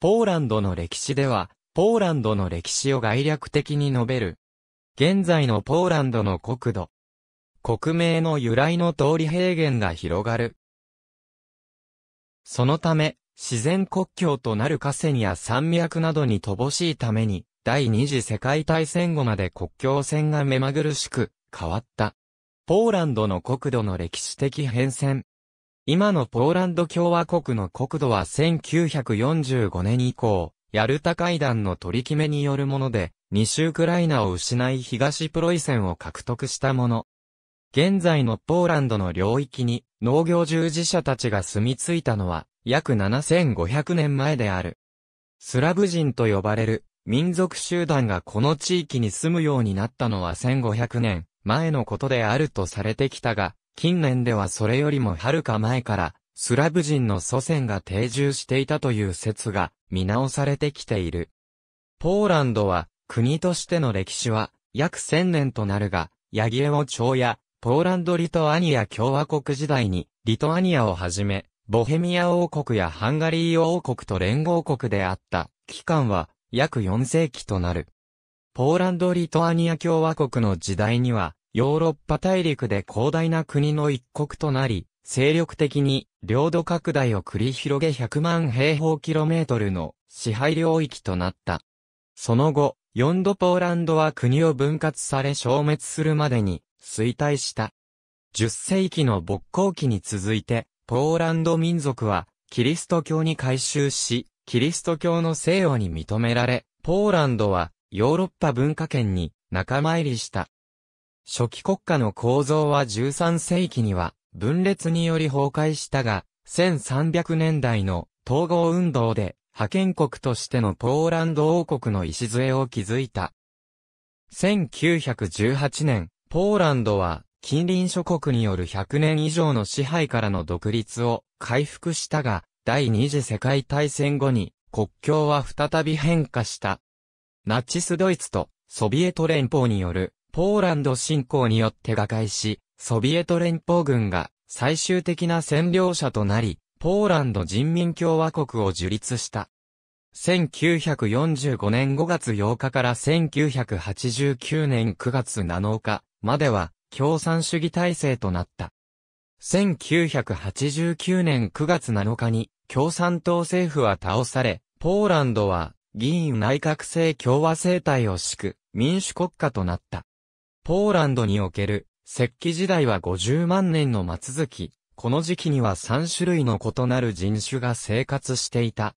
ポーランドの歴史では、ポーランドの歴史を概略的に述べる。現在のポーランドの国土。国名の由来の通り平原が広がる。そのため、自然国境となる河川や山脈などに乏しいために、第二次世界大戦後まで国境線が目まぐるしく変わった。ポーランドの国土の歴史的変遷。今のポーランド共和国の国土は1945年以降、ヤルタ会談の取り決めによるもので、西ウクライナを失い東プロイセンを獲得したもの。現在のポーランドの領域に農業従事者たちが住み着いたのは約7500年前である。スラブ人と呼ばれる民族集団がこの地域に住むようになったのは1500年前のことであるとされてきたが、近年ではそれよりもはるか前から、スラブ人の祖先が定住していたという説が見直されてきている。ポーランドは国としての歴史は約1000年となるが、ヤギエオ朝やポーランド・リトアニア共和国時代にリトアニアをはじめ、ボヘミア王国やハンガリー王国と連合国であった期間は約4世紀となる。ポーランド・リトアニア共和国の時代にはヨーロッパ大陸で広大な国の一国となり、精力的に領土拡大を繰り広げ100万平方キロメートルの支配領域となった。その後、4度ポーランドは国を分割され消滅するまでに衰退した。10世紀の勃興期に続いて、ポーランド民族はキリスト教に改宗し、キリスト教の西洋に認められ、ポーランドはヨーロッパ文化圏に仲間入りした。初期国家の構造は13世紀には分裂により崩壊したが、1300年代の統合運動で派遣国としてのポーランド王国の礎を築いた。1918年、ポーランドは近隣諸国による100年以上の支配からの独立を回復したが、第二次世界大戦後に国境は再び変化した。ナチスドイツとソビエト連邦によるポーランド侵攻によって瓦解し、ソビエト連邦軍が最終的な占領者となり、ポーランド人民共和国を樹立した。1945年5月8日から1989年9月7日までは共産主義体制となった。1989年9月7日に共産党政府は倒され、ポーランドは議員内閣制共和政体を敷く民主国家となった。ポーランドにおける石器時代は50万年の末月、この時期には3種類の異なる人種が生活していた。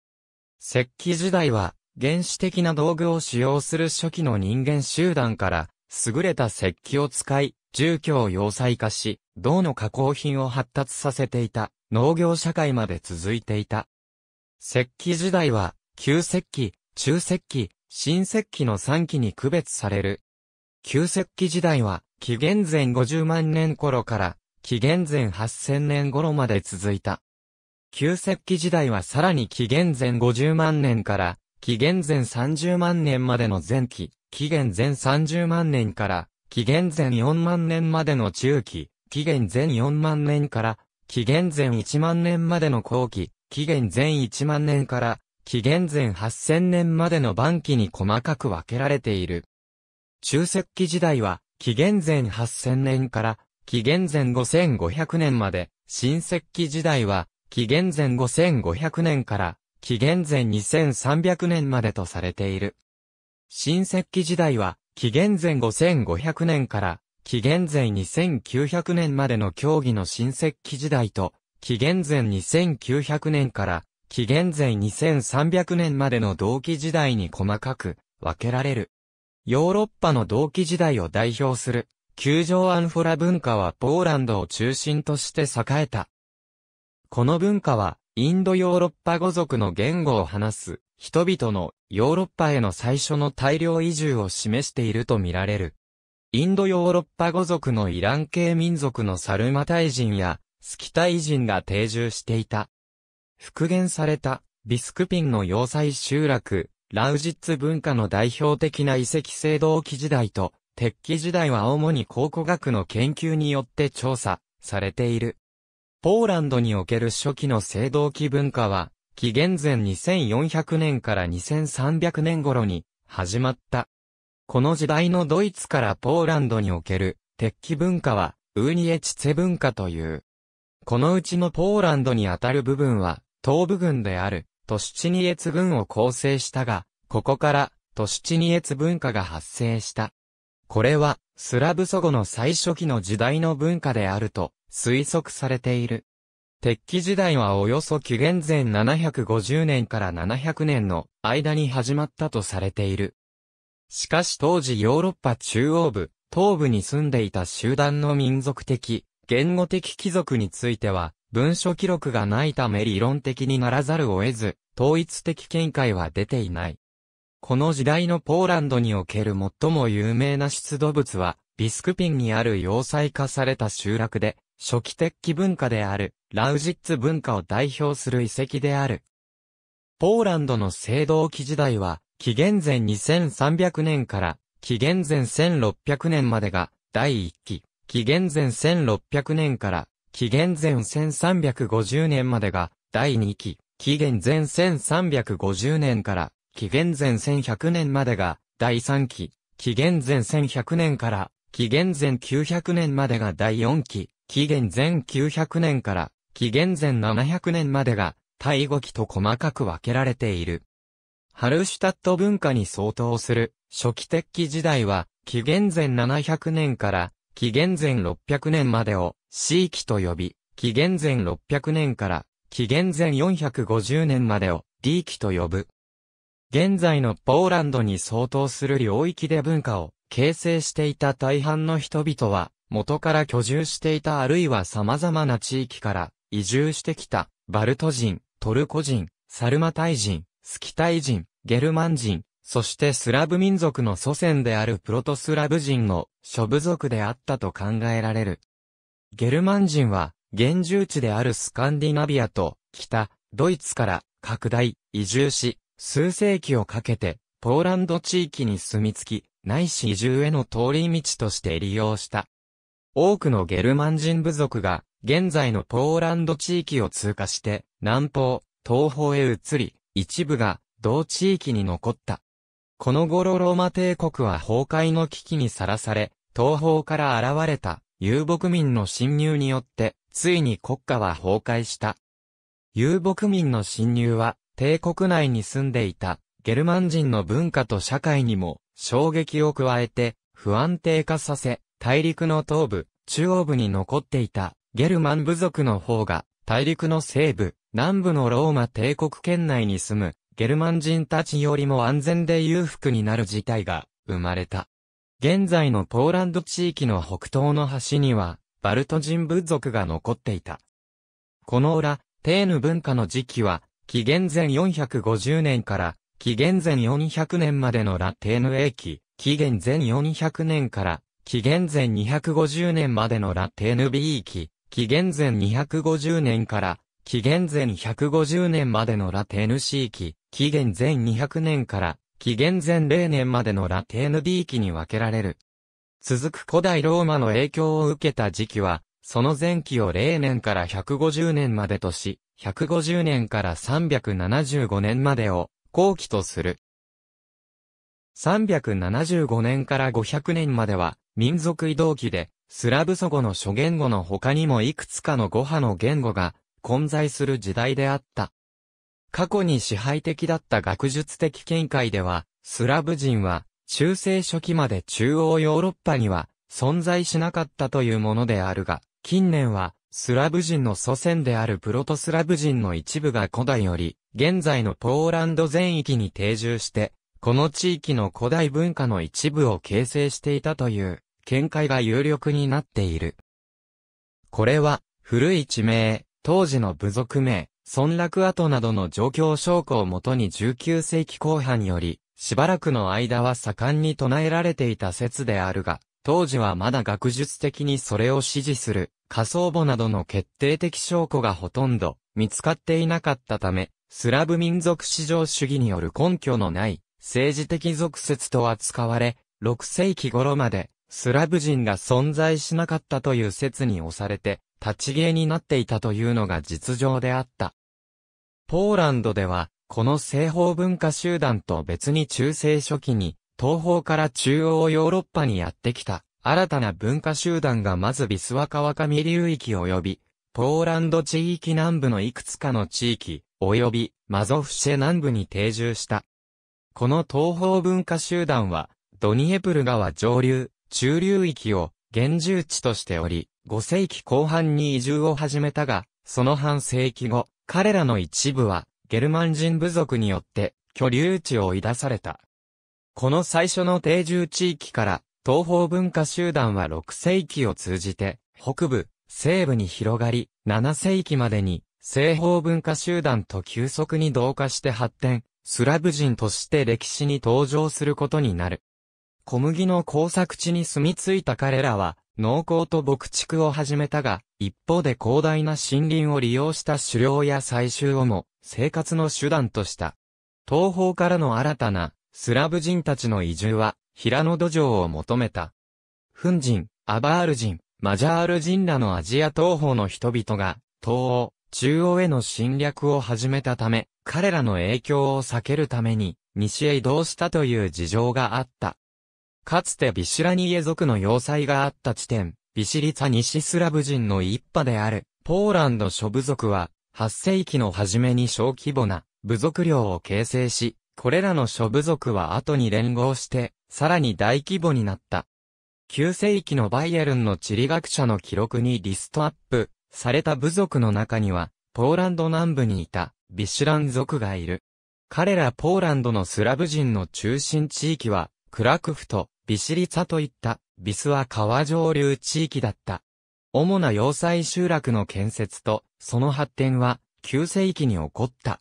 石器時代は原始的な道具を使用する初期の人間集団から優れた石器を使い、住居を要塞化し、銅の加工品を発達させていた農業社会まで続いていた。石器時代は旧石器、中石器、新石器の3期に区別される旧石器時代は、紀元前50万年頃から、紀元前8000年頃まで続いた。旧石器時代はさらに紀元前50万年から、紀元前30万年までの前期、紀元前30万年から、紀元前4万年までの中期、紀元前4万年から、紀元前1万年までの後期、紀元前1万年から、紀元前8000年までの晩期に細かく分けられている。中石器時代は、紀元前8000年から紀元前5500年まで、新石器時代は、紀元前5500年から紀元前2300年までとされている。新石器時代は、紀元前5500年から紀元前2900年までの競技の新石器時代と、紀元前2900年から紀元前2300年までの同期時代に細かく分けられる。ヨーロッパの同期時代を代表する、球場アンフォラ文化はポーランドを中心として栄えた。この文化は、インドヨーロッパ語族の言語を話す、人々のヨーロッパへの最初の大量移住を示しているとみられる。インドヨーロッパ語族のイラン系民族のサルマタイ人や、スキタイ人が定住していた。復元された、ビスクピンの要塞集落、ラウジッツ文化の代表的な遺跡制銅器時代と、鉄器時代は主に考古学の研究によって調査されている。ポーランドにおける初期の青銅器文化は、紀元前2400年から2300年頃に始まった。この時代のドイツからポーランドにおける鉄器文化は、ウーニエチツェ文化という。このうちのポーランドにあたる部分は、東部軍であるトシチニエツ軍を構成したが、ここから、トシチニエツ文化が発生した。これは、スラブソ語の最初期の時代の文化であると、推測されている。鉄器時代はおよそ紀元前750年から700年の間に始まったとされている。しかし当時ヨーロッパ中央部、東部に住んでいた集団の民族的、言語的貴族については、文書記録がないため理論的にならざるを得ず、統一的見解は出ていない。この時代のポーランドにおける最も有名な出土物は、ビスクピンにある要塞化された集落で、初期的器文化である、ラウジッツ文化を代表する遺跡である。ポーランドの青銅器時代は、紀元前2300年から紀元前1600年までが第1期、紀元前1600年から紀元前1350年までが第2期、紀元前1350年から紀元前1100年までが第3期、紀元前1100年から紀元前900年までが第4期、紀元前900年から紀元前700年までが第5期と細かく分けられている。ハルシュタット文化に相当する初期鉄器時代は紀元前700年から紀元前600年までを C 期と呼び、紀元前600年から紀元前450年までを、リーキと呼ぶ。現在のポーランドに相当する領域で文化を形成していた大半の人々は、元から居住していたあるいは様々な地域から移住してきた、バルト人、トルコ人、サルマタイ人、スキタイ人、ゲルマン人、そしてスラブ民族の祖先であるプロトスラブ人の諸部族であったと考えられる。ゲルマン人は現住地であるスカンディナビアと北、ドイツから拡大、移住し、数世紀をかけて、ポーランド地域に住み着き、ないし移住への通り道として利用した。多くのゲルマン人部族が、現在のポーランド地域を通過して、南方、東方へ移り、一部が、同地域に残った。この頃ローマ帝国は崩壊の危機にさらされ、東方から現れた遊牧民の侵入によって、ついに国家は崩壊した。遊牧民の侵入は、帝国内に住んでいた、ゲルマン人の文化と社会にも、衝撃を加えて、不安定化させ、大陸の東部、中央部に残っていた、ゲルマン部族の方が、大陸の西部、南部のローマ帝国圏内に住む、ゲルマン人たちよりも安全で裕福になる事態が、生まれた。現在のポーランド地域の北東の端には、バルト人部族が残っていた。この裏、テーヌ文化の時期は、紀元前450年から紀元前400年までのラテーヌ英期、紀元前400年から紀元前250年までのラテーヌ B 期、紀元前250年から紀元前150年までのラテーヌ C 期、紀元前200年から紀元前0年までのラテーヌ D 期に分けられる。続く古代ローマの影響を受けた時期は、その前期を0年から150年までとし、150年から375年までを後期とする。375年から500年までは民族移動期で、スラブソ語の諸言語の他にもいくつかの語派の言語が混在する時代であった。過去に支配的だった学術的見解では、スラブ人は、中世初期まで中央ヨーロッパには存在しなかったというものであるが、近年は、スラブ人の祖先であるプロトスラブ人の一部が古代より、現在のポーランド全域に定住して、この地域の古代文化の一部を形成していたという、見解が有力になっている。これは、古い地名、当時の部族名、村落跡などの状況証拠をもとに19世紀後半より、しばらくの間は盛んに唱えられていた説であるが、当時はまだ学術的にそれを支持する、仮想墓などの決定的証拠がほとんど見つかっていなかったため、スラブ民族史上主義による根拠のない政治的俗説と扱われ、6世紀頃までスラブ人が存在しなかったという説に押されて、立ち消えになっていたというのが実情であった。ポーランドでは、この西方文化集団と別に中世初期に、東方から中央ヨーロッパにやってきた、新たな文化集団がまずビスワカワカミ流域及び、ポーランド地域南部のいくつかの地域、及び、マゾフシェ南部に定住した。この東方文化集団は、ドニエプル川上流、中流域を、現住地としており、5世紀後半に移住を始めたが、その半世紀後、彼らの一部は、ゲルマン人部族によって、居留地を追い出された。この最初の定住地域から、東方文化集団は6世紀を通じて、北部、西部に広がり、7世紀までに、西方文化集団と急速に同化して発展、スラブ人として歴史に登場することになる。小麦の工作地に住み着いた彼らは、農耕と牧畜を始めたが、一方で広大な森林を利用した狩猟や採集をも生活の手段とした。東方からの新たなスラブ人たちの移住は平野土壌を求めた。フン人、アバール人、マジャール人らのアジア東方の人々が東欧、中央への侵略を始めたため、彼らの影響を避けるために西へ移動したという事情があった。かつてビシュラニエ族の要塞があった地点、ビシリツァ西スラブ人の一派である、ポーランド諸部族は、8世紀の初めに小規模な部族領を形成し、これらの諸部族は後に連合して、さらに大規模になった。9世紀のバイエルンの地理学者の記録にリストアップされた部族の中には、ポーランド南部にいたビシュラン族がいる。彼らポーランドのスラブ人の中心地域は、クラクフト、ビシリツァといった、ビスは川上流地域だった。主な要塞集落の建設と、その発展は、9世紀に起こった。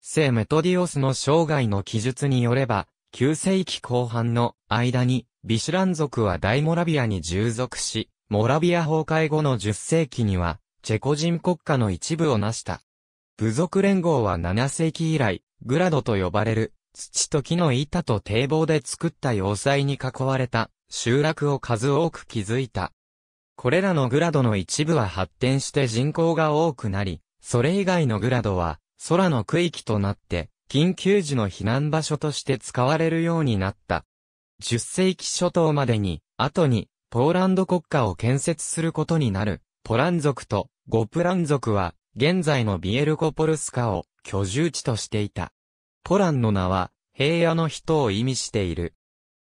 聖メトディオスの生涯の記述によれば、9世紀後半の間に、ビシュラン族は大モラビアに従属し、モラビア崩壊後の10世紀には、チェコ人国家の一部を成した。部族連合は7世紀以来、グラドと呼ばれる土と木の板と堤防で作った要塞に囲われた集落を数多く築いた。これらのグラドの一部は発展して人口が多くなり、それ以外のグラドは空の区域となって緊急時の避難場所として使われるようになった。10世紀初頭までに、後に、ポーランド国家を建設することになる、ポラン族とゴプラン族は、現在のビエルコポルスカを居住地としていた。ポランの名は、平野の人を意味している。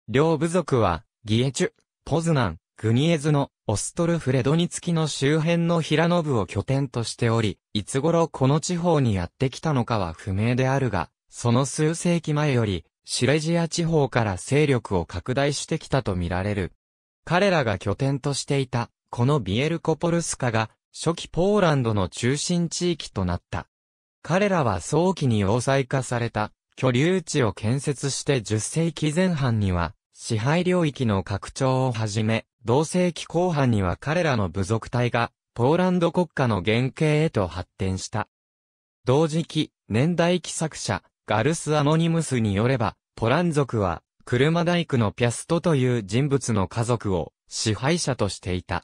両部族は、ギエチュ、ポズナン、グニエズの、オストルフレドニツキの周辺の平野部を拠点としており、いつ頃この地方にやってきたのかは不明であるが、その数世紀前より、シレジア地方から勢力を拡大してきたとみられる。彼らが拠点としていた、このビエルコポルスカが、初期ポーランドの中心地域となった。彼らは早期に要塞化された居留地を建設して10世紀前半には支配領域の拡張をはじめ、同世紀後半には彼らの部族体がポーランド国家の原型へと発展した。同時期、年代記作者、ガルス・アノニムスによれば、ポラン族は、車大工のピャストという人物の家族を支配者としていた。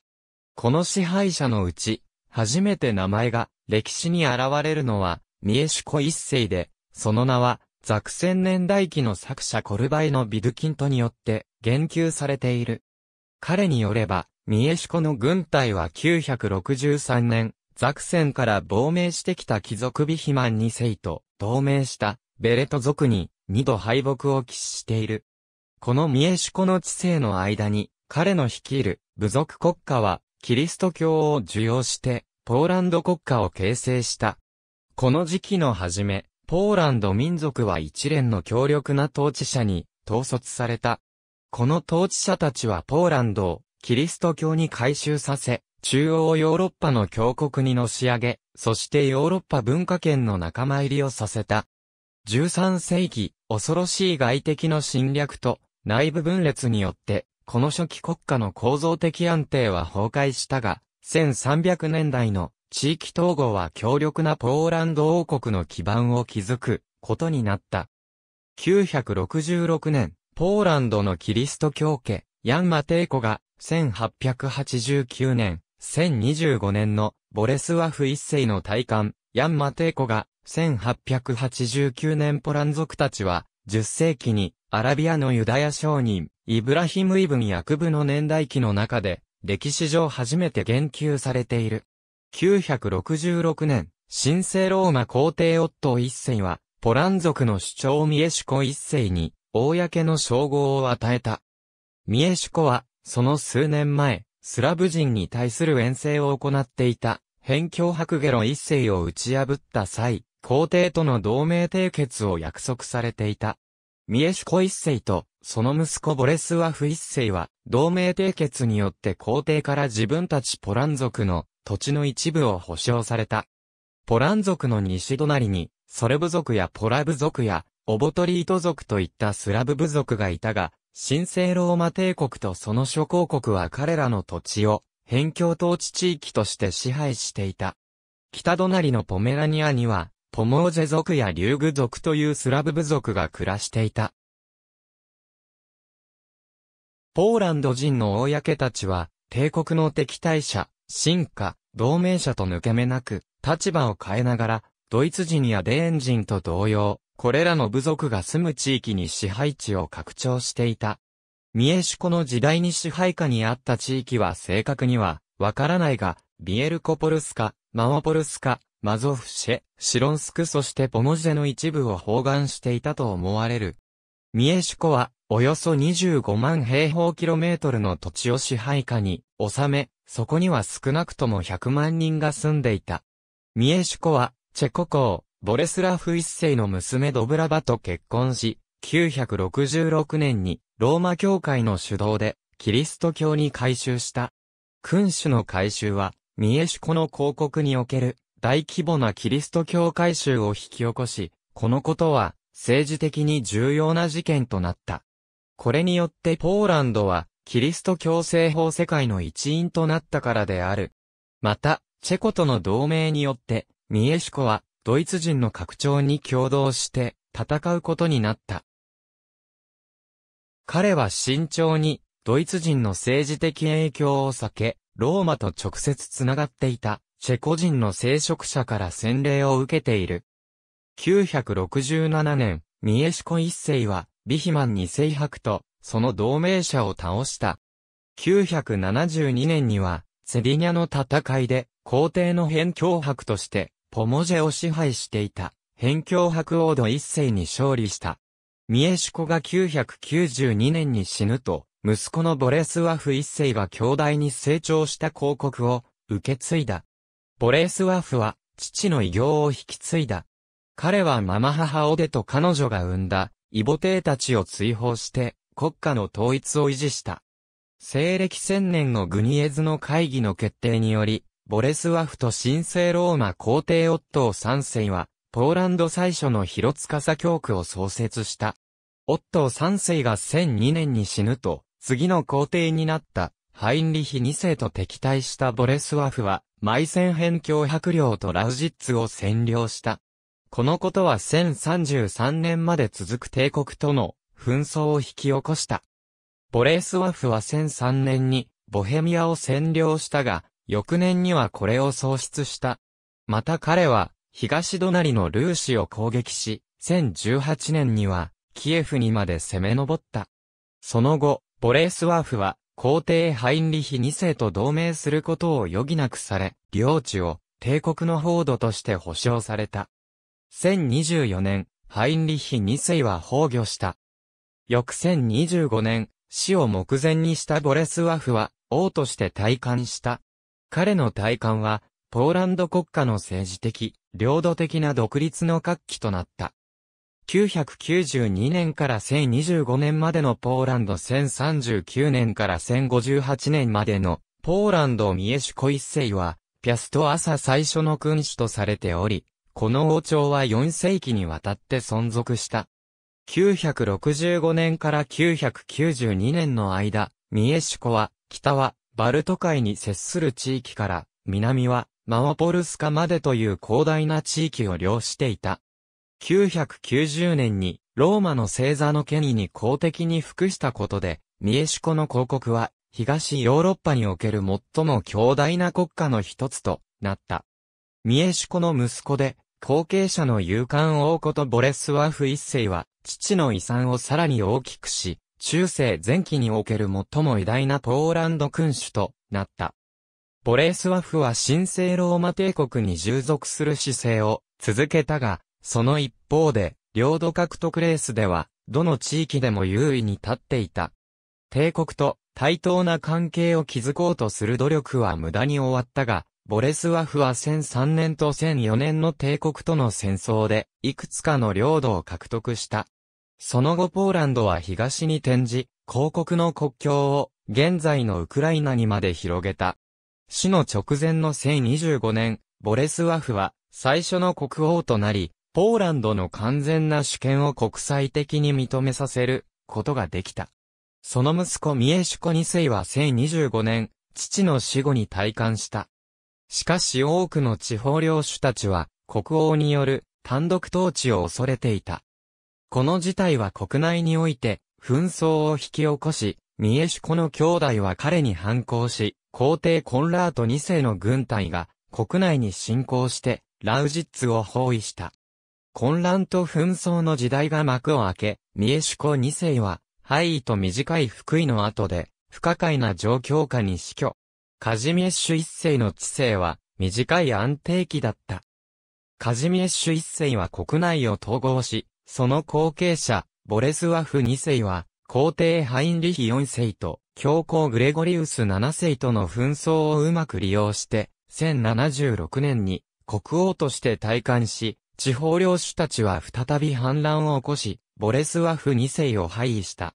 この支配者のうち、初めて名前が歴史に現れるのは、三重子一世で、その名は、ザクセン年代記の作者コルバイのビドキントによって、言及されている。彼によれば、三重子の軍隊は963年、ザクセンから亡命してきた貴族美マン二世と、同盟した、ベレト族に、二度敗北を喫している。この三重子の知性の間に、彼の率いる部族国家は、キリスト教を受容して、ポーランド国家を形成した。この時期の初め、ポーランド民族は一連の強力な統治者に統率された。この統治者たちはポーランドをキリスト教に改修させ、中央ヨーロッパの教国にのし上げ、そしてヨーロッパ文化圏の仲間入りをさせた。13世紀、恐ろしい外敵の侵略と内部分裂によって、この初期国家の構造的安定は崩壊したが、1300年代の地域統合は強力なポーランド王国の基盤を築くことになった。966年、ポーランドのキリスト教家、ヤンマテイコが、1889年、1025年のボレスワフ一世の大官、ヤンマテイコが、1889年ポラン族たちは、10世紀に、アラビアのユダヤ商人、イブラヒム・イブン・ヤクブの年代記の中で、歴史上初めて言及されている。966年、神聖ローマ皇帝オット一世は、ポラン族の主張ミエシコ一世に、公の称号を与えた。ミエシコは、その数年前、スラブ人に対する遠征を行っていた、辺境白ゲロ一世を打ち破った際、皇帝との同盟締結を約束されていた。ミエシコ一世と、その息子ボレスワフ一世は、同盟締結によって皇帝から自分たちポラン族の土地の一部を保障された。ポラン族の西隣に、ソレブ族やポラブ族や、オボトリート族といったスラブ部族がいたが、神聖ローマ帝国とその諸公国は彼らの土地を、辺境統治地域として支配していた。北隣のポメラニアには、ポモージェ族やリューグ族というスラブ部族が暮らしていた。ポーランド人の公たちは、帝国の敵対者、進化、同盟者と抜け目なく、立場を変えながら、ドイツ人やデーン人と同様、これらの部族が住む地域に支配地を拡張していた。ミエシュコの時代に支配下にあった地域は正確には、わからないが、ビエルコポルスカ、マオポルスカ、マゾフシェ、シロンスクそしてポモジェの一部を包含していたと思われる。ミエシュコはおよそ25万平方キロメートルの土地を支配下に収め、そこには少なくとも100万人が住んでいた。ミエシュコは、チェコ公、ボレスラフ一世の娘ドブラバと結婚し、966年にローマ教会の主導でキリスト教に改修した。君主の改修は、ミエシュコの広告における大規模なキリスト教改修を引き起こし、このことは政治的に重要な事件となった。これによってポーランドは、キリスト教政法世界の一員となったからである。また、チェコとの同盟によって、ミエシコは、ドイツ人の拡張に共同して、戦うことになった。彼は慎重に、ドイツ人の政治的影響を避け、ローマと直接つながっていた、チェコ人の聖職者から洗礼を受けている。967年、ミエシコ一世は、ビヒマンに聖白と、その同盟者を倒した。972年には、セディニャの戦いで、皇帝の辺境白として、ポモジェを支配していた、辺境白王土一世に勝利した。ミエシコが992年に死ぬと、息子のボレスワフ一世が兄弟に成長した広告を受け継いだ。ボレスワフは父の偉業を引き継いだ。彼はママ母オデと彼女が産んだイボ帝たちを追放して国家の統一を維持した。西暦千年のグニエズの会議の決定により、ボレスワフと神聖ローマ皇帝オットー三世は、ポーランド最初の広司教区を創設した。オットー三世が1002年に死ぬと、次の皇帝になったハインリヒ2世と敵対したボレスワフは、マイセンヘン脅迫領とラウジッツを占領した。このことは1033年まで続く帝国との紛争を引き起こした。ボレースワフは1003年にボヘミアを占領したが、翌年にはこれを喪失した。また彼は東隣のルーシを攻撃し、1018年にはキエフにまで攻め上った。その後、ボレースワーフは皇帝ハインリヒ2世と同盟することを余儀なくされ、領地を帝国の報道として保障された。1024年、ハインリヒ2世は崩御した。翌1025年、死を目前にしたボレスワフは、王として退官した。彼の退官は、ポーランド国家の政治的、領土的な独立の活気となった。992年から1025年までのポーランド1039年から1058年までのポーランドミエシュコ一世は、ピャスト朝最初の君主とされており、この王朝は4世紀にわたって存続した。965年から992年の間、三重市湖は、北は、バルト海に接する地域から、南は、マワポルスカまでという広大な地域を領していた。990年に、ローマの星座の権威に公的に服したことで、三重市湖の広告は、東ヨーロッパにおける最も強大な国家の一つとなった。三重市湖の息子で、後継者の勇敢王ことボレスワフ一世は、父の遺産をさらに大きくし、中世前期における最も偉大なポーランド君主となった。ボレスワフは神聖ローマ帝国に従属する姿勢を続けたが、その一方で、領土獲得レースでは、どの地域でも優位に立っていた。帝国と対等な関係を築こうとする努力は無駄に終わったが、ボレスワフは1003年と1004年の帝国との戦争で、いくつかの領土を獲得した。その後ポーランドは東に転じ、広告の国境を、現在のウクライナにまで広げた。死の直前の1025年、ボレスワフは、最初の国王となり、ポーランドの完全な主権を国際的に認めさせることができた。その息子ミエシュコ2世は1025年、父の死後に退官した。しかし多くの地方領主たちは、国王による単独統治を恐れていた。この事態は国内において、紛争を引き起こし、三重シュの兄弟は彼に反抗し、皇帝コンラート2世の軍隊が国内に侵攻して、ラウジッツを包囲した。混乱と紛争の時代が幕を開け、三重シ子2世は、敗意と短い福井の後で、不可解な状況下に死去。カジミエッシュ一世の知性は短い安定期だった。カジミエッシュ一世は国内を統合し、その後継者、ボレスワフ二世は、皇帝ハインリヒ四世と、教皇グレゴリウス七世との紛争をうまく利用して、1076年に国王として退官し、地方領主たちは再び反乱を起こし、ボレスワフ二世を廃位した。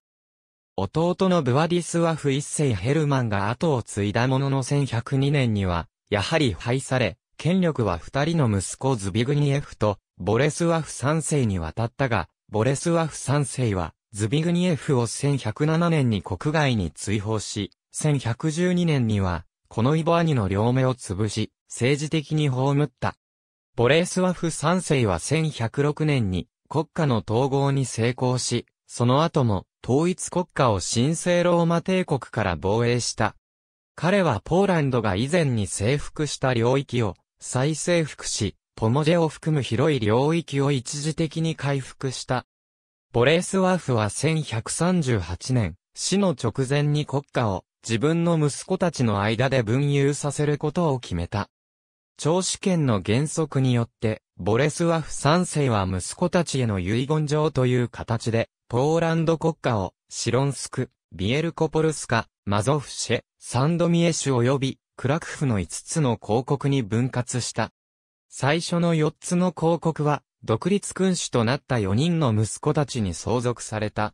弟のブワディスワフ一世ヘルマンが後を継いだものの1102年には、やはり廃され、権力は二人の息子ズビグニエフと、ボレスワフ三世に渡ったが、ボレスワフ三世は、ズビグニエフを1107年に国外に追放し、1112年には、このイボアニの両目を潰し、政治的に葬った。ボレスワフ三世は1106年に国家の統合に成功し、その後も統一国家を神聖ローマ帝国から防衛した。彼はポーランドが以前に征服した領域を再征服し、ポモジェを含む広い領域を一時的に回復した。ボレースワフは1138年、死の直前に国家を自分の息子たちの間で分有させることを決めた。長子権の原則によって、ボレスワフ3世は息子たちへの遺言状という形で、ポーランド国家を、シロンスク、ビエルコポルスカ、マゾフシェ、サンドミエシュ及び、クラクフの5つの広告に分割した。最初の4つの広告は、独立君主となった4人の息子たちに相続された。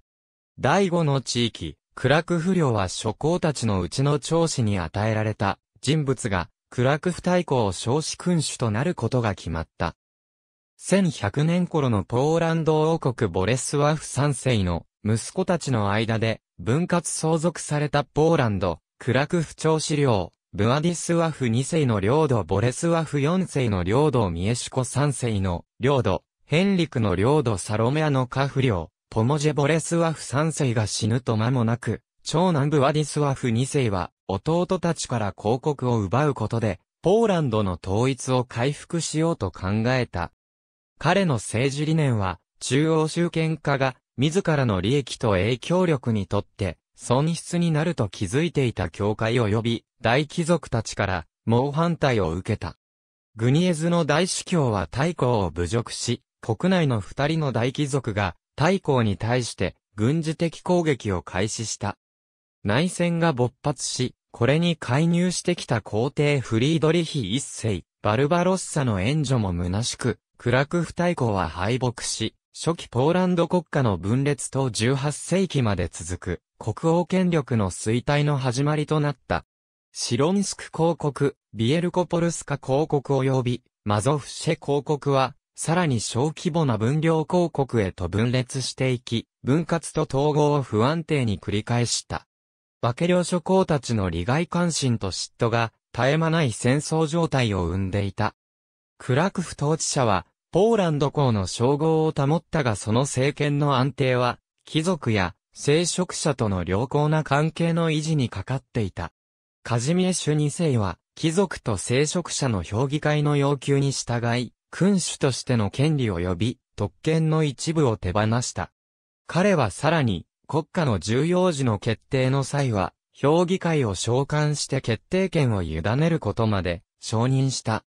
第5の地域、クラクフ領は諸侯たちのうちの長子に与えられた人物が、クラクフ大公少子君主となることが決まった。1100年頃のポーランド王国ボレスワフ3世の息子たちの間で分割相続されたポーランド、クラクフ長資料、ブアディスワフ2世の領土、ボレスワフ4世の領土、ミエシコ3世の領土、ヘンリクの領土、サロメアのカフ領、ポモジェボレスワフ3世が死ぬと間もなく、長男ブアディスワフ2世は、弟たちから広告を奪うことで、ポーランドの統一を回復しようと考えた。彼の政治理念は、中央集権化が、自らの利益と影響力にとって、損失になると気づいていた教会及び、大貴族たちから、猛反対を受けた。グニエズの大司教は太閤を侮辱し、国内の二人の大貴族が、太閤に対して、軍事的攻撃を開始した。内戦が勃発し、これに介入してきた皇帝フリードリヒ一世、バルバロッサの援助も虚しく、クラクフ大公は敗北し、初期ポーランド国家の分裂と18世紀まで続く国王権力の衰退の始まりとなった。シロンスク公国、ビエルコポルスカ公国及びマゾフシェ公国は、さらに小規模な分量公国へと分裂していき、分割と統合を不安定に繰り返した。化け領諸公たちの利害関心と嫉妬が絶え間ない戦争状態を生んでいた。クラクフ統治者は、ポーランド公の称号を保ったがその政権の安定は、貴族や聖職者との良好な関係の維持にかかっていた。カジミエシュ二世は、貴族と聖職者の評議会の要求に従い、君主としての権利及び特権の一部を手放した。彼はさらに、国家の重要時の決定の際は、評議会を召喚して決定権を委ねることまで承認した。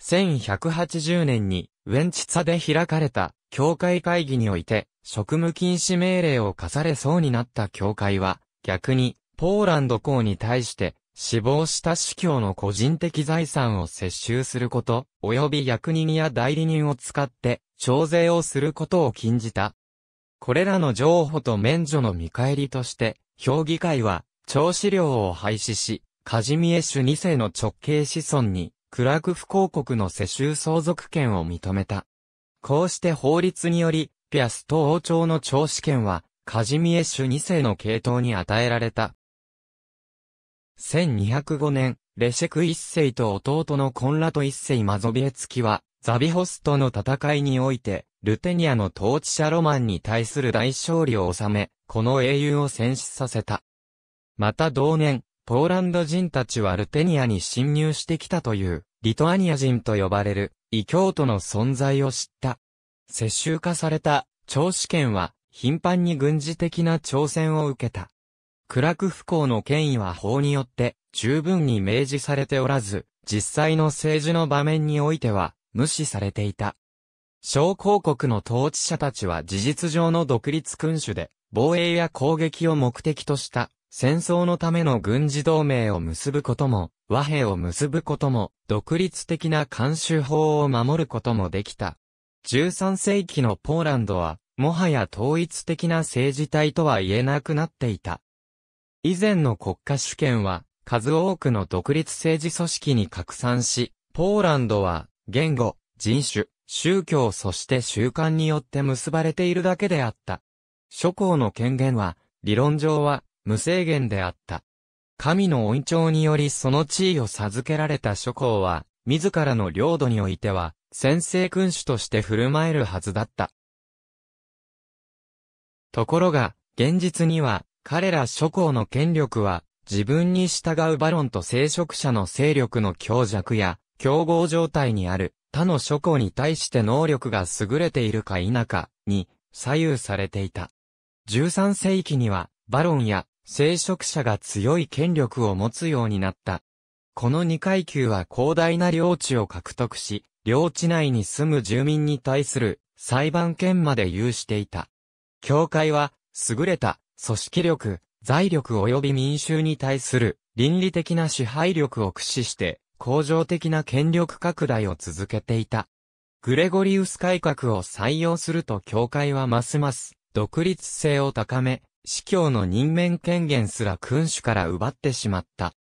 1180年に、ウェンチツァで開かれた、教会会議において、職務禁止命令を課されそうになった教会は、逆に、ポーランド公に対して、死亡した司教の個人的財産を接収すること、及び役人や代理人を使って、徴税をすることを禁じた。これらの譲歩と免除の見返りとして、評議会は、調子料を廃止し、カジミエシュ2世の直系子孫に、クラクフ公国の世襲相続権を認めた。こうして法律により、ピアスと王朝の長子権は、カジミエシュ2世の系統に与えられた。1205年、レシェク1世と弟のコンラト1世マゾビエツキは、ザビホスとの戦いにおいて、ルテニアの統治者ロマンに対する大勝利を収め、この英雄を戦死させた。また同年、ポーランド人たちはルテニアに侵入してきたという、リトアニア人と呼ばれる、異教徒の存在を知った。世襲化された、長子圏は、頻繁に軍事的な挑戦を受けた。クラク幸の権威は法によって、十分に明示されておらず、実際の政治の場面においては、無視されていた。小公国の統治者たちは事実上の独立君主で、防衛や攻撃を目的とした戦争のための軍事同盟を結ぶことも、和平を結ぶことも、独立的な慣習法を守ることもできた。13世紀のポーランドは、もはや統一的な政治体とは言えなくなっていた。以前の国家主権は、数多くの独立政治組織に拡散し、ポーランドは、言語、人種、宗教そして習慣によって結ばれているだけであった。諸侯の権限は、理論上は、無制限であった。神の恩寵によりその地位を授けられた諸侯は、自らの領土においては、先制君主として振る舞えるはずだった。ところが、現実には、彼ら諸侯の権力は、自分に従うバロンと聖職者の勢力の強弱や、競合状態にある、他の諸侯に対して能力が優れているか否か、に、左右されていた。13世紀には、バロンや聖職者が強い権力を持つようになった。この二階級は広大な領地を獲得し、領地内に住む住民に対する裁判権まで有していた。教会は、優れた組織力、財力及び民衆に対する倫理的な支配力を駆使して、恒常的な権力拡大を続けていた。グレゴリウス改革を採用すると教会はますます独立性を高め、司教の任免権限すら君主から奪ってしまった。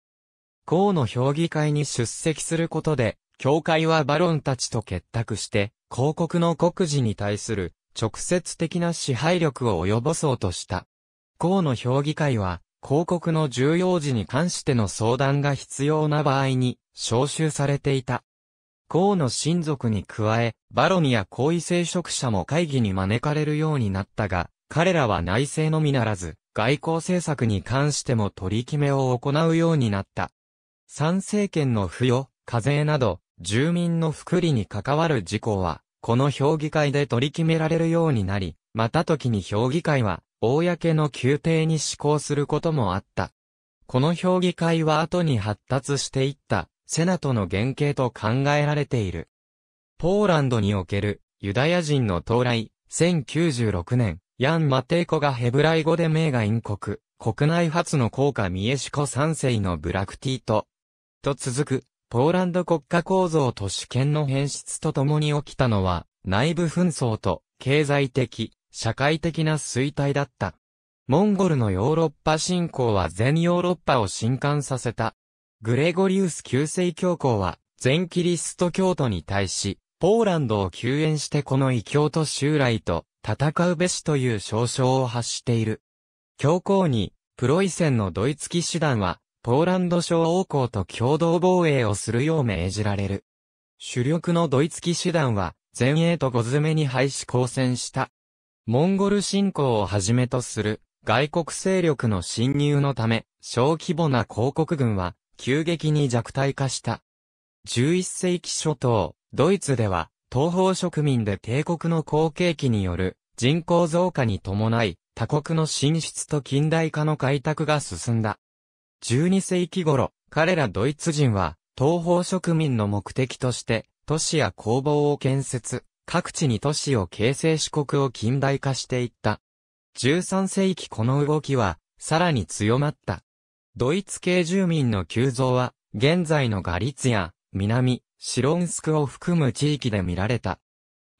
公の評議会に出席することで、教会はバロンたちと結託して、広告の国事に対する直接的な支配力を及ぼそうとした。公の評議会は、広告の重要時に関しての相談が必要な場合に招集されていた。公の親族に加え、バロニや行為聖職者も会議に招かれるようになったが、彼らは内政のみならず、外交政策に関しても取り決めを行うようになった。参政権の付与、課税など、住民の福利に関わる事項は、この評議会で取り決められるようになり、また時に評議会は、公の宮廷に施行することもあった。この評議会は後に発達していった、セナトの原型と考えられている。ポーランドにおける、ユダヤ人の到来、1096年、ヤン・マテイコがヘブライ語で名が陰国、国内初の効果ミエシコ三世のブラクティート。と続く、ポーランド国家構造と主権の変質とともに起きたのは、内部紛争と、経済的、社会的な衰退だった。モンゴルのヨーロッパ侵攻は全ヨーロッパを震撼させた。グレゴリウス旧世教皇は、全キリスト教徒に対し、ポーランドを救援してこの異教と襲来と、戦うべしという称称を発している。教皇に、プロイセンのドイツ騎士団は、ポーランド小王公と共同防衛をするよう命じられる。主力のドイツ騎士団は、前衛と5詰めに廃止抗戦した。モンゴル侵攻をはじめとする外国勢力の侵入のため、小規模な広告軍は急激に弱体化した。11世紀初頭、ドイツでは東方植民で帝国の後継期による人口増加に伴い、他国の進出と近代化の開拓が進んだ。12世紀頃、彼らドイツ人は、東方植民の目的として、都市や工房を建設、各地に都市を形成四国を近代化していった。13世紀この動きは、さらに強まった。ドイツ系住民の急増は、現在のガリツや、南、シロンスクを含む地域で見られた。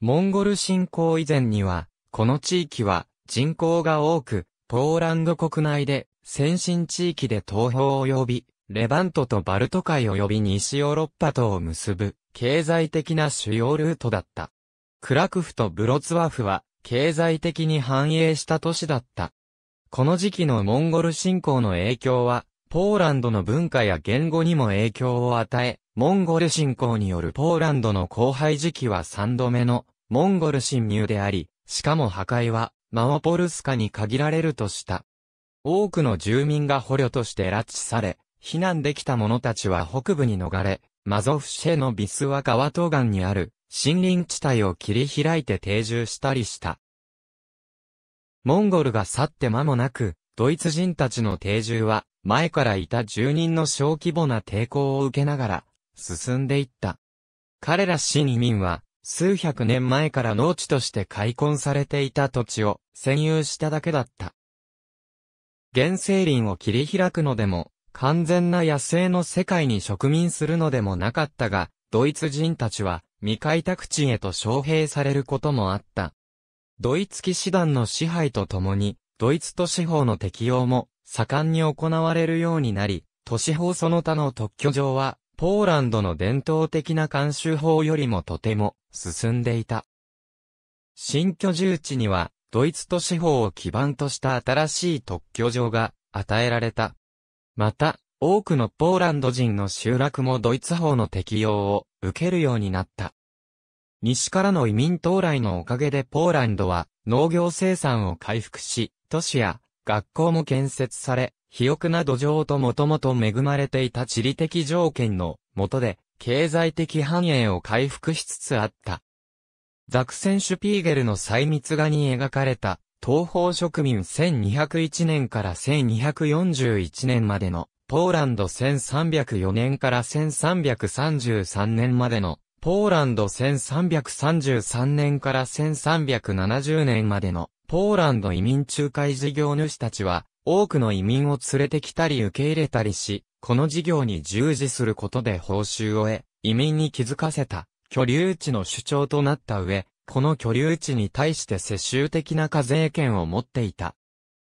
モンゴル侵攻以前には、この地域は人口が多く、ポーランド国内で先進地域で東方呼び、レバントとバルト海及び西ヨーロッパとを結ぶ経済的な主要ルートだった。クラクフとブロツワフは経済的に繁栄した都市だった。この時期のモンゴル侵攻の影響は、ポーランドの文化や言語にも影響を与え、モンゴル侵攻によるポーランドの荒廃時期は3度目のモンゴル侵入であり、しかも破壊はマオポルスカに限られるとした。多くの住民が捕虜として拉致され、避難できた者たちは北部に逃れ、マゾフシェのビスワ川東岸にある森林地帯を切り開いて定住したりした。モンゴルが去って間もなく、ドイツ人たちの定住は、前からいた住人の小規模な抵抗を受けながら、進んでいった。彼ら新移民は、数百年前から農地として開墾されていた土地を占有しただけだった。原生林を切り開くのでも、完全な野生の世界に植民するのでもなかったが、ドイツ人たちは未開拓地へと招聘されることもあった。ドイツ騎士団の支配とともに、ドイツ都市法の適用も盛んに行われるようになり、都市法その他の特許上はポーランドの伝統的な慣習法よりもとても進んでいた。新居住地には、ドイツ都市法を基盤とした新しい特許状が与えられた。また、多くのポーランド人の集落もドイツ法の適用を受けるようになった。西からの移民到来のおかげでポーランドは農業生産を回復し、都市や学校も建設され、肥沃な土壌ともともと恵まれていた地理的条件の下で、経済的繁栄を回復しつつあった。ザクセンシュピーゲルの細密画に描かれた、東方植民1201年から1241年までの、ポーランド1304年から1333年までの、ポーランド1333年から1370年までの、ポーランド移民仲介事業主たちは、多くの移民を連れてきたり受け入れたりし、この事業に従事することで報酬を得、移民に気づかせた、居留地の主張となった上、この居留地に対して世襲的な課税権を持っていた。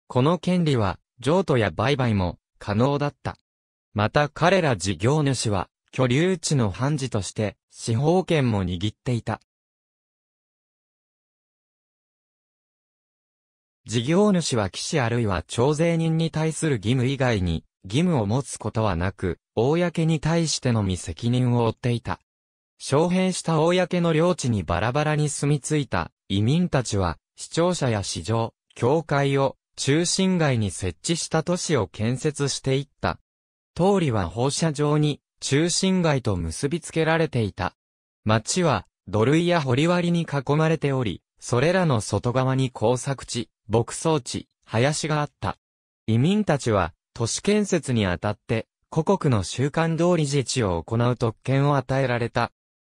この権利は、譲渡や売買も可能だった。また彼ら事業主は、居留地の判事として、司法権も握っていた。事業主は騎士あるいは徴税人に対する義務以外に、義務を持つことはなく、公に対してのみ責任を負っていた。招聘した公の領地にバラバラに住み着いた移民たちは、市庁舎や市場、教会を中心街に設置した都市を建設していった。通りは放射状に中心街と結びつけられていた。町は土塁や掘割に囲まれており、それらの外側に工作地、牧草地、林があった。移民たちは、都市建設にあたって、故国の習慣通り自治を行う特権を与えられた。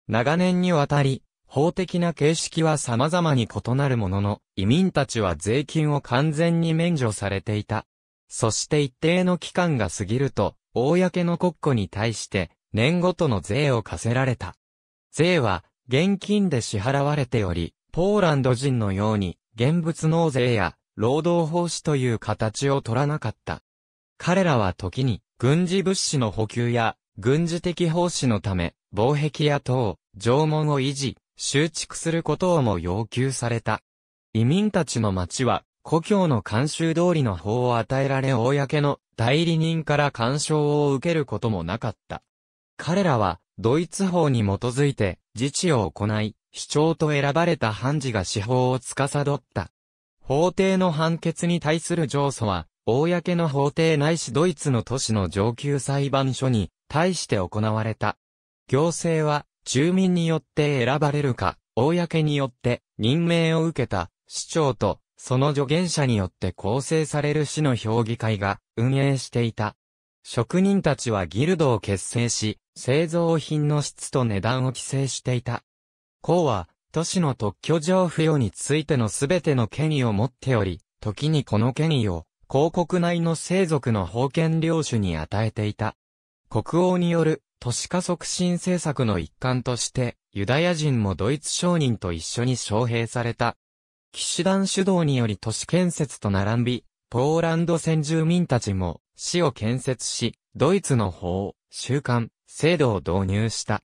長年にわたり、法的な形式は様々に異なるものの、移民たちは税金を完全に免除されていた。そして一定の期間が過ぎると、公の国庫に対して、年ごとの税を課せられた。税は、現金で支払われており、ポーランド人のように、現物納税や、労働奉仕という形を取らなかった。彼らは時に、軍事物資の補給や、軍事的奉仕のため、防壁や塔、縄文を維持、修築することをも要求された。移民たちの町は、故郷の慣習通りの法を与えられ公の代理人から干渉を受けることもなかった。彼らは、ドイツ法に基づいて、自治を行い、市長と選ばれた判事が司法を司った。法廷の判決に対する上訴は、公の法廷ないしドイツの都市の上級裁判所に対して行われた。行政は、住民によって選ばれるか、公によって任命を受けた市長と、その助言者によって構成される市の評議会が運営していた。職人たちはギルドを結成し、製造品の質と値段を規制していた。公は、都市の特許状付与についての全ての権威を持っており、時にこの権威を、公国内の生族の封建領主に与えていた。国王による都市化促進政策の一環として、ユダヤ人もドイツ商人と一緒に招聘された。騎士団主導により都市建設と並び、ポーランド先住民たちも市を建設し、ドイツの法、習慣、制度を導入した。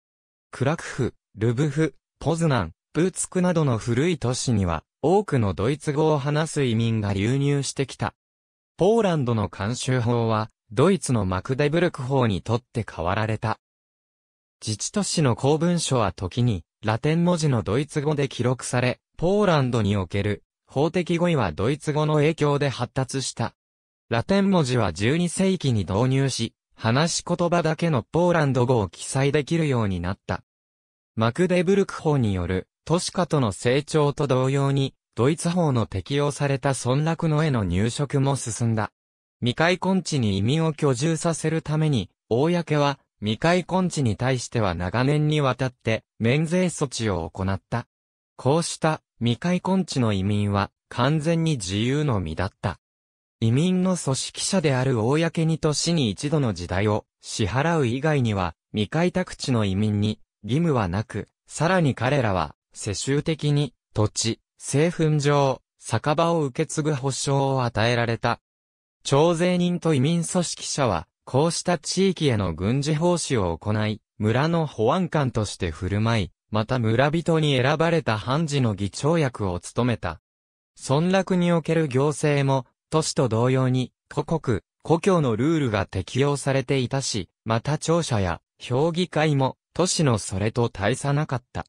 クラクフ、ルブフ、ポズナン、ブーツクなどの古い都市には、多くのドイツ語を話す移民が流入してきた。ポーランドの慣習法は、ドイツのマクデブルク法にとって変わられた。自治都市の公文書は時に、ラテン文字のドイツ語で記録され、ポーランドにおける法的語彙はドイツ語の影響で発達した。ラテン文字は12世紀に導入し、話し言葉だけのポーランド語を記載できるようになった。マクデブルク法による、都市化との成長と同様に、ドイツ法の適用された村落の絵の入植も進んだ。未開根地に移民を居住させるために、公は、未開根地に対しては長年にわたって、免税措置を行った。こうした、未開根地の移民は、完全に自由の身だった。移民の組織者である公にと市に一度の時代を支払う以外には、未開拓地の移民に義務はなく、さらに彼らは、世襲的に、土地、製粉場、酒場を受け継ぐ保証を与えられた。徴税人と移民組織者は、こうした地域への軍事奉仕を行い、村の保安官として振る舞い、また村人に選ばれた判事の議長役を務めた。村落における行政も、都市と同様に、都国、故郷のルールが適用されていたし、また庁舎や、評議会も、都市のそれと大差なかった。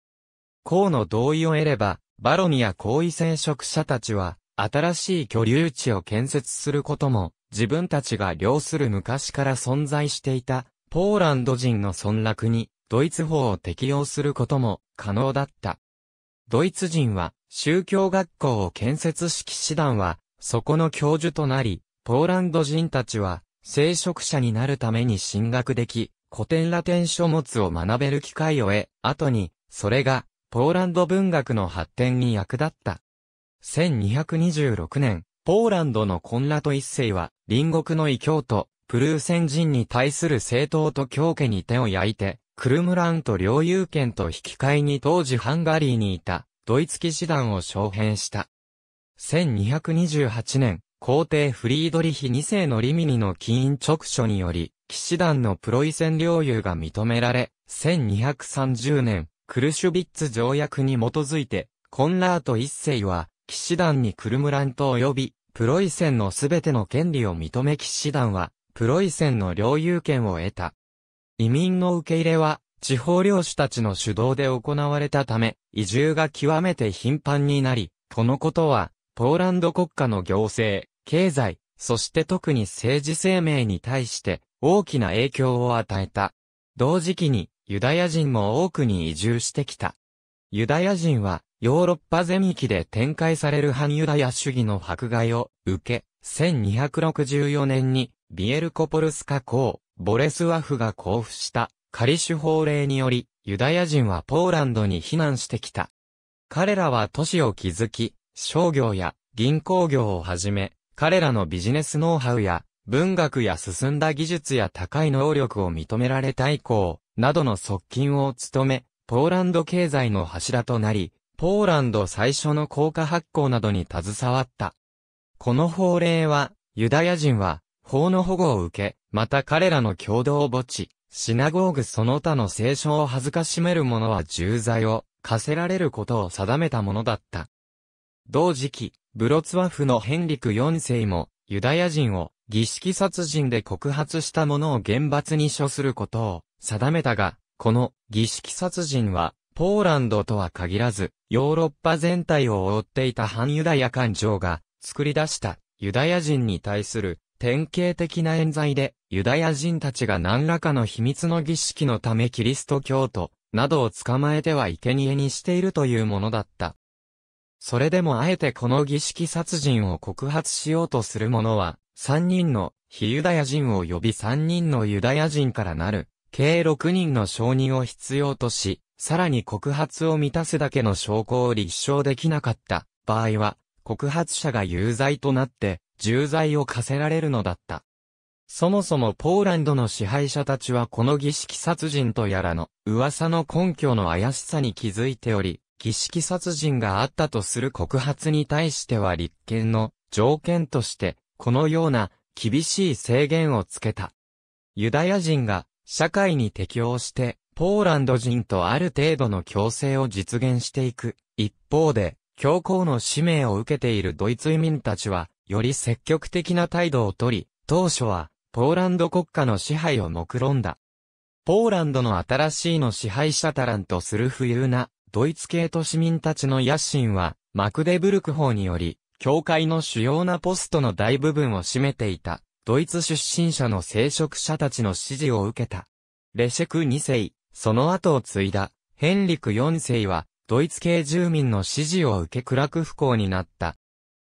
公の同意を得れば、バロニア高位染色者たちは、新しい居留地を建設することも、自分たちが領する昔から存在していた、ポーランド人の村落に、ドイツ法を適用することも可能だった。ドイツ人は、宗教学校を建設式師団は、そこの教授となり、ポーランド人たちは、聖職者になるために進学でき、古典ラテン書物を学べる機会を得、後に、それが、ポーランド文学の発展に役立った。1226年、ポーランドのコンラト一世は、隣国の異教徒、プルーセン人に対する政党と教家に手を焼いて、クルムランと領有権と引き換えに当時ハンガリーにいた、ドイツ騎士団を招聘した。1228年、皇帝フリードリヒ二世のリミニの起因直書により、騎士団のプロイセン領有が認められ、1230年、クルシュビッツ条約に基づいて、コンラート一世は、騎士団にクルムラント及び、プロイセンのすべての権利を認め騎士団は、プロイセンの領有権を得た。移民の受け入れは、地方領主たちの主導で行われたため、移住が極めて頻繁になり、このことは、ポーランド国家の行政、経済、そして特に政治生命に対して、大きな影響を与えた。同時期にユダヤ人も多くに移住してきた。ユダヤ人はヨーロッパ全域で展開される反ユダヤ主義の迫害を受け、1264年にビエルコポルスカ公、ボレスワフが交付した仮主法令により、ユダヤ人はポーランドに避難してきた。彼らは都市を築き、商業や銀行業をはじめ、彼らのビジネスノウハウや文学や進んだ技術や高い能力を認められた以降、などの側近を務め、ポーランド経済の柱となり、ポーランド最初の硬果発行などに携わった。この法令は、ユダヤ人は、法の保護を受け、また彼らの共同墓地、シナゴーグその他の聖書を恥ずかしめる者は重罪を課せられることを定めたものだった。同時期、ブロツワフのヘンリク4世もユダヤ人を儀式殺人で告発した者を厳罰に処することを定めたが、この儀式殺人は、ポーランドとは限らず、ヨーロッパ全体を覆っていた反ユダヤ感情が作り出したユダヤ人に対する典型的な冤罪で、ユダヤ人たちが何らかの秘密の儀式のためキリスト教徒などを捕まえては生贄にしているというものだった。それでもあえてこの儀式殺人を告発しようとする者は、三人の非ユダヤ人を呼び三人のユダヤ人からなる、計六人の承認を必要とし、さらに告発を満たすだけの証拠を立証できなかった場合は、告発者が有罪となって、重罪を課せられるのだった。そもそもポーランドの支配者たちはこの儀式殺人とやらの噂の根拠の怪しさに気づいており、儀式殺人があったとする告発に対しては立件の条件としてこのような厳しい制限をつけた。ユダヤ人が社会に適応してポーランド人とある程度の共生を実現していく。一方で、教皇の使命を受けているドイツ移民たちは、より積極的な態度をとり、当初は、ポーランド国家の支配を目論んだ。ポーランドの新しいの支配者タランとする富裕な、ドイツ系都市民たちの野心は、マクデブルク法により、教会の主要なポストの大部分を占めていた、ドイツ出身者の聖職者たちの支持を受けた。レシェク2世、その後を継いだ、ヘンリク4世は、ドイツ系住民の支持を受け暗く不幸になった。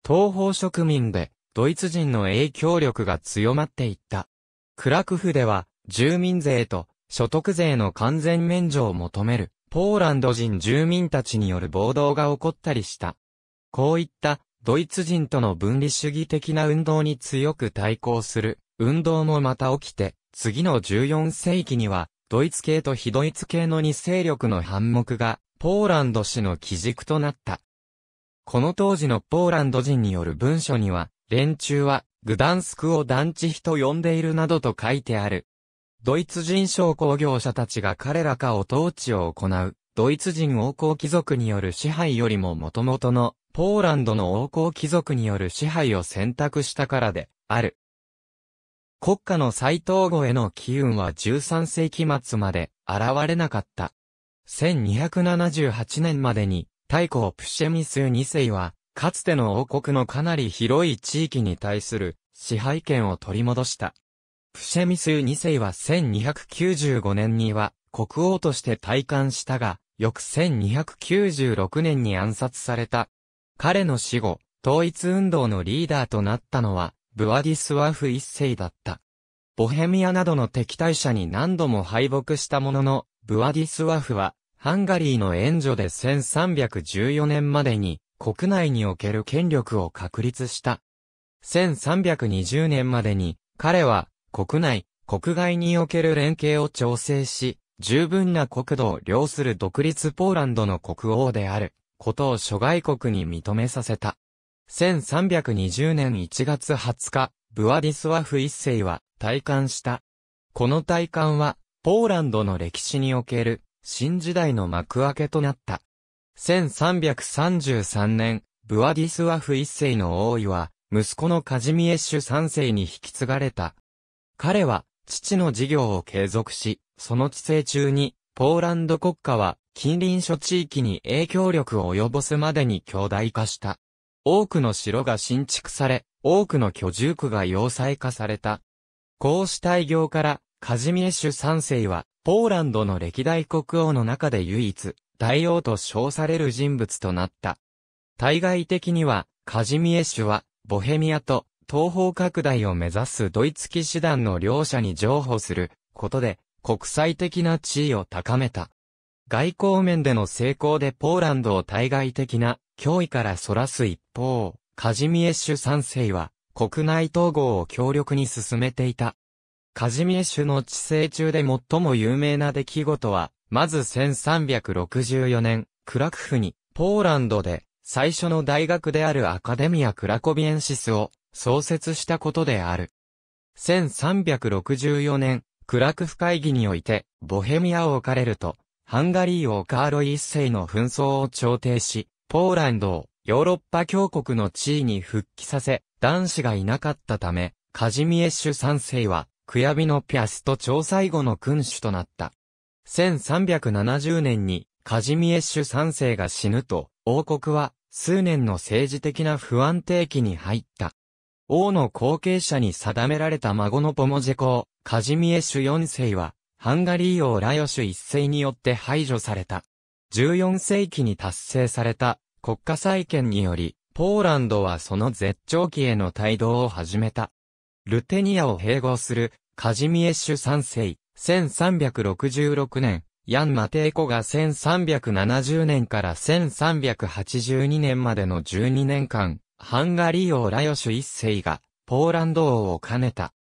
東方植民で、ドイツ人の影響力が強まっていった。クラクフでは、住民税と所得税の完全免除を求める、ポーランド人住民たちによる暴動が起こったりした。こういったドイツ人との分離主義的な運動に強く対抗する運動もまた起きて、次の14世紀には、ドイツ系と非ドイツ系の2勢力の反目が、ポーランド氏の基軸となった。この当時のポーランド人による文書には、連中は、グダンスクを団地比と呼んでいるなどと書いてある。ドイツ人商工業者たちが彼らかを統治を行う、ドイツ人王侯貴族による支配よりももともとのポーランドの王公貴族による支配を選択したからで、ある。国家の再統合への機運は13世紀末まで現れなかった。1278年までに、太閤プシェミス2世は、かつての王国のかなり広い地域に対する支配権を取り戻した。プシェミス2世は1295年には国王として退官したが、翌1296年に暗殺された彼の死後、統一運動のリーダーとなったのは、ブワディスワフ一世だった。ボヘミアなどの敵対者に何度も敗北したものの、ブワディスワフは、ハンガリーの援助で1314年までに、国内における権力を確立した。1320年までに、彼は、国内、国外における連携を調整し、十分な国土を領する独立ポーランドの国王である。ことを諸外国に認めさせた。1320年1月20日、ブアディスワフ一世は退官した。この退官は、ポーランドの歴史における新時代の幕開けとなった。1333年、ブアディスワフ一世の王位は、息子のカジミエッシュ三世に引き継がれた。彼は、父の事業を継続し、その治世中に、ポーランド国家は近隣諸地域に影響力を及ぼすまでに強大化した。多くの城が新築され、多くの居住区が要塞化された。こうした偉業から、カジミエシュ三世は、ポーランドの歴代国王の中で唯一、大王と称される人物となった。対外的には、カジミエシュは、ボヘミアと東方拡大を目指すドイツ騎士団の両者に譲歩することで、国際的な地位を高めた。外交面での成功でポーランドを対外的な脅威からそらす一方、カジミエッシュ三世は国内統合を強力に進めていた。カジミエッシュの治世中で最も有名な出来事は、まず1364年、クラクフに、ポーランドで、最初の大学であるアカデミア・クラコビエンシスを創設したことである。1364年、クラクフ会議において、ボヘミアを置かれると、ハンガリー王カーロ一世の紛争を調停し、ポーランドをヨーロッパ強国の地位に復帰させ、男子がいなかったため、カジミエッシュ三世は、クヤビのピアスと調査後の君主となった。1370年に、カジミエッシュ三世が死ぬと、王国は、数年の政治的な不安定期に入った。王の後継者に定められた孫のポモジェ公、カジミエッシュ四世は、ハンガリー王ラヨシュ一世によって排除された。14世紀に達成された国家再建により、ポーランドはその絶頂期への帯同を始めた。ルテニアを併合するカジミエッシュ三世、1366年、ヤン・マテイコが1370年から1382年までの12年間、ハンガリー王ラヨシュ一世が、ポーランド王を兼ねた。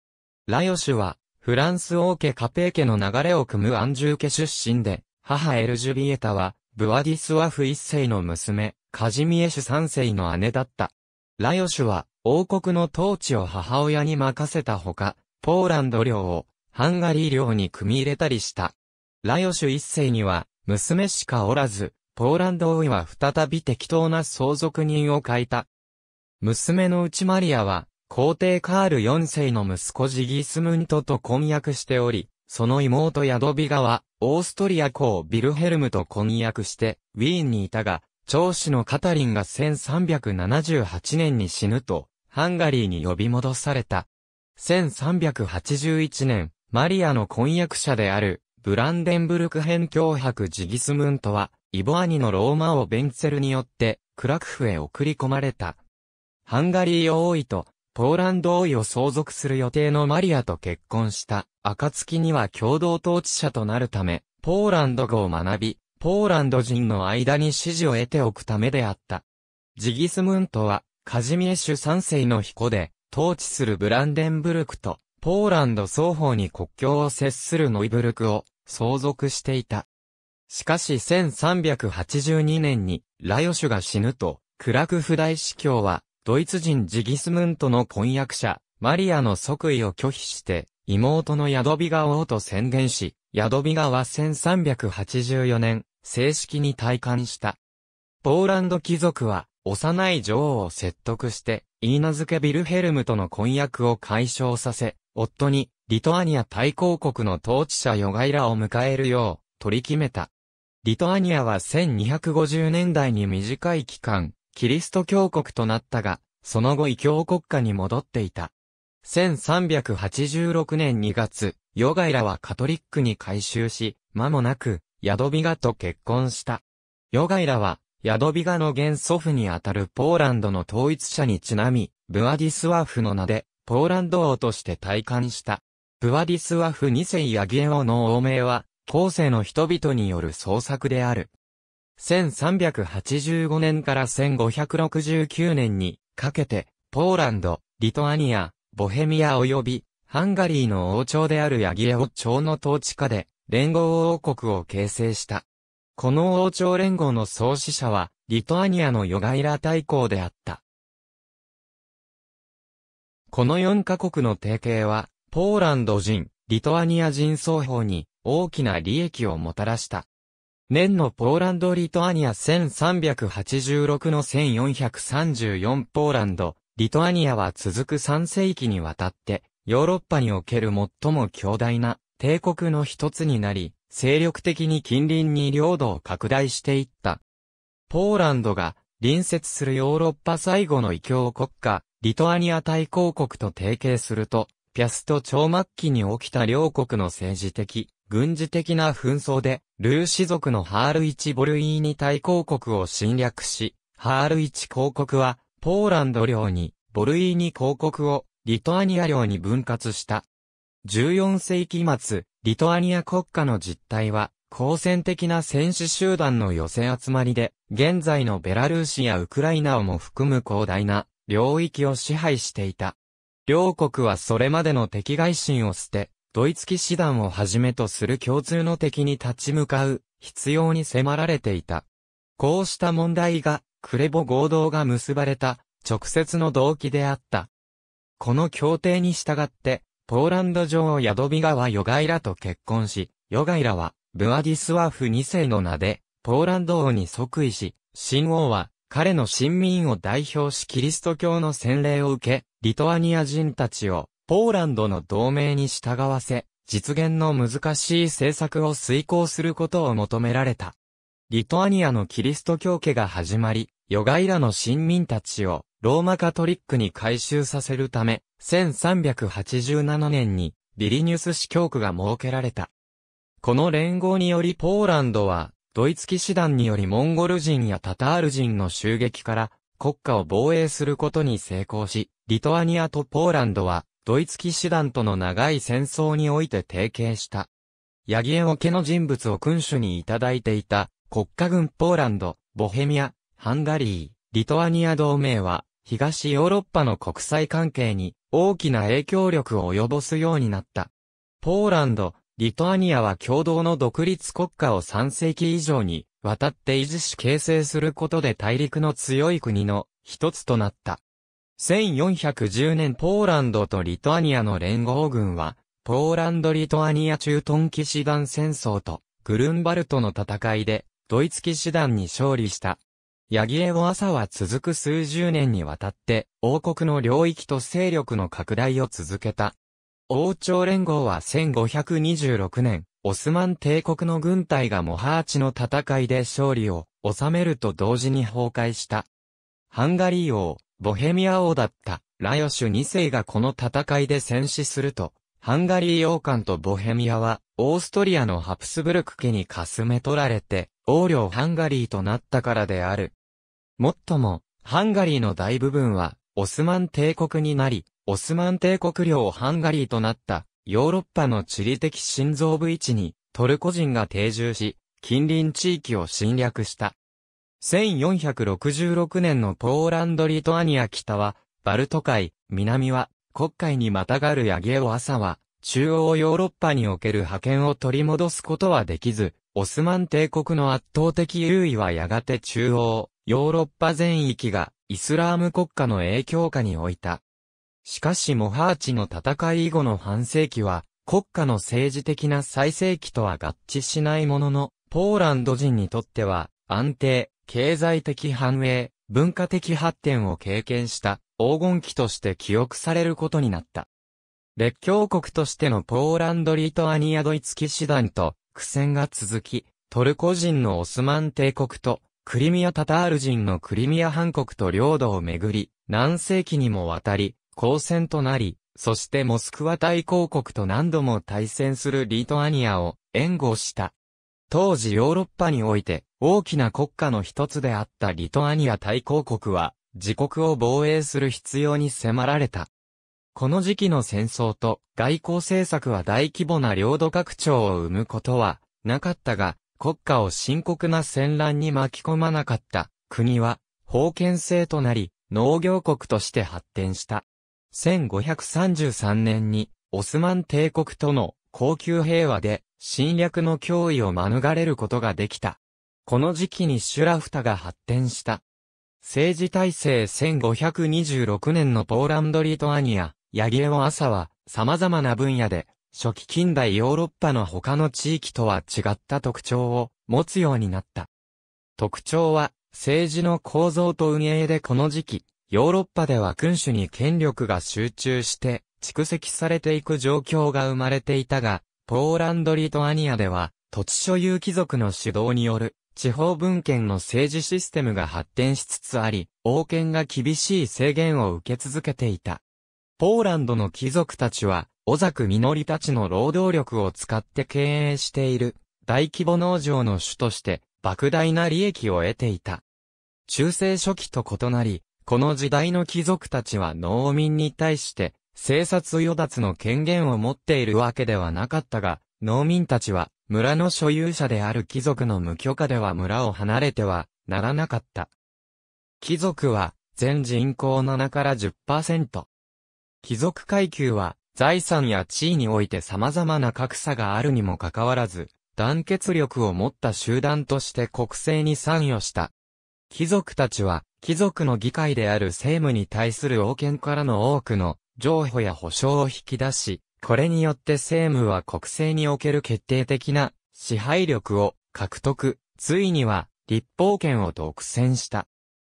ラヨシュは、フランス王家カペー家の流れを組むアンジュー家出身で、母エルジュビエタは、ブワディスワフ一世の娘、カジミエシュ三世の姉だった。ラヨシュは、王国の統治を母親に任せたほか、ポーランド領を、ハンガリー領に組み入れたりした。ラヨシュ一世には、娘しかおらず、ポーランド王位は再び適当な相続人を書いた。娘のうちマリアは、皇帝カール4世の息子ジギスムントと婚約しており、その妹ヤドビガは、オーストリア公ビルヘルムと婚約して、ウィーンにいたが、長子のカタリンが1378年に死ぬと、ハンガリーに呼び戻された。1381年、マリアの婚約者である、ブランデンブルク編教迫ジギスムントは、イボアニのローマ王ベンツェルによって、クラクフへ送り込まれた。ハンガリー王位とポーランド王位を相続する予定のマリアと結婚した、暁には共同統治者となるため、ポーランド語を学び、ポーランド人の間に支持を得ておくためであった。ジギスムントは、カジミエシュ三世の彦で、統治するブランデンブルクと、ポーランド双方に国境を接するノイブルクを相続していた。しかし1382年にラヨシュが死ぬと、クラクフ大司教はドイツ人ジギスムントの婚約者、マリアの即位を拒否して、妹のヤドビガ王と宣言し、ヤドビガは1384年、正式に退官した。ポーランド貴族は、幼い女王を説得して、イーナ付けビルヘルムとの婚約を解消させ、夫に、リトアニア大公国の統治者ヨガイラを迎えるよう、取り決めた。リトアニアは1250年代に短い期間、キリスト教国となったが、その後異教国家に戻っていた。1386年2月、ヨガイラはカトリックに改宗し、間もなく、ヤドビガと結婚した。ヨガイラは、ヤドビガの元祖父にあたるポーランドの統一者にちなみ、ブアディスワフの名で、ポーランド王として退官した。ブアディスワフ二世ヤギエオの王名は、後世の人々による創作である。1385年から1569年にかけて、ポーランド、リトアニア、ボヘミア及び、ハンガリーの王朝であるヤギエオ朝の統治下で、連合王国を形成した。この王朝連合の創始者は、リトアニアのヨガイラ大公であった。この4カ国の提携は、ポーランド人、リトアニア人双方に大きな利益をもたらした。年のポーランド・リトアニア1386の1434ポーランド、リトアニアは続く3世紀にわたって、ヨーロッパにおける最も強大な帝国の一つになり、精力的に近隣に領土を拡大していった。ポーランドが隣接するヨーロッパ最後の異教国家、リトアニア大公国と提携すると、ピャスト超末期に起きた両国の政治的、軍事的な紛争で、ルーシ族のハールイチ・ボルイーニ大公国を侵略し、ハールイチ公国は、ポーランド領に、ボルイーニ公国を、リトアニア領に分割した。14世紀末、リトアニア国家の実態は、好戦的な戦士集団の寄せ集まりで、現在のベラルーシやウクライナをも含む広大な領域を支配していた。両国はそれまでの敵外心を捨て、ドイツ騎士団をはじめとする共通の敵に立ち向かう必要に迫られていた。こうした問題がクレボ合同が結ばれた直接の動機であった。この協定に従って、ポーランド上ヤドビガはヨガイラと結婚し、ヨガイラはブアディスワフ2世の名で、ポーランド王に即位し、新王は彼の新民を代表しキリスト教の洗礼を受け、リトアニア人たちをポーランドの同盟に従わせ、実現の難しい政策を遂行することを求められた。リトアニアのキリスト教家が始まり、ヨガイラの新民たちをローマカトリックに改修させるため、1387年にビリニュス市教区が設けられた。この連合によりポーランドは、ドイツ騎士団によりモンゴル人やタタール人の襲撃から国家を防衛することに成功し、リトアニアとポーランドはドイツ騎士団との長い戦争において提携した。ヤギエオ家の人物を君主にいただいていた国家軍ポーランド、ボヘミア、ハンガリー、リトアニア同盟は東ヨーロッパの国際関係に大きな影響力を及ぼすようになった。ポーランド、リトアニアは共同の独立国家を3世紀以上に渡って維持し形成することで大陸の強い国の一つとなった。1410年ポーランドとリトアニアの連合軍は、ポーランド・リトアニア中東騎士団戦争とグルンバルトの戦いで、ドイツ騎士団に勝利した。ヤギエゴ朝は続く数十年にわたって、王国の領域と勢力の拡大を続けた。王朝連合は1526年、オスマン帝国の軍隊がモハーチの戦いで勝利を収めると同時に崩壊した。ハンガリー王、ボヘミア王だったラヨシュ2世がこの戦いで戦死すると、ハンガリー王冠とボヘミアは、オーストリアのハプスブルク家にかすめ取られて、王領ハンガリーとなったからである。もっとも、ハンガリーの大部分は、オスマン帝国になり、オスマン帝国領ハンガリーとなった、ヨーロッパの地理的心臓部位置に、トルコ人が定住し、近隣地域を侵略した。1466年のポーランド・リトアニア北は、バルト海、南は、国海にまたがるヤゲオ朝は、中央ヨーロッパにおける覇権を取り戻すことはできず、オスマン帝国の圧倒的優位はやがて中央、ヨーロッパ全域が、イスラーム国家の影響下に置いた。しかしモハーチの戦い以後の半世紀は、国家の政治的な最盛期とは合致しないものの、ポーランド人にとっては、安定、経済的繁栄、文化的発展を経験した黄金期として記憶されることになった。列強国としてのポーランド・リトアニア・ドイツ騎士団と苦戦が続き、トルコ人のオスマン帝国とクリミア・タタール人のクリミア半国と領土をめぐり、何世紀にもわたり、交戦となり、そしてモスクワ大公国と何度も対戦するリトアニアを援護した。当時ヨーロッパにおいて大きな国家の一つであったリトアニア大公国は自国を防衛する必要に迫られた。この時期の戦争と外交政策は大規模な領土拡張を生むことはなかったが、国家を深刻な戦乱に巻き込まなかった国は、封建制となり、農業国として発展した。1533年に、オスマン帝国との高級平和で侵略の脅威を免れることができた。この時期にシュラフタが発展した。政治体制1526年のポーランド・リトアニア、ヤギエオ・アサは、様々な分野で、初期近代ヨーロッパの他の地域とは違った特徴を持つようになった。特徴は、政治の構造と運営でこの時期、ヨーロッパでは君主に権力が集中して、蓄積されていく状況が生まれていたが、ポーランド・リトアニアでは、土地所有貴族の主導による地方文献の政治システムが発展しつつあり、王権が厳しい制限を受け続けていた。ポーランドの貴族たちは、小作実たちの労働力を使って経営している大規模農場の主として、莫大な利益を得ていた。中世初期と異なり、この時代の貴族たちは農民に対して生殺与奪の権限を持っているわけではなかったが、農民たちは、村の所有者である貴族の無許可では村を離れてはならなかった。貴族は、全人口7から10%。貴族階級は、財産や地位において様々な格差があるにもかかわらず、団結力を持った集団として国政に参与した。貴族たちは、貴族の議会である政務に対する王権からの多くの譲歩や保障を引き出し、これによって政務は国政における決定的な支配力を獲得、ついには立法権を独占した。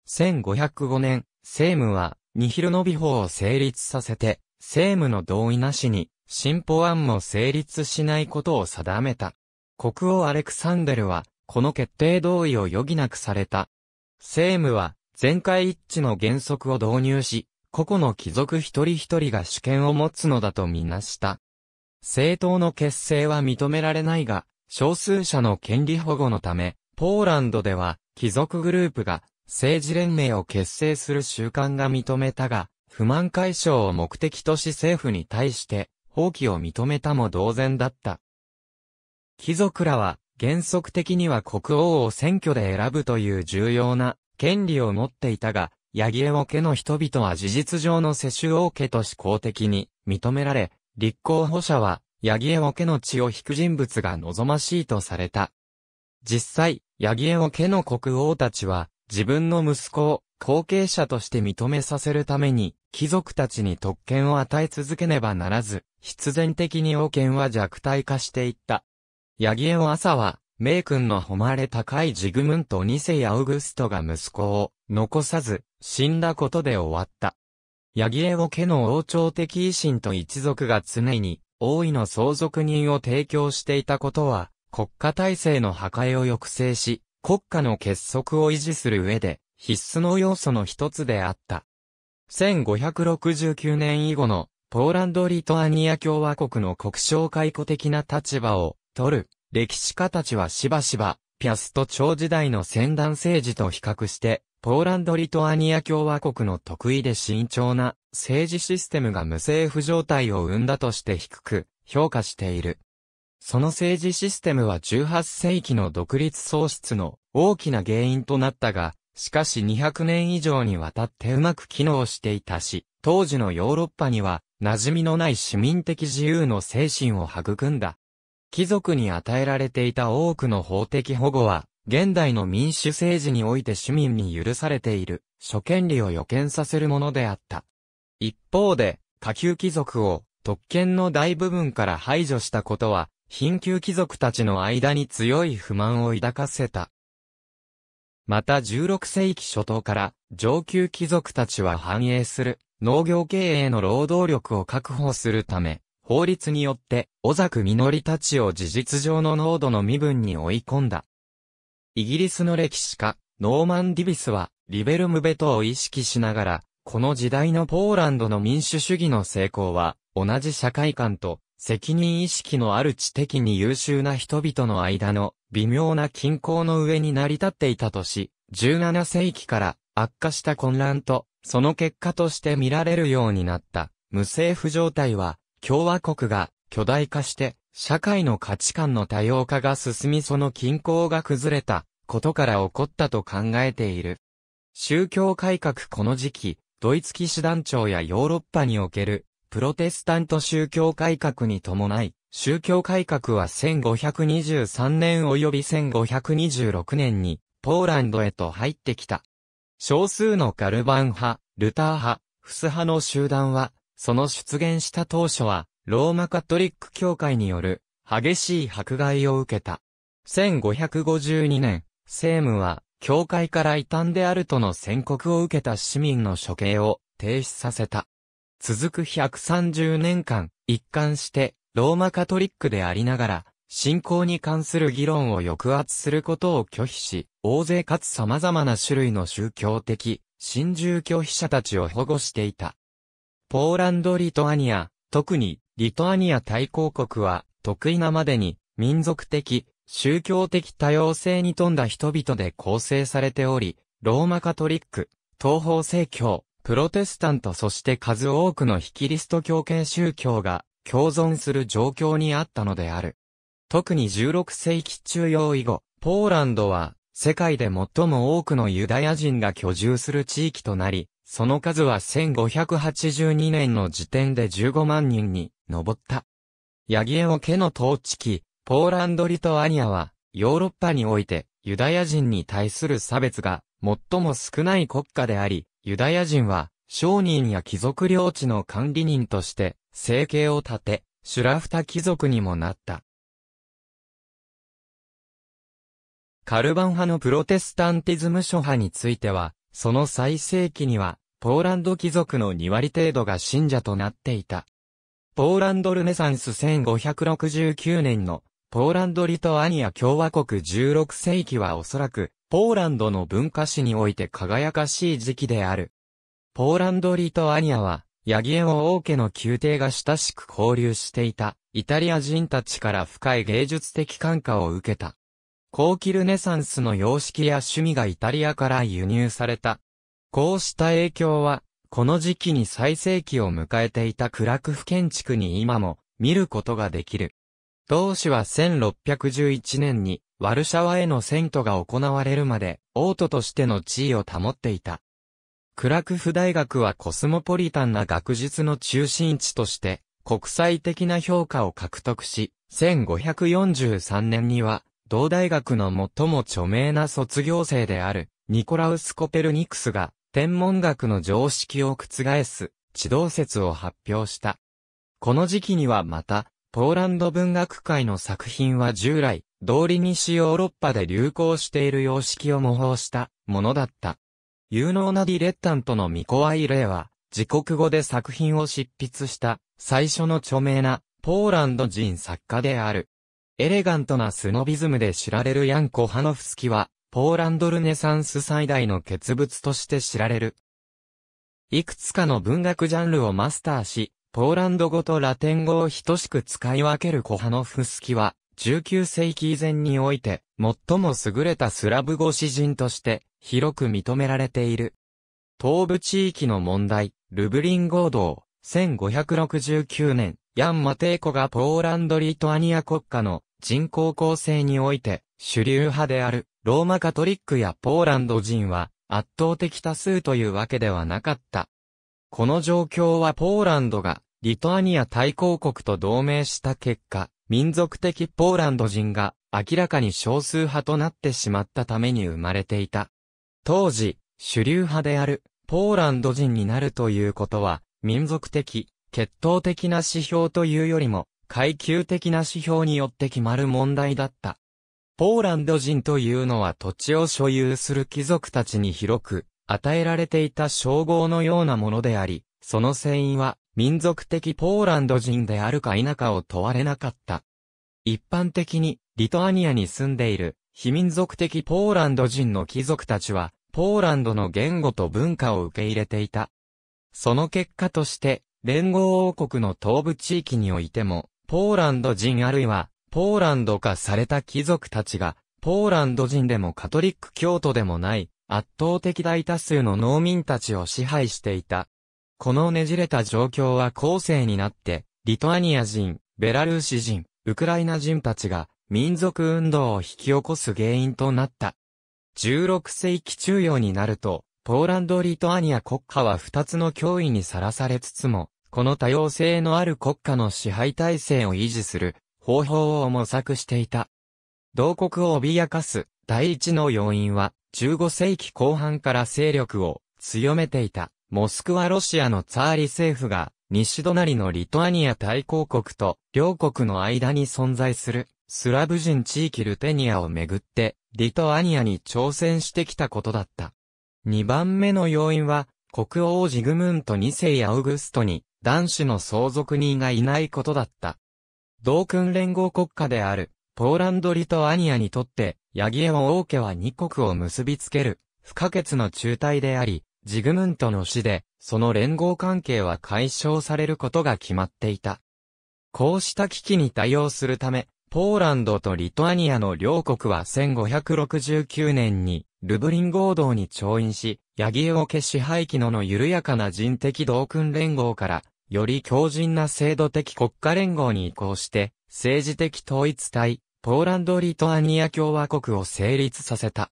1505年、政務はニヒルノビ法を成立させて、政務の同意なしに新法案も成立しないことを定めた。国王アレクサンデルは、この決定同意を余儀なくされた。政務は、全会一致の原則を導入し、個々の貴族一人一人が主権を持つのだとみなした。政党の結成は認められないが、少数者の権利保護のため、ポーランドでは、貴族グループが、政治連盟を結成する習慣が認めたが、不満解消を目的とし政府に対して、放棄を認めたも同然だった。貴族らは、原則的には国王を選挙で選ぶという重要な権利を持っていたが、ヤギエオ家の人々は事実上の世襲王家と思考的に認められ、立候補者は、ヤギエオ家の血を引く人物が望ましいとされた。実際、ヤギエオ家の国王たちは、自分の息子を後継者として認めさせるために、貴族たちに特権を与え続けねばならず、必然的に王権は弱体化していった。ヤギエオ朝は、名君の誉れ高いジグムント2世アウグストが息子を残さず死んだことで終わった。ヤギエオ家の王朝的維新と一族が常に王位の相続人を提供していたことは国家体制の破壊を抑制し国家の結束を維持する上で必須の要素の一つであった。1569年以後のポーランド・リトアニア共和国の国商解雇的な立場を取る歴史家たちはしばしば、ピアスト朝時代の先端政治と比較して、ポーランド・リトアニア共和国の得意で慎重な政治システムが無政府状態を生んだとして低く評価している。その政治システムは18世紀の独立喪失の大きな原因となったが、しかし200年以上にわたってうまく機能していたし、当時のヨーロッパには馴染みのない市民的自由の精神を育んだ貴族に与えられていた多くの法的保護は、現代の民主政治において市民に許されている、諸権利を予見させるものであった。一方で、下級貴族を特権の大部分から排除したことは、貧窮貴族たちの間に強い不満を抱かせた。また16世紀初頭から上級貴族たちは繁栄する農業経営の労働力を確保するため、法律によって、小作実たちを事実上の濃度の身分に追い込んだ。イギリスの歴史家、ノーマン・ディビスは、リベルムベトを意識しながら、この時代のポーランドの民主主義の成功は、同じ社会観と、責任意識のある知的に優秀な人々の間の微妙な均衡の上に成り立っていたとし、17世紀から悪化した混乱と、その結果として見られるようになった無政府状態は、共和国が巨大化して、社会の価値観の多様化が進みその均衡が崩れたことから起こったと考えている。宗教改革この時期、ドイツ騎士団長やヨーロッパにおけるプロテスタント宗教改革に伴い、宗教改革は1523年及び1526年にポーランドへと入ってきた。少数のガルバン派、ルター派、フス派の集団はその出現した当初は、ローマカトリック教会による激しい迫害を受けた。1552年、政務は、教会から異端であるとの宣告を受けた市民の処刑を停止させた。続く130年間、一貫して、ローマカトリックでありながら、信仰に関する議論を抑圧することを拒否し、大勢かつ様々な種類の宗教的、新宗教被者たちを保護していた。ポーランド・リトアニア、特にリトアニア大公国は、得意なまでに民族的、宗教的多様性に富んだ人々で構成されており、ローマカトリック、東方正教、プロテスタントそして数多くの非キリスト教系宗教が共存する状況にあったのである。特に16世紀中央以後、ポーランドは世界で最も多くのユダヤ人が居住する地域となり、その数は1582年の時点で15万人に上った。ヤギエオ家の統治期、ポーランドリトアニアは、ヨーロッパにおいて、ユダヤ人に対する差別が、最も少ない国家であり、ユダヤ人は、商人や貴族領地の管理人として、生計を立て、シュラフタ貴族にもなった。カルバン派のプロテスタンティズム諸派については、その最盛期には、ポーランド貴族の2割程度が信者となっていた。ポーランドルネサンス1569年のポーランド・リトアニア共和国16世紀はおそらくポーランドの文化史において輝かしい時期である。ポーランド・リトアニアはヤギエオ王家の宮廷が親しく交流していたイタリア人たちから深い芸術的感化を受けた。後期ルネサンスの様式や趣味がイタリアから輸入されたこうした影響は、この時期に最盛期を迎えていたクラクフ建築に今も見ることができる。同氏は1611年にワルシャワへの遷都が行われるまで王都としての地位を保っていた。クラクフ大学はコスモポリタンな学術の中心地として国際的な評価を獲得し、1543年には同大学の最も著名な卒業生であるニコラウス・コペルニクスが天文学の常識を覆す地動説を発表した。この時期にはまた、ポーランド文学界の作品は従来、通り西ヨーロッパで流行している様式を模倣したものだった。有能なディレッタントのミコワイレイは、自国語で作品を執筆した最初の著名なポーランド人作家である。エレガントなスノビズムで知られるヤンコハノフスキは、ポーランドルネサンス最大の傑物として知られる。いくつかの文学ジャンルをマスターし、ポーランド語とラテン語を等しく使い分けるコハノフスキは、19世紀以前において、最も優れたスラブ語詩人として、広く認められている。東部地域の問題、ルブリン合同、1569年、ヤン・マテイコがポーランド・リトアニア国家の人口構成において主流派である。ローマカトリックやポーランド人は圧倒的多数というわけではなかった。この状況はポーランドがリトアニア大公国と同盟した結果、民族的ポーランド人が明らかに少数派となってしまったために生まれていた。当時、主流派であるポーランド人になるということは、民族的、血統的な指標というよりも、階級的な指標によって決まる問題だった。ポーランド人というのは土地を所有する貴族たちに広く与えられていた称号のようなものであり、その船員は民族的ポーランド人であるか否かを問われなかった。一般的にリトアニアに住んでいる非民族的ポーランド人の貴族たちは、ポーランドの言語と文化を受け入れていた。その結果として、連合王国の東部地域においても、ポーランド人あるいはポーランド化された貴族たちが、ポーランド人でもカトリック教徒でもない、圧倒的大多数の農民たちを支配していた。このねじれた状況は後世になって、リトアニア人、ベラルーシ人、ウクライナ人たちが民族運動を引き起こす原因となった。16世紀中央になると、ポーランド・リトアニア国家は2つの脅威にさらされつつも、この多様性のある国家の支配体制を維持する方法を模索していた。同国を脅かす第一の要因は、15世紀後半から勢力を強めていた、モスクワロシアのツァーリ政府が、西隣のリトアニア大公国と両国の間に存在するスラブ人地域ルテニアをめぐってリトアニアに挑戦してきたことだった。2番目の要因は国王ジグムント2世やオグストに男子の相続人がいないことだった。同訓連合国家である、ポーランド・リトアニアにとって、ヤギエオ王家は二国を結びつける、不可欠の中体であり、ジグムントの死で、その連合関係は解消されることが決まっていた。こうした危機に対応するため、ポーランドとリトアニアの両国は1569年に、ルブリン合同に調印し、ヤギエオ家支配機能の緩やかな人的同訓連合から、より強靭な制度的国家連合に移行して、政治的統一体、ポーランド・リトアニア共和国を成立させた。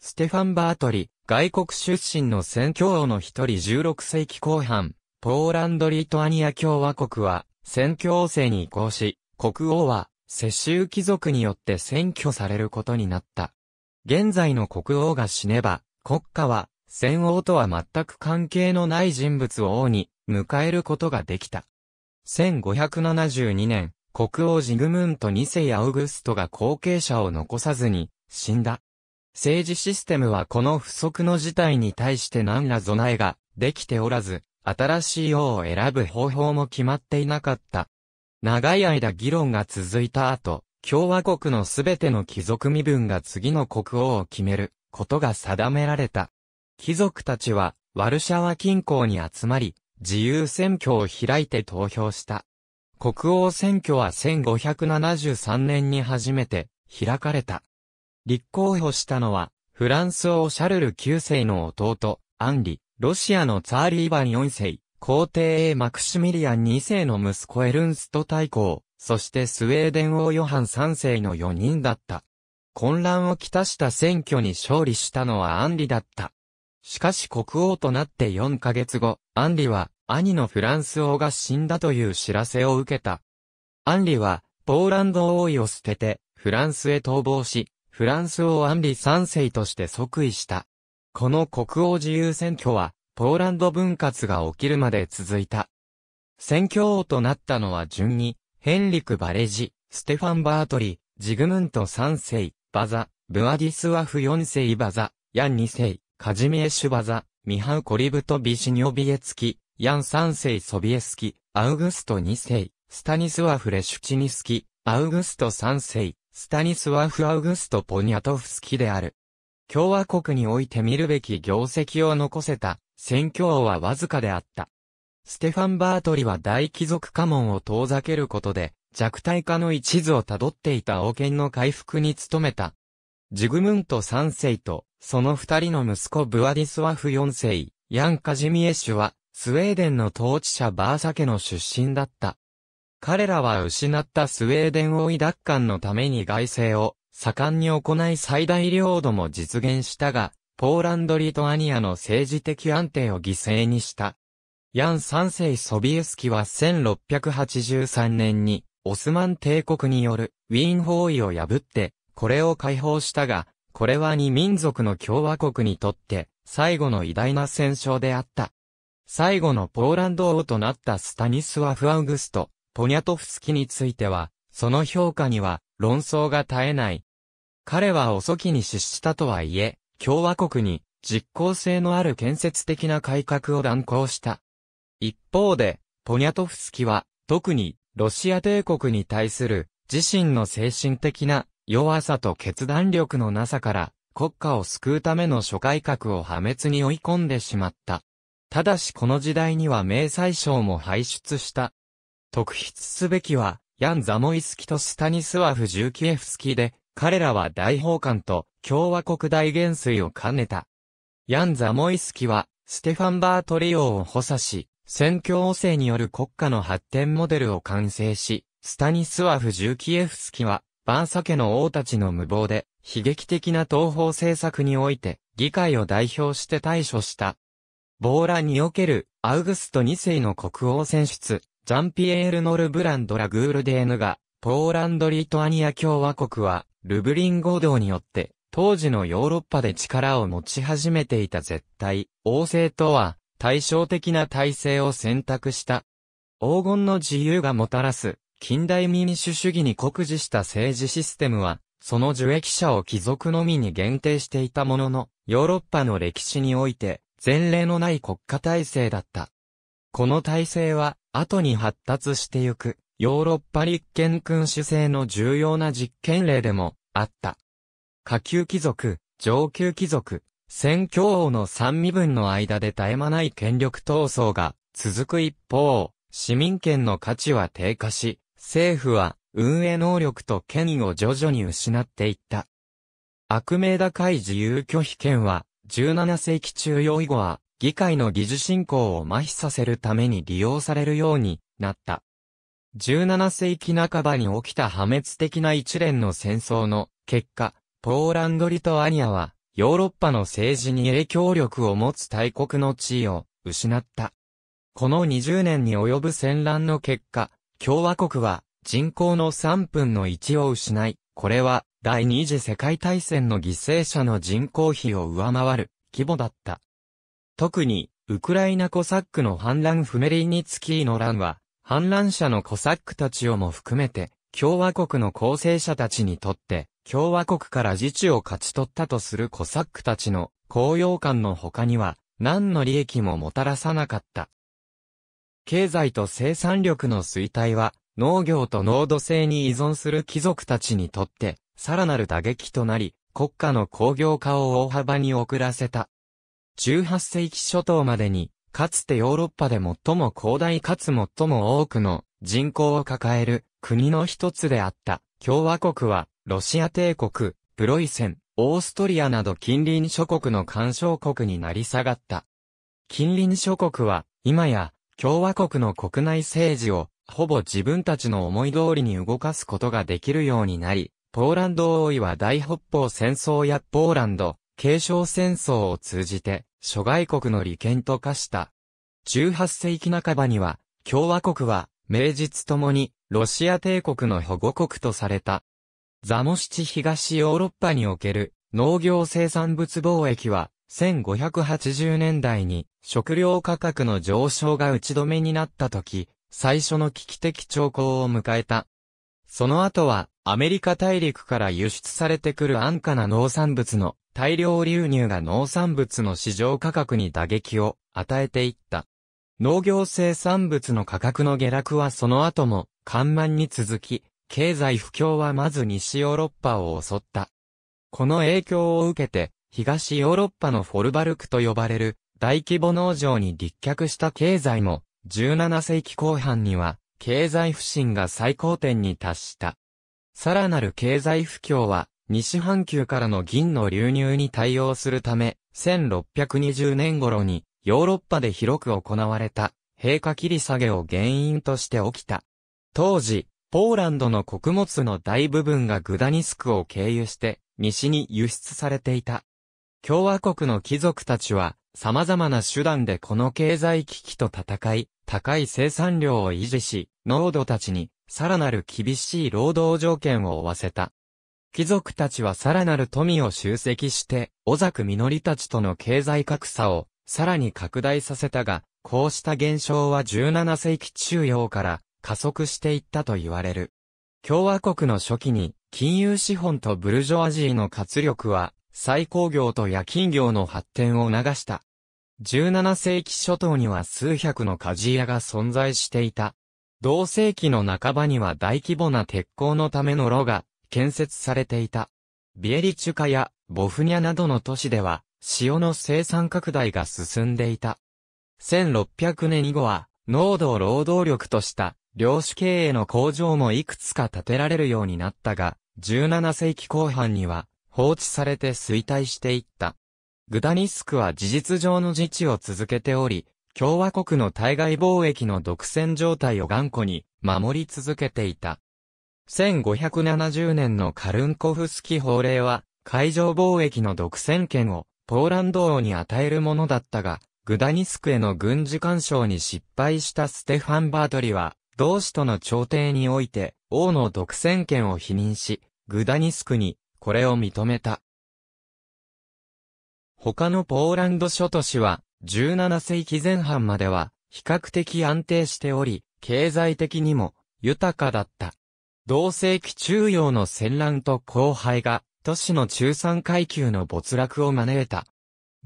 ステファン・バートリ、外国出身の宣教王の一人16世紀後半、ポーランド・リトアニア共和国は、宣教王制に移行し、国王は、世襲貴族によって選挙されることになった。現在の国王が死ねば、国家は、戦王とは全く関係のない人物を王に、迎えることができた。1572年、国王ジグムント2世アウグストが後継者を残さずに、死んだ。政治システムはこの不測の事態に対して何ら備えができておらず、新しい王を選ぶ方法も決まっていなかった。長い間議論が続いた後、共和国のすべての貴族身分が次の国王を決めることが定められた。貴族たちはワルシャワ近郊に集まり、自由選挙を開いて投票した。国王選挙は1573年に初めて開かれた。立候補したのは、フランス王シャルル9世の弟、アンリ、ロシアのツァーリーバン4世、皇帝マクシミリアン2世の息子エルンスト大公、そしてスウェーデン王ヨハン3世の4人だった。混乱をきたした選挙に勝利したのはアンリだった。しかし国王となって4ヶ月後、アンリは、兄のフランス王が死んだという知らせを受けた。アンリは、ポーランド王位を捨てて、フランスへ逃亡し、フランス王アンリ3世として即位した。この国王自由選挙は、ポーランド分割が起きるまで続いた。選挙王となったのは順に、ヘンリク・バレジ、ステファン・バートリ、ジグムント3世、バザ、ブアディスワフ4世バザ、ヤン2世、カジミエシュバザ、ミハウコリブトビシニョビエツキ、ヤン三世ソビエスキ、アウグスト二世、スタニスワフレシュチニスキ、アウグスト三世、スタニスワフアウグストポニャトフスキである。共和国において見るべき業績を残せた、戦況王はわずかであった。ステファン・バートリは大貴族家紋を遠ざけることで、弱体化の一途をたどっていた王権の回復に努めた。ジグムント三世とその二人の息子ブワディスワフ四世、ヤン・カジミエシュは、スウェーデンの統治者バーサ家の出身だった。彼らは失ったスウェーデン王位奪還のために外政を盛んに行い最大領土も実現したが、ポーランド・リトアニアの政治的安定を犠牲にした。ヤン三世ソビエスキは1683年に、オスマン帝国によるウィーン包囲を破って、これを解放したが、これは二民族の共和国にとって、最後の偉大な戦勝であった。最後のポーランド王となったスタニスワフ・アウグスト、ポニャトフスキについては、その評価には論争が絶えない。彼は遅きに失したとはいえ、共和国に実効性のある建設的な改革を断行した。一方で、ポニャトフスキは、特にロシア帝国に対する自身の精神的な弱さと決断力のなさから、国家を救うための諸改革を破滅に追い込んでしまった。ただしこの時代には明細賞も輩出した。特筆すべきは、ヤン・ザモイスキとスタニスワフ・ジューキエフスキで、彼らは大法官と共和国大元帥を兼ねた。ヤン・ザモイスキは、ステファン・バートリオを補佐し、選挙汚染による国家の発展モデルを完成し、スタニスワフ・ジューキエフスキは、バーサ家の王たちの無謀で、悲劇的な東方政策において、議会を代表して対処した。ボーラにおける、アウグスト2世の国王選出、ジャンピエール・ノル・ブランド・ラグール・デーヌが、ポーランド・リトアニア共和国は、ルブリン合同によって、当時のヨーロッパで力を持ち始めていた絶対、王政とは、対照的な体制を選択した。黄金の自由がもたらす、近代民主主義に酷似した政治システムは、その受益者を貴族のみに限定していたものの、ヨーロッパの歴史において、前例のない国家体制だった。この体制は、後に発達してゆく、ヨーロッパ立憲君主制の重要な実験例でも、あった。下級貴族、上級貴族、選挙王の三身分の間で絶え間ない権力闘争が続く一方、市民権の価値は低下し、政府は運営能力と権威を徐々に失っていった。悪名高い自由拒否権は、17世紀中央以後は、議会の議事進行を麻痺させるために利用されるようになった。17世紀半ばに起きた破滅的な一連の戦争の結果、ポーランド・リトアニアは、ヨーロッパの政治に影響力を持つ大国の地位を失った。この20年に及ぶ戦乱の結果、共和国は人口の3分の1を失い、これは第二次世界大戦の犠牲者の人口比を上回る規模だった。特に、ウクライナコサックの反乱フメリーニツキーの乱は、反乱者のコサックたちをも含めて、共和国の構成者たちにとって、共和国から自治を勝ち取ったとするコサックたちの高揚感の他には、何の利益ももたらさなかった。経済と生産力の衰退は、農業と濃度性に依存する貴族たちにとって、さらなる打撃となり、国家の工業化を大幅に遅らせた。18世紀初頭までに、かつてヨーロッパで最も広大かつ最も多くの人口を抱える国の一つであった共和国はロシア帝国、プロイセン、オーストリアなど近隣諸国の干渉国になり下がった。近隣諸国は今や共和国の国内政治を、ほぼ自分たちの思い通りに動かすことができるようになり、ポーランド王位は大北方戦争やポーランド、継承戦争を通じて、諸外国の利権と化した。18世紀半ばには、共和国は、名実ともに、ロシア帝国の保護国とされた。ザモシチ東ヨーロッパにおける農業生産物貿易は1580年代に食料価格の上昇が打ち止めになった時、最初の危機的兆候を迎えた。その後はアメリカ大陸から輸出されてくる安価な農産物の大量流入が農産物の市場価格に打撃を与えていった。農業生産物の価格の下落はその後も緩慢に続き、経済不況はまず西ヨーロッパを襲った。この影響を受けて、東ヨーロッパのフォルバルクと呼ばれる大規模農場に立脚した経済も、17世紀後半には、経済不振が最高点に達した。さらなる経済不況は、西半球からの銀の流入に対応するため、1620年頃に、ヨーロッパで広く行われた、陛下切り下げを原因として起きた。当時、ポーランドの穀物の大部分がグダニスクを経由して、西に輸出されていた。共和国の貴族たちは、様々な手段でこの経済危機と戦い、高い生産量を維持し、農奴たちに、さらなる厳しい労働条件を負わせた。貴族たちはさらなる富を集積して、小作実りたちとの経済格差を、さらに拡大させたが、こうした現象は17世紀中央から加速していったと言われる。共和国の初期に、金融資本とブルジョアジーの活力は再工業と夜勤業の発展を促した。17世紀初頭には数百の鍛冶屋が存在していた。同世紀の半ばには大規模な鉄鋼のための炉が建設されていた。ビエリチュカやボフニャなどの都市では塩の生産拡大が進んでいた。1600年以後は度を労働力とした漁師経営の工場もいくつか建てられるようになったが、17世紀後半には放置されて衰退していった。グダニスクは事実上の自治を続けており、共和国の対外貿易の独占状態を頑固に守り続けていた。1570年のカルンコフスキ法令は、海上貿易の独占権をポーランド王に与えるものだったが、グダニスクへの軍事干渉に失敗したステファン・バートリは、同志との調停において、王の独占権を否認し、グダニスクにこれを認めた。他のポーランド諸都市は、17世紀前半までは、比較的安定しており、経済的にも、豊かだった。同世紀中央の戦乱と荒廃が、都市の中産階級の没落を招いた。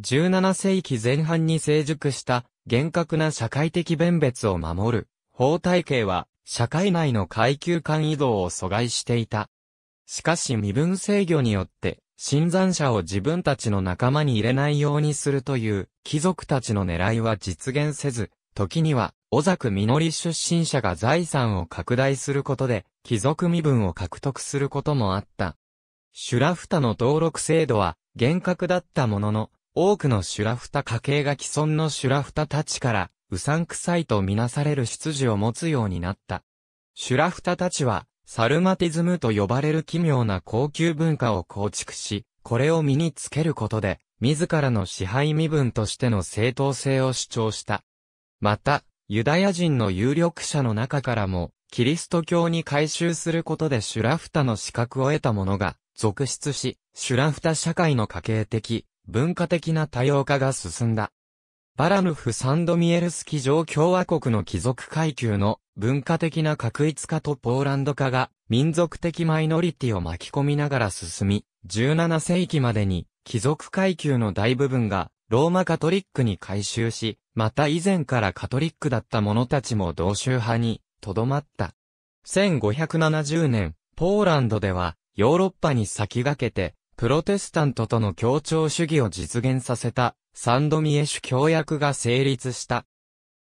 17世紀前半に成熟した厳格な社会的弁別を守る法体系は社会内の階級間移動を阻害していた。しかし身分制御によって、新参者を自分たちの仲間に入れないようにするという貴族たちの狙いは実現せず、時には、小作実出身者が財産を拡大することで、貴族身分を獲得することもあった。シュラフタの登録制度は厳格だったものの、多くのシュラフタ家系が既存のシュラフタたちから、うさんくさいとみなされる出自を持つようになった。シュラフタたちは、サルマティズムと呼ばれる奇妙な高級文化を構築し、これを身につけることで、自らの支配身分としての正当性を主張した。また、ユダヤ人の有力者の中からも、キリスト教に改宗することでシュラフタの資格を得た者が続出し、シュラフタ社会の家系的、文化的な多様化が進んだ。バラヌフ・サンドミエルスキ上共和国の貴族階級の文化的な確一化とポーランド化が民族的マイノリティを巻き込みながら進み、17世紀までに貴族階級の大部分がローマカトリックに改修し、また以前からカトリックだった者たちも同州派に留まった。1570年、ポーランドではヨーロッパに先駆けてプロテスタントとの協調主義を実現させたサンドミエシュ協約が成立した。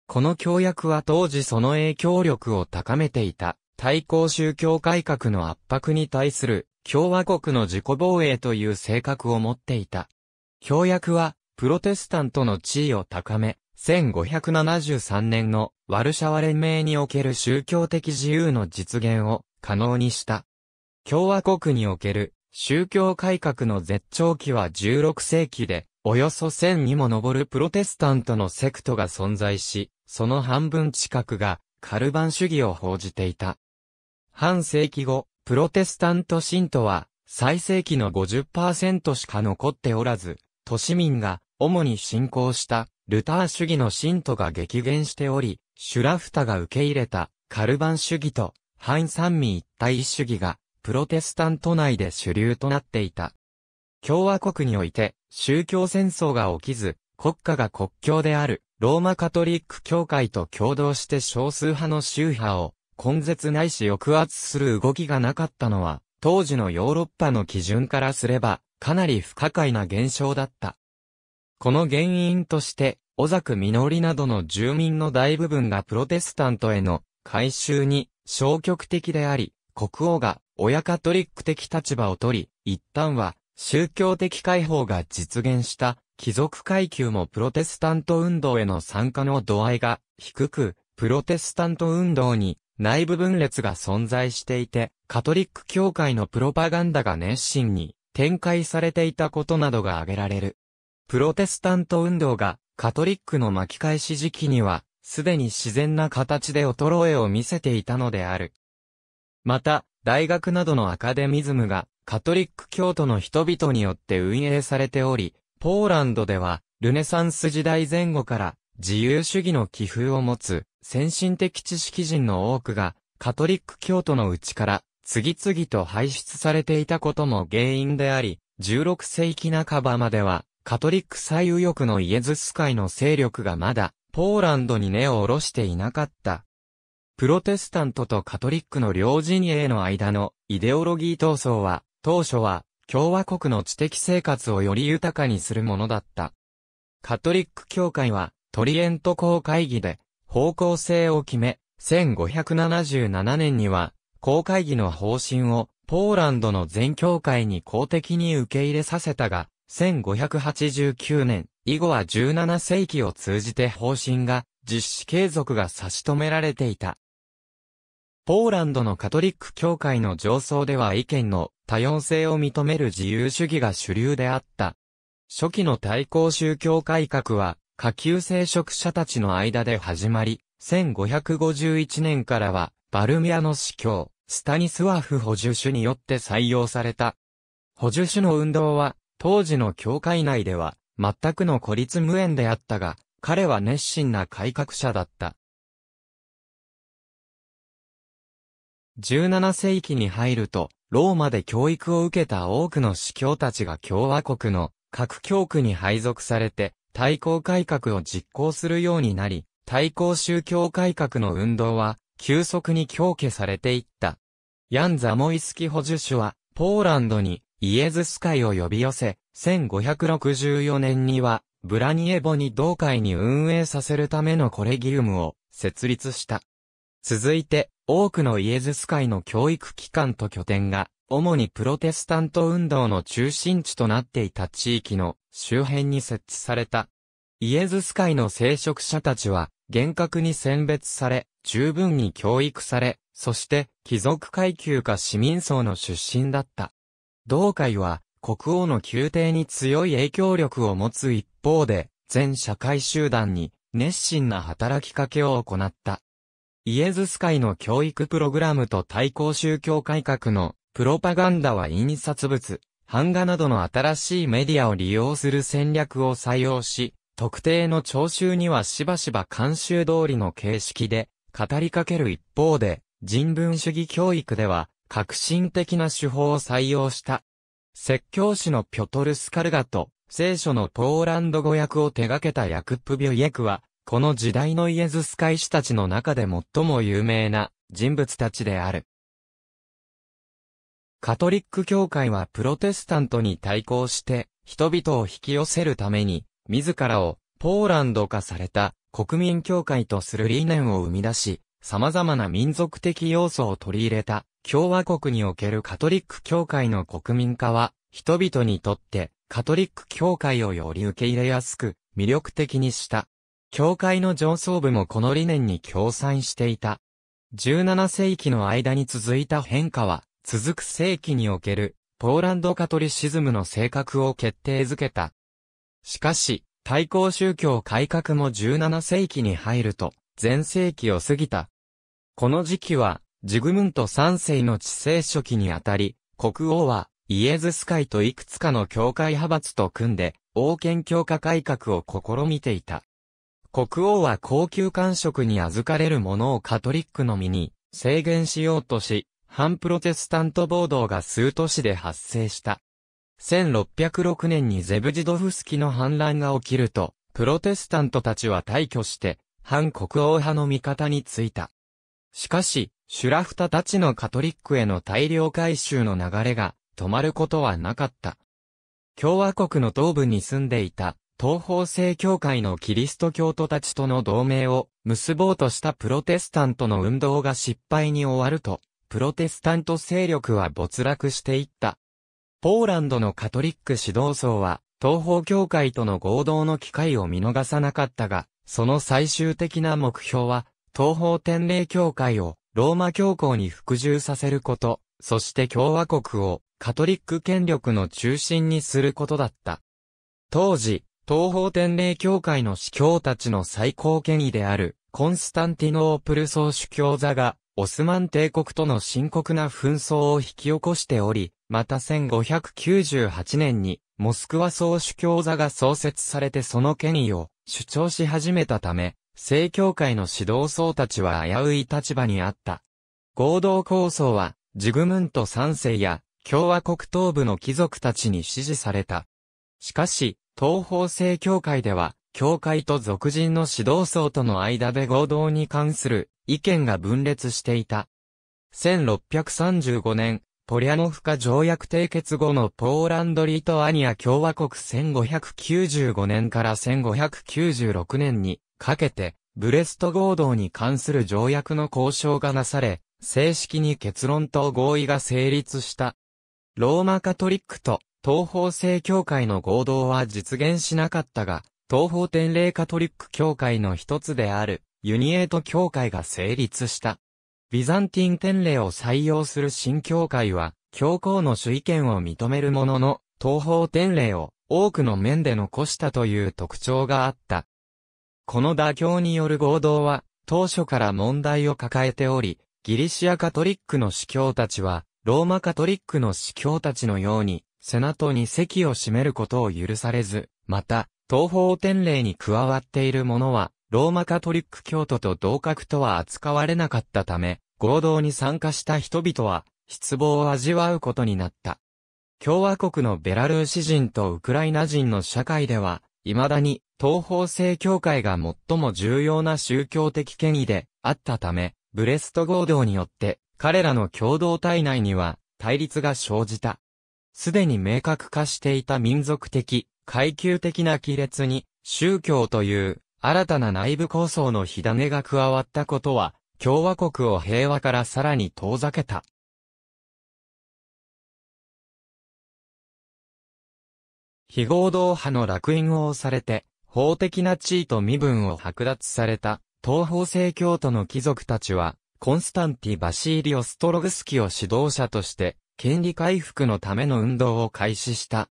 この協約は当時その影響力を高めていた、対抗宗教改革の圧迫に対する共和国の自己防衛という性格を持っていた。協約は、プロテスタントの地位を高め、1573年のワルシャワ連盟における宗教的自由の実現を可能にした。共和国における宗教改革の絶頂期は16世紀で、およそ1000にも上るプロテスタントのセクトが存在し、その半分近くがカルバン主義を報じていた。半世紀後、プロテスタント信徒は最盛期の50%しか残っておらず、都市民が主に信仰したルター主義の信徒が激減しており、シュラフタが受け入れたカルバン主義と反三味一体主義がプロテスタント内で主流となっていた。共和国において、宗教戦争が起きず、国家が国境である、ローマカトリック教会と共同して少数派の宗派を、根絶ないし抑圧する動きがなかったのは、当時のヨーロッパの基準からすれば、かなり不可解な現象だった。この原因として、小のりなどの住民の大部分がプロテスタントへの改修に消極的であり、国王が親カトリック的立場を取り、一旦は宗教的解放が実現した貴族階級もプロテスタント運動への参加の度合いが低く、プロテスタント運動に内部分裂が存在していて、カトリック教会のプロパガンダが熱心に展開されていたことなどが挙げられる。プロテスタント運動がカトリックの巻き返し時期には、すでに自然な形で衰えを見せていたのである。また、大学などのアカデミズムがカトリック教徒の人々によって運営されており、ポーランドでは、ルネサンス時代前後から、自由主義の気風を持つ、先進的知識人の多くが、カトリック教徒のうちから、次々と排出されていたことも原因であり、16世紀半ばまでは、カトリック最右翼のイエズス会の勢力がまだ、ポーランドに根を下ろしていなかった。プロテスタントとカトリックの両陣営の間のイデオロギー闘争は、当初は、共和国の知的生活をより豊かにするものだった。カトリック教会は、トリエント公会議で、方向性を決め、1577年には、公会議の方針を、ポーランドの全教会に公的に受け入れさせたが、1589年、以後は17世紀を通じて方針が、実施継続が差し止められていた。ポーランドのカトリック教会の上層では意見の多様性を認める自由主義が主流であった。初期の対抗宗教改革は、下級聖職者たちの間で始まり、1551年からは、バルミアの司教、スタニスワフ補助主によって採用された。補助主の運動は、当時の教会内では、全くの孤立無縁であったが、彼は熱心な改革者だった。17世紀に入ると、ローマで教育を受けた多くの司教たちが共和国の各教区に配属されて、対抗改革を実行するようになり、対抗宗教改革の運動は、急速に強化されていった。ヤン・ザモイスキ補助手は、ポーランドにイエズス会を呼び寄せ、1564年には、ブラニエボに同会に運営させるためのコレギウムを設立した。続いて、多くのイエズス会の教育機関と拠点が、主にプロテスタント運動の中心地となっていた地域の周辺に設置された。イエズス会の聖職者たちは、厳格に選別され、十分に教育され、そして貴族階級か市民層の出身だった。同会は、国王の宮廷に強い影響力を持つ一方で、全社会集団に熱心な働きかけを行った。イエズス会の教育プログラムと対抗宗教改革のプロパガンダは印刷物、版画などの新しいメディアを利用する戦略を採用し、特定の聴衆にはしばしば慣習通りの形式で語りかける一方で、人文主義教育では革新的な手法を採用した。説教師のピョトル・スカルガと、聖書のポーランド語訳を手掛けたヤクップ・ビュイエクは、この時代のイエズス会士たちの中で最も有名な人物たちである。カトリック教会はプロテスタントに対抗して人々を引き寄せるために自らをポーランド化された国民教会とする理念を生み出し様々な民族的要素を取り入れた共和国におけるカトリック教会の国民化は人々にとってカトリック教会をより受け入れやすく魅力的にした。教会の上層部もこの理念に協賛していた。17世紀の間に続いた変化は、続く世紀における、ポーランドカトリシズムの性格を決定づけた。しかし、対抗宗教改革も17世紀に入ると、前世紀を過ぎた。この時期は、ジグムント三世の治世初期にあたり、国王は、イエズス会といくつかの教会派閥と組んで、王権強化改革を試みていた。国王は高級官職に預かれるものをカトリックのみに制限しようとし、反プロテスタント暴動が数都市で発生した。1606年にゼブジドフスキの反乱が起きると、プロテスタントたちは退去して、反国王派の味方についた。しかし、シュラフタたちのカトリックへの大量回収の流れが止まることはなかった。共和国の東部に住んでいた東方正教会のキリスト教徒たちとの同盟を結ぼうとしたプロテスタントの運動が失敗に終わると、プロテスタント勢力は没落していった。ポーランドのカトリック指導層は、東方教会との合同の機会を見逃さなかったが、その最終的な目標は、東方天霊教会をローマ教皇に服従させること、そして共和国をカトリック権力の中心にすることだった。当時、東方天霊教会の司教たちの最高権威である、コンスタンティノープル総主教座が、オスマン帝国との深刻な紛争を引き起こしており、また1598年に、モスクワ総主教座が創設されてその権威を主張し始めたため、正教会の指導層たちは危うい立場にあった。合同構想は、ジグムント3世や共和国東部の貴族たちに支持された。しかし、東方正教会では、教会と俗人の指導層との間で合同に関する意見が分裂していた。1635年、ポリャノフカ条約締結後のポーランド・リトアニア共和国1595年から1596年にかけて、ブレスト合同に関する条約の交渉がなされ、正式に結論と合意が成立した。ローマカトリックと東方正教会の合同は実現しなかったが、東方天霊カトリック教会の一つである、ユニエート教会が成立した。ビザンティン天霊を採用する新教会は、教皇の主意見を認めるものの、東方天霊を多くの面で残したという特徴があった。この妥協による合同は、当初から問題を抱えており、ギリシアカトリックの司教たちは、ローマカトリックの司教たちのように、セナトに席を占めることを許されず、また、東方典礼に加わっている者は、ローマカトリック教徒と同格とは扱われなかったため、合同に参加した人々は、失望を味わうことになった。共和国のベラルーシ人とウクライナ人の社会では、未だに東方正教会が最も重要な宗教的権威であったため、ブレスト合同によって彼らの共同体内には対立が生じた。すでに明確化していた民族的、階級的な亀裂に、宗教という新たな内部構想の火種が加わったことは、共和国を平和からさらに遠ざけた。非合同派の落印を押されて、法的な地位と身分を剥奪された、東方正教徒の貴族たちは、コンスタンティ・バシーリオ・ストログスキを指導者として、権利回復のための運動を開始した。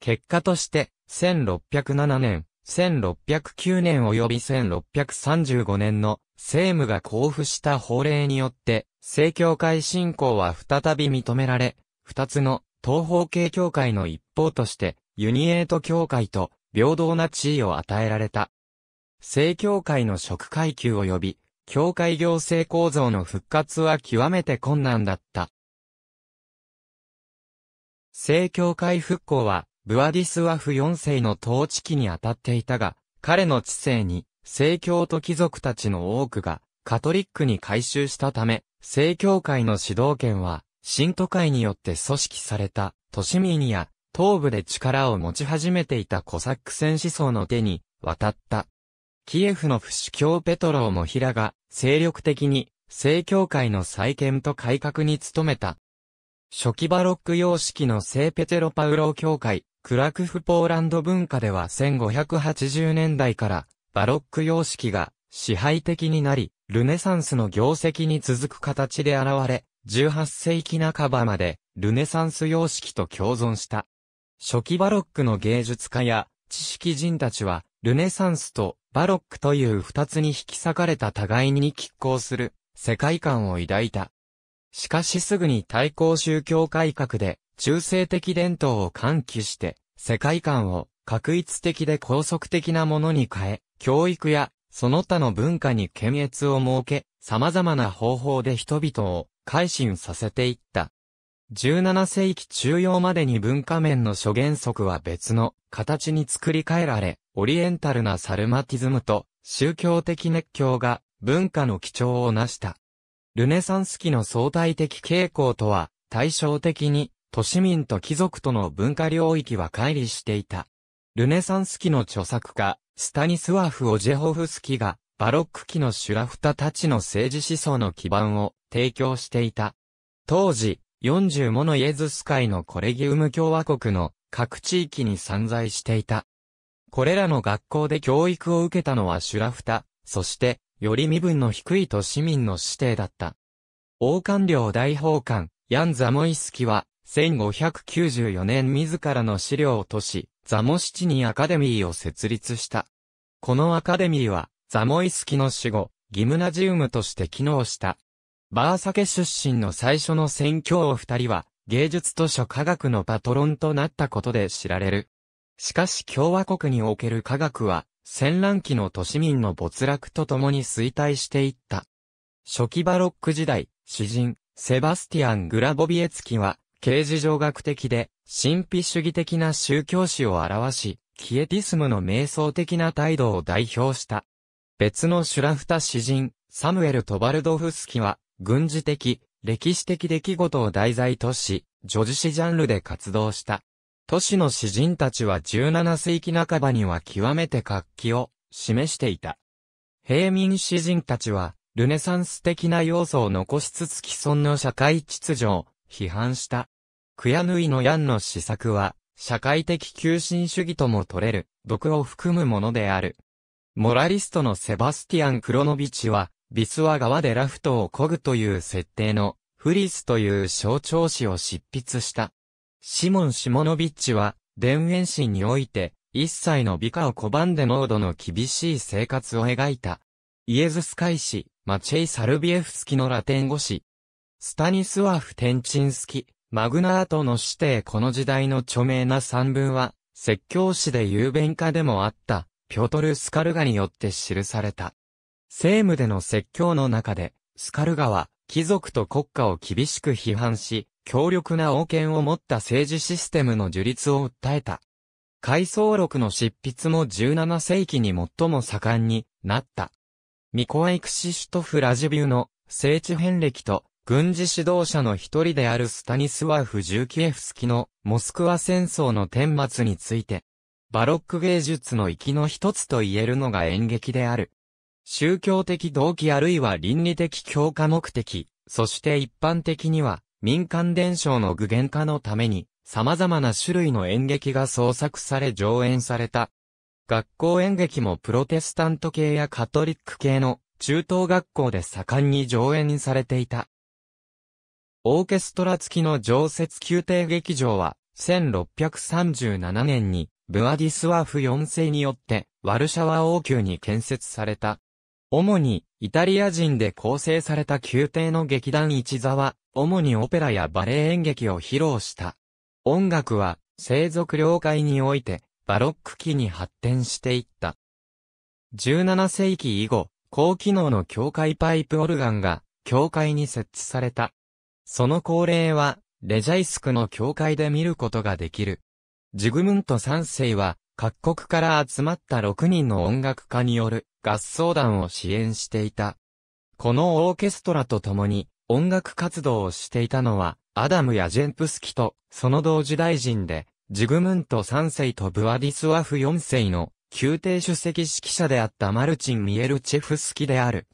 結果として、1607年、1609年及び1635年の政務が交付した法令によって、正教会信仰は再び認められ、二つの東方系教会の一方として、ユニエート教会と平等な地位を与えられた。正教会の職階級及び、教会行政構造の復活は極めて困難だった。正教会復興は、ブアディスワフ4世の統治期に当たっていたが、彼の知性に、正教と貴族たちの多くが、カトリックに改宗したため、正教会の指導権は、新都会によって組織された、都市民や、東部で力を持ち始めていたコサック戦思想の手に、渡った。キエフの不死教ペトローもラが、精力的に、正教会の再建と改革に努めた。初期バロック様式の聖ペテロパウロ教会、クラクフポーランド文化では1580年代からバロック様式が支配的になり、ルネサンスの業績に続く形で現れ、18世紀半ばまでルネサンス様式と共存した。初期バロックの芸術家や知識人たちは、ルネサンスとバロックという二つに引き裂かれた互いに拮抗する世界観を抱いた。しかしすぐに対抗宗教改革で、中性的伝統を喚起して、世界観を、確一的で高速的なものに変え、教育や、その他の文化に検閲を設け、様々な方法で人々を、改心させていった。17世紀中央までに文化面の諸原則は別の形に作り変えられ、オリエンタルなサルマティズムと宗教的熱狂が文化の基調を成した。ルネサンス期の相対的傾向とは、対照的に、都市民と貴族との文化領域は乖離していた。ルネサンス期の著作家、スタニスワフ・オジェホフスキが、バロック期のシュラフタたちの政治思想の基盤を提供していた。当時、40ものイエズス会のコレギウム共和国の各地域に散在していた。これらの学校で教育を受けたのはシュラフタ、そしてより身分の低い都市民の指定だった。王官僚大法官、ヤン・ザモイスキは、1594年自らの資料を都市、ザモシチにアカデミーを設立した。このアカデミーは、ザモイスキの死後、ギムナジウムとして機能した。バーサケ出身の最初の宣教を二人は、芸術図書科学のパトロンとなったことで知られる。しかし共和国における科学は、戦乱期の都市民の没落とともに衰退していった。初期バロック時代、詩人、セバスティアン・グラボビエツキは、刑事上学的で、神秘主義的な宗教史を表し、キエティスムの瞑想的な態度を代表した。別のシュラフタ詩人、サムエル・トバルドフスキは、軍事的、歴史的出来事を題材とし、女子詩ジャンルで活動した。都市の詩人たちは17世紀半ばには極めて活気を示していた。平民詩人たちは、ルネサンス的な要素を残しつつ既存の社会秩序を批判した。クヤヌイのヤンの施策は、社会的急進主義とも取れる、毒を含むものである。モラリストのセバスティアン・クロノビチは、ビスワ川でラフトを漕ぐという設定の、フリスという象徴詩を執筆した。シモン・シモノビッチは、田園心において、一切の美化を拒んで濃度の厳しい生活を描いた。イエズスカイ氏、マチェイ・サルビエフスキのラテン語詞。スタニスワフ・テンチンスキ、マグナートの指定この時代の著名な散文は、説教師で雄弁家でもあった、ピョトル・スカルガによって記された。政務での説教の中で、スカルガは、貴族と国家を厳しく批判し、強力な王権を持った政治システムの樹立を訴えた。回想録の執筆も17世紀に最も盛んになった。ミコアイクシシュトフ・ラジビューの聖地遍歴と軍事指導者の一人であるスタニスワーフ・ジューキエフスキのモスクワ戦争の顛末について、バロック芸術の域の一つと言えるのが演劇である。宗教的動機あるいは倫理的強化目的、そして一般的には民間伝承の具現化のために、様々な種類の演劇が創作され上演された。学校演劇もプロテスタント系やカトリック系の中等学校で盛んに上演されていた。オーケストラ付きの常設宮廷劇場は、1637年に、ブアディスワフ4世によって、ワルシャワ王宮に建設された。主に、イタリア人で構成された宮廷の劇団一座は、主にオペラやバレエ演劇を披露した。音楽は、生族領海において、バロック期に発展していった。17世紀以後、高機能の教会パイプオルガンが、教会に設置された。その恒例は、レジャイスクの教会で見ることができる。ジグムント3世は、各国から集まった6人の音楽家による合奏団を支援していた。このオーケストラと共に、音楽活動をしていたのは、アダムやジェンプスキと、その同時大臣で、ジグムント3世とブワディスワフ4世の宮廷出席指揮者であったマルチン・ミエルチェフスキである。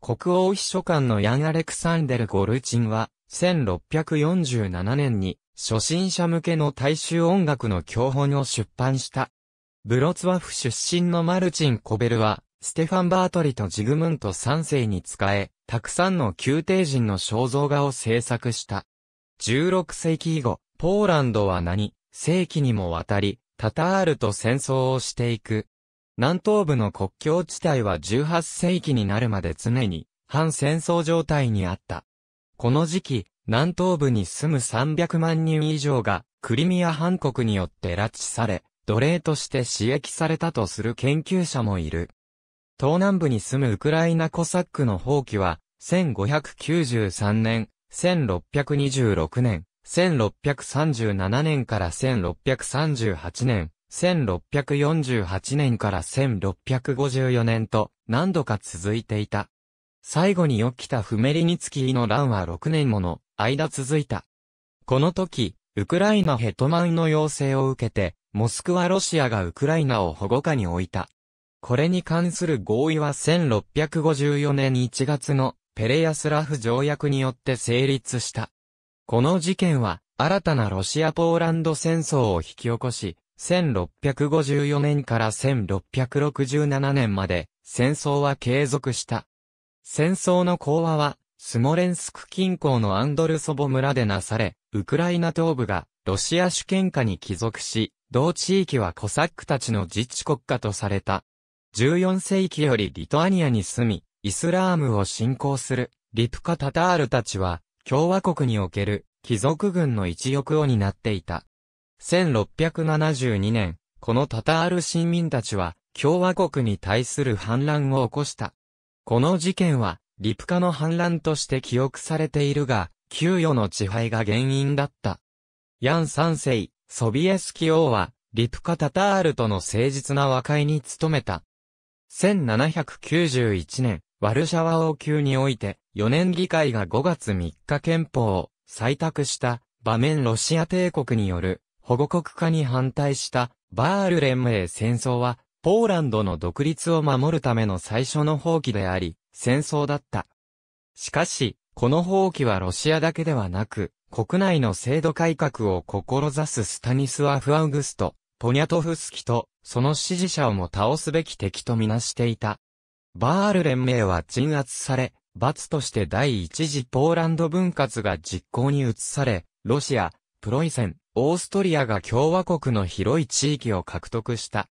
国王秘書官のヤン・アレクサンデル・ゴルチンは、1647年に、初心者向けの大衆音楽の教本を出版した。ブロツワフ出身のマルチン・コベルは、ステファン・バートリとジグムント3世に仕え、たくさんの宮廷人の肖像画を制作した。16世紀以後、ポーランドは何、世紀にもわたり、タタールと戦争をしていく。南東部の国境地帯は18世紀になるまで常に反戦争状態にあった。この時期、南東部に住む300万人以上がクリミア半国によって拉致され、奴隷として刺激されたとする研究者もいる。東南部に住むウクライナコサックの放棄は、1593年、1626年、1637年から1638年、1648年から1654年と何度か続いていた。最後に起きたフメリニツキーの乱は6年もの間続いた。この時、ウクライナヘトマンの要請を受けて、モスクワロシアがウクライナを保護下に置いた。これに関する合意は1654年1月のペレヤスラフ条約によって成立した。この事件は新たなロシア・ポーランド戦争を引き起こし、1654年から1667年まで戦争は継続した。戦争の講和はスモレンスク近郊のアンドルソボ村でなされ、ウクライナ東部がロシア主権下に帰属し、同地域はコサックたちの自治国家とされた。14世紀よりリトアニアに住み、イスラームを信仰する、リプカ・タタールたちは、共和国における、貴族軍の一翼を担っていた。1672年、このタタール新民たちは、共和国に対する反乱を起こした。この事件は、リプカの反乱として記憶されているが、給与の地配が原因だった。ヤン三世、ソビエスキ王は、リプカ・タタールとの誠実な和解に努めた。1791年、ワルシャワ王宮において、4年議会が5月3日憲法を採択した場面ロシア帝国による保護国化に反対したバール連盟戦争は、ポーランドの独立を守るための最初の放棄であり、戦争だった。しかし、この放棄はロシアだけではなく、国内の制度改革を志すスタニスワフ・アウグスト、ポニャトフスキと、その支持者をも倒すべき敵とみなしていた。バール連盟は鎮圧され、罰として第一次ポーランド分割が実行に移され、ロシア、プロイセン、オーストリアが共和国の広い地域を獲得した。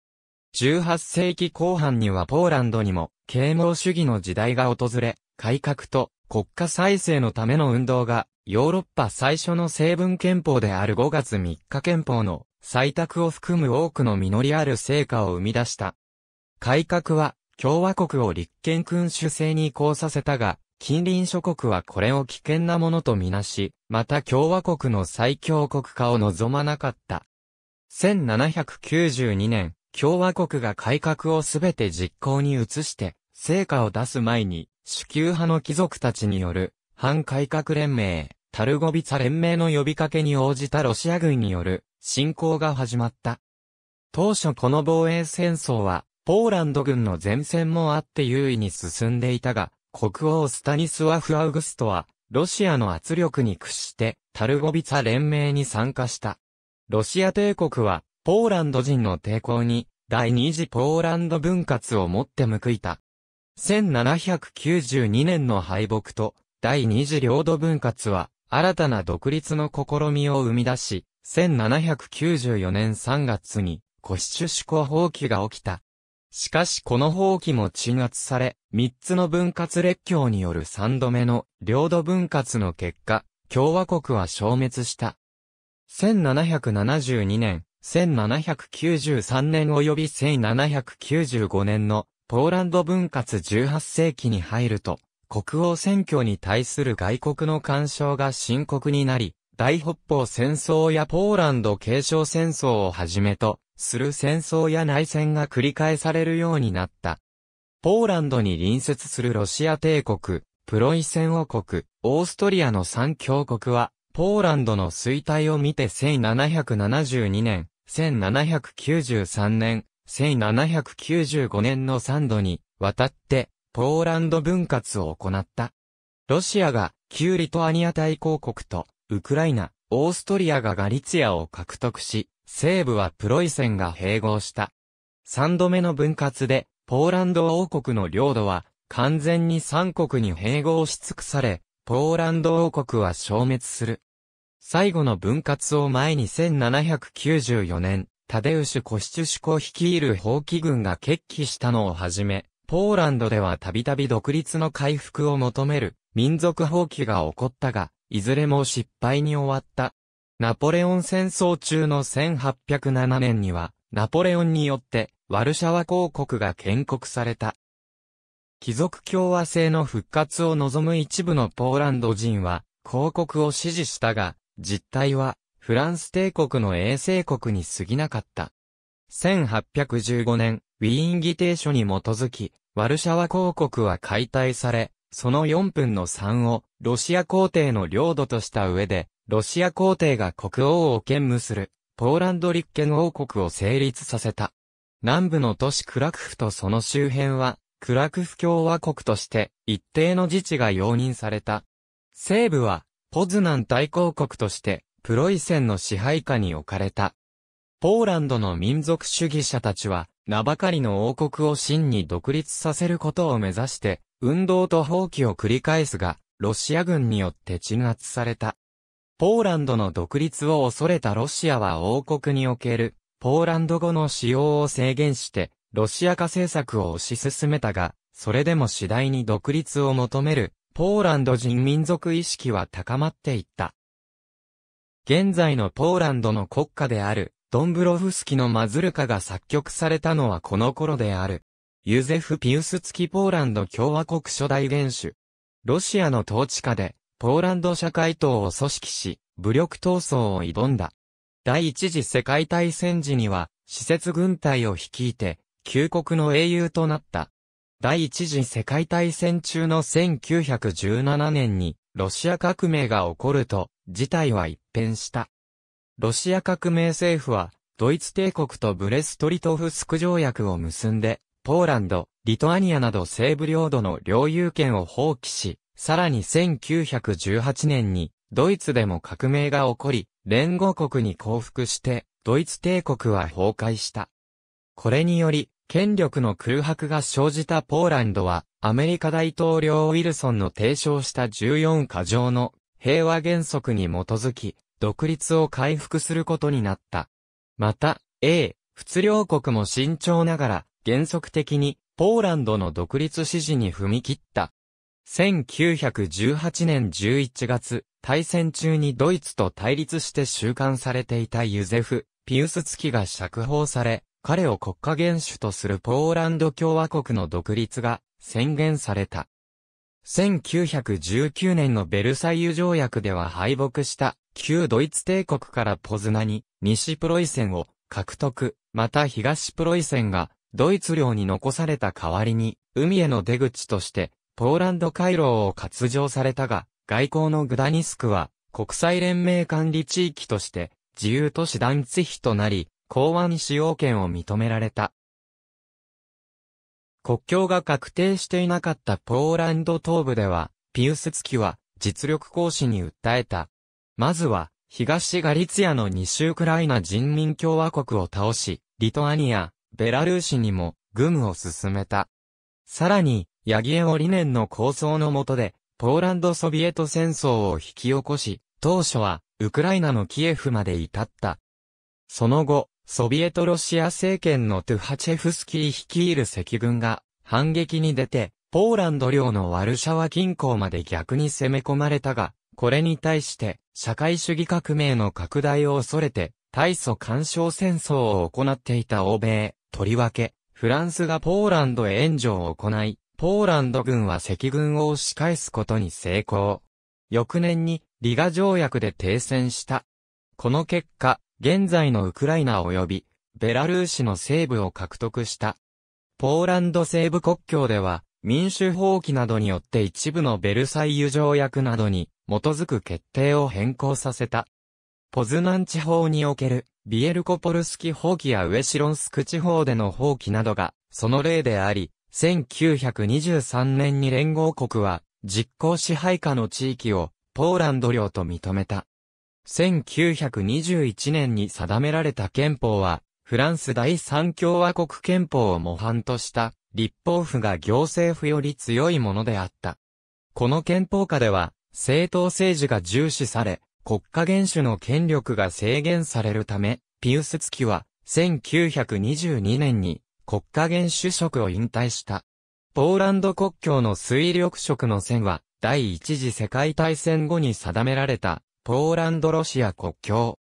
18世紀後半にはポーランドにも、啓蒙主義の時代が訪れ、改革と国家再生のための運動が、ヨーロッパ最初の成分憲法である5月3日憲法の採択を含む多くの実りある成果を生み出した。改革は共和国を立憲君主制に移行させたが、近隣諸国はこれを危険なものとみなし、また共和国の最強国化を望まなかった。1792年、共和国が改革をすべて実行に移して、成果を出す前に、主級派の貴族たちによる、反改革連盟、タルゴビツァ連盟の呼びかけに応じたロシア軍による侵攻が始まった。当初この防衛戦争は、ポーランド軍の前線もあって優位に進んでいたが、国王スタニスワフ・アウグストは、ロシアの圧力に屈して、タルゴビツァ連盟に参加した。ロシア帝国は、ポーランド人の抵抗に、第二次ポーランド分割をもって報いた。1792年の敗北と、第二次領土分割は、新たな独立の試みを生み出し、1794年3月に、コシチュシコ放棄が起きた。しかしこの放棄も鎮圧され、3つの分割列強による3度目の領土分割の結果、共和国は消滅した。1772年、1793年及び1795年のポーランド分割18世紀に入ると、国王選挙に対する外国の干渉が深刻になり、大北方戦争やポーランド継承戦争をはじめとする戦争や内戦が繰り返されるようになった。ポーランドに隣接するロシア帝国、プロイセン王国、オーストリアの三強国は、ポーランドの衰退を見て1772年、1793年、1795年の3度にわたってポーランド分割を行った。ロシアが旧リトアニア大公国とウクライナ、オーストリアがガリツィアを獲得し、西部はプロイセンが併合した。三度目の分割で、ポーランド王国の領土は完全に三国に併合し尽くされ、ポーランド王国は消滅する。最後の分割を前に1794年、タデウシュ・コシチュシュコ率いる法規軍が決起したのをはじめ、ポーランドではたびたび独立の回復を求める民族放棄が起こったが、いずれも失敗に終わった。ナポレオン戦争中の1807年には、ナポレオンによってワルシャワ公国が建国された。貴族共和制の復活を望む一部のポーランド人は、公国を支持したが、実態は、フランス帝国の衛星国に過ぎなかった。1815年、ウィーン議定書に基づき、ワルシャワ公国は解体され、その4分の3をロシア皇帝の領土とした上で、ロシア皇帝が国王を兼務する、ポーランド立憲王国を成立させた。南部の都市クラクフとその周辺は、クラクフ共和国として一定の自治が容認された。西部は、ポズナン大公国として、プロイセンの支配下に置かれた。ポーランドの民族主義者たちは、名ばかりの王国を真に独立させることを目指して、運動と放棄を繰り返すが、ロシア軍によって鎮圧された。ポーランドの独立を恐れたロシアは王国における、ポーランド語の使用を制限して、ロシア化政策を推し進めたが、それでも次第に独立を求める、ポーランド人民族意識は高まっていった。現在のポーランドの国家である、ドンブロフスキのマズルカが作曲されたのはこの頃である。ユゼフ・ピウスツキポーランド共和国初代元首。ロシアの統治下で、ポーランド社会党を組織し、武力闘争を挑んだ。第一次世界大戦時には、施設軍隊を率いて、旧国の英雄となった。第一次世界大戦中の1917年に、ロシア革命が起こると、事態は一変した。ロシア革命政府は、ドイツ帝国とブレストリトフスク条約を結んで、ポーランド、リトアニアなど西部領土の領有権を放棄し、さらに1918年に、ドイツでも革命が起こり、連合国に降伏して、ドイツ帝国は崩壊した。これにより、権力の空白が生じたポーランドは、アメリカ大統領ウィルソンの提唱した14か条の平和原則に基づき、独立を回復することになった。また、A、仏良国も慎重ながら、原則的に、ポーランドの独立支持に踏み切った。1918年11月、大戦中にドイツと対立して収監されていたユゼフ・ピウスツキが釈放され、彼を国家元首とするポーランド共和国の独立が宣言された。1919年のベルサイユ条約では敗北した旧ドイツ帝国からポズナに、西プロイセンを獲得、また東プロイセンが、ドイツ領に残された代わりに、海への出口として、ポーランド回廊を割譲されたが、外交のグダニスクは、国際連盟管理地域として、自由都市団地費となり、港湾使用権を認められた。国境が確定していなかったポーランド東部では、ピウスツキは実力行使に訴えた。まずは、東ガリツィアの西ウクライナ人民共和国を倒し、リトアニア、ベラルーシにも、軍を進めた。さらに、ヤギエオ理念の構想の下で、ポーランドソビエト戦争を引き起こし、当初は、ウクライナのキエフまで至った。その後、ソビエトロシア政権のトゥハチェフスキー率いる赤軍が、反撃に出て、ポーランド領のワルシャワ近郊まで逆に攻め込まれたが、これに対して、社会主義革命の拡大を恐れて、大祖干渉戦争を行っていた欧米、とりわけ、フランスがポーランドへ援助を行い、ポーランド軍は赤軍を押し返すことに成功。翌年に、リガ条約で停戦した。この結果、現在のウクライナ及び、ベラルーシの西部を獲得した。ポーランド西部国境では、民主放棄などによって一部のベルサイユ条約などにづく決定を変更させた。ポズナン地方における、ビエルコポルスキ放棄やウエシロンスク地方での放棄などが、その例であり、1923年に連合国は、実効支配下の地域を、ポーランド領と認めた。1921年に定められた憲法は、フランス第三共和国憲法を模範とした、立法府が行政府より強いものであった。この憲法下では、政党政治が重視され、国家元首の権力が制限されるため、ピウスツキは1922年に国家元首職を引退した。ポーランド国境の水力職の線は第一次世界大戦後に定められたポーランドロシア国境。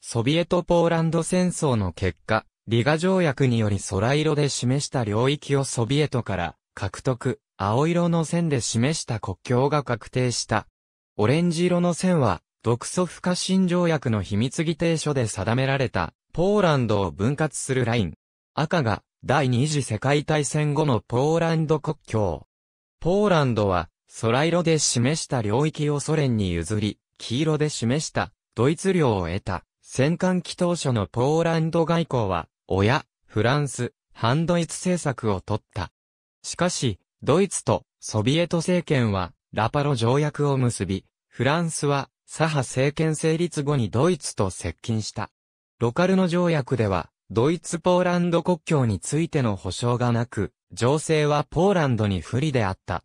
ソビエトポーランド戦争の結果、リガ条約により空色で示した領域をソビエトから獲得、青色の線で示した国境が確定した。オレンジ色の線は、独ソ不可侵条約の秘密議定書で定められた、ポーランドを分割するライン。赤が、第二次世界大戦後のポーランド国境。ポーランドは、空色で示した領域をソ連に譲り、黄色で示したドイツ領を得た。戦艦機当初のポーランド外交は、親、フランス、反ドイツ政策を取った。しかし、ドイツとソビエト政権はラパロ条約を結び、フランスは左派政権成立後にドイツと接近した。ロカルノ条約では、ドイツ・ポーランド国境についての保障がなく、情勢はポーランドに不利であった。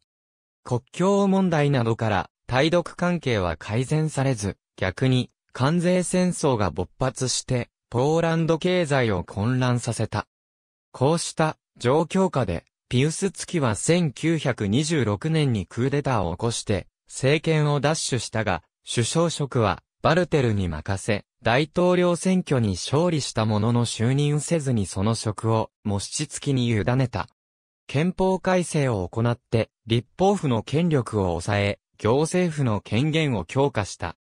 国境問題などから、対独関係は改善されず、逆に、関税戦争が勃発して、ポーランド経済を混乱させた。こうした状況下で、ピウスツキは1926年にクーデターを起こして、政権を奪取したが、首相職はバルテルに任せ、大統領選挙に勝利したものの就任せずにその職を、シチツキに委ねた。憲法改正を行って、立法府の権力を抑え、行政府の権限を強化した。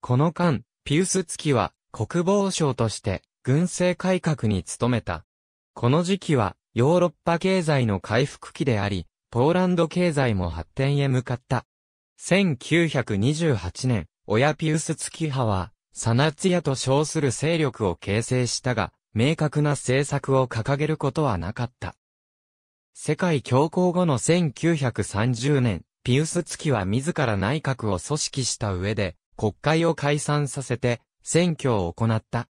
この間、ピウスツキは国防省として、軍政改革に努めた。この時期は、ヨーロッパ経済の回復期であり、ポーランド経済も発展へ向かった。1928年、親ピウス付き派は、サナツヤと称する勢力を形成したが、明確な政策を掲げることはなかった。世界恐慌後の1930年、ピウス付きは自ら内閣を組織した上で、国会を解散させて、選挙を行った。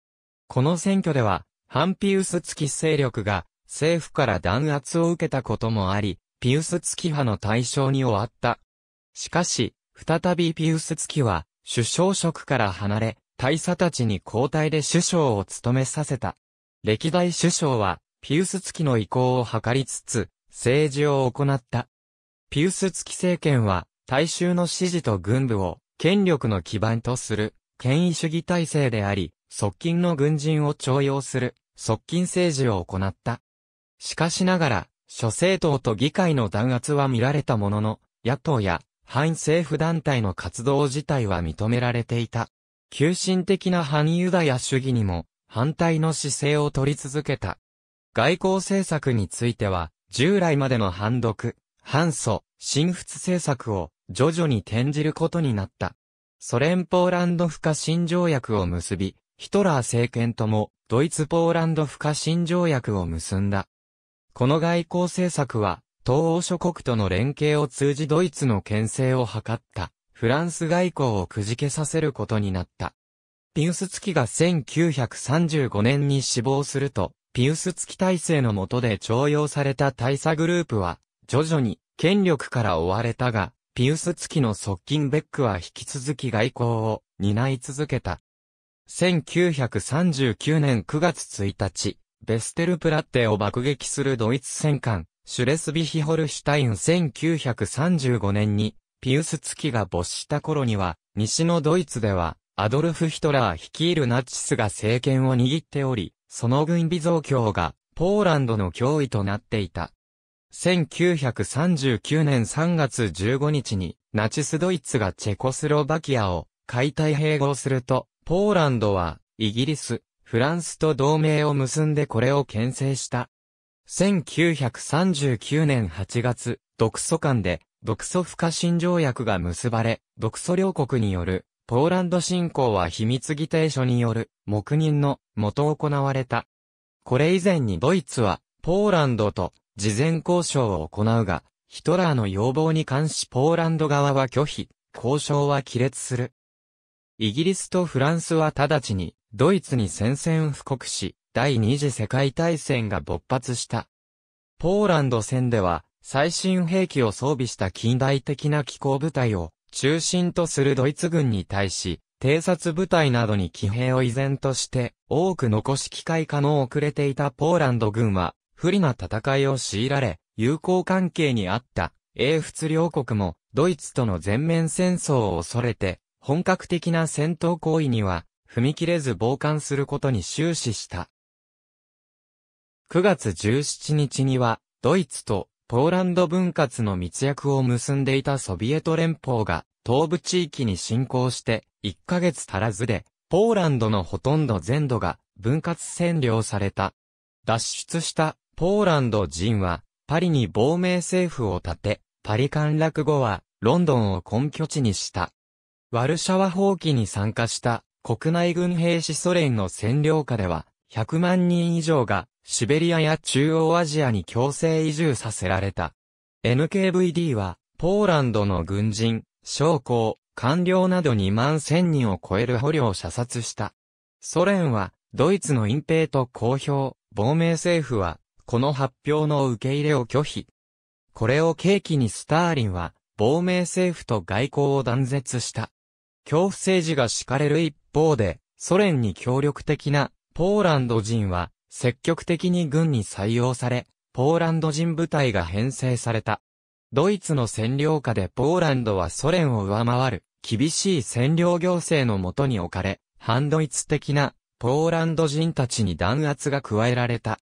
この選挙では、反ピウス付き勢力が、政府から弾圧を受けたこともあり、ピウスツキ派の対象に終わった。しかし、再びピウスツキは、首相職から離れ、大佐たちに交代で首相を務めさせた。歴代首相は、ピウスツキの意向を図りつつ、政治を行った。ピウスツキ政権は、大衆の支持と軍部を、権力の基盤とする、権威主義体制であり、側近の軍人を徴用する、側近政治を行った。しかしながら、諸政党と議会の弾圧は見られたものの、野党や反政府団体の活動自体は認められていた。急進的な反ユダヤ主義にも反対の姿勢を取り続けた。外交政策については、従来までの反独、反祖、新仏政策を徐々に転じることになった。ソ連ポーランド不可侵条約を結び、ヒトラー政権ともドイツポーランド不可侵条約を結んだ。この外交政策は、東欧諸国との連携を通じドイツの牽制を図った、フランス外交をくじけさせることになった。ピウスツキが1935年に死亡すると、ピウスツキ体制の下で徴用された大佐グループは、徐々に権力から追われたが、ピウスツキの側近ベックは引き続き外交を担い続けた。1939年9月1日、ベステルプラッテを爆撃するドイツ戦艦、シュレスビヒホルシュタイン1935年に、ピウス月が没した頃には、西のドイツでは、アドルフ・ヒトラー率いるナチスが政権を握っており、その軍備増強が、ポーランドの脅威となっていた。1939年3月15日に、ナチスドイツがチェコスロバキアを解体併合すると、ポーランドは、イギリス、フランスと同盟を結んでこれを牽制した。1939年8月、独ソ間で、独ソ不可侵条約が結ばれ、独ソ両国による、ポーランド侵攻は秘密議定書による、黙認の、元行われた。これ以前にドイツは、ポーランドと、事前交渉を行うが、ヒトラーの要望に関しポーランド側は拒否、交渉は亀裂する。イギリスとフランスは直ちにドイツに宣戦布告し、第二次世界大戦が勃発した。ポーランド戦では、最新兵器を装備した近代的な機構部隊を中心とするドイツ軍に対し、偵察部隊などに騎兵を依然として多く残し機械化の遅れていたポーランド軍は不利な戦いを強いられ、友好関係にあった英仏両国もドイツとの全面戦争を恐れて本格的な戦闘行為には踏み切れず傍観することに終始した。9月17日には、ドイツとポーランド分割の密約を結んでいたソビエト連邦が東部地域に侵攻して1ヶ月足らずで、ポーランドのほとんど全土が分割占領された。脱出したポーランド人はパリに亡命政府を立て、パリ陥落後はロンドンを根拠地にした。ワルシャワ放棄に参加した国内軍兵士ソ連の占領下では、100万人以上が、シベリアや中央アジアに強制移住させられた。NKVD は、ポーランドの軍人、将校、官僚など2万1000人を超える捕虜を射殺した。ソ連は、ドイツの隠蔽と公表、亡命政府は、この発表の受け入れを拒否。これを契機にスターリンは、亡命政府と外交を断絶した。恐怖政治が敷かれる一方で、ソ連に協力的なポーランド人は積極的に軍に採用され、ポーランド人部隊が編成された。ドイツの占領下でポーランドはソ連を上回る厳しい占領行政のもとに置かれ、反ドイツ的なポーランド人たちに弾圧が加えられた。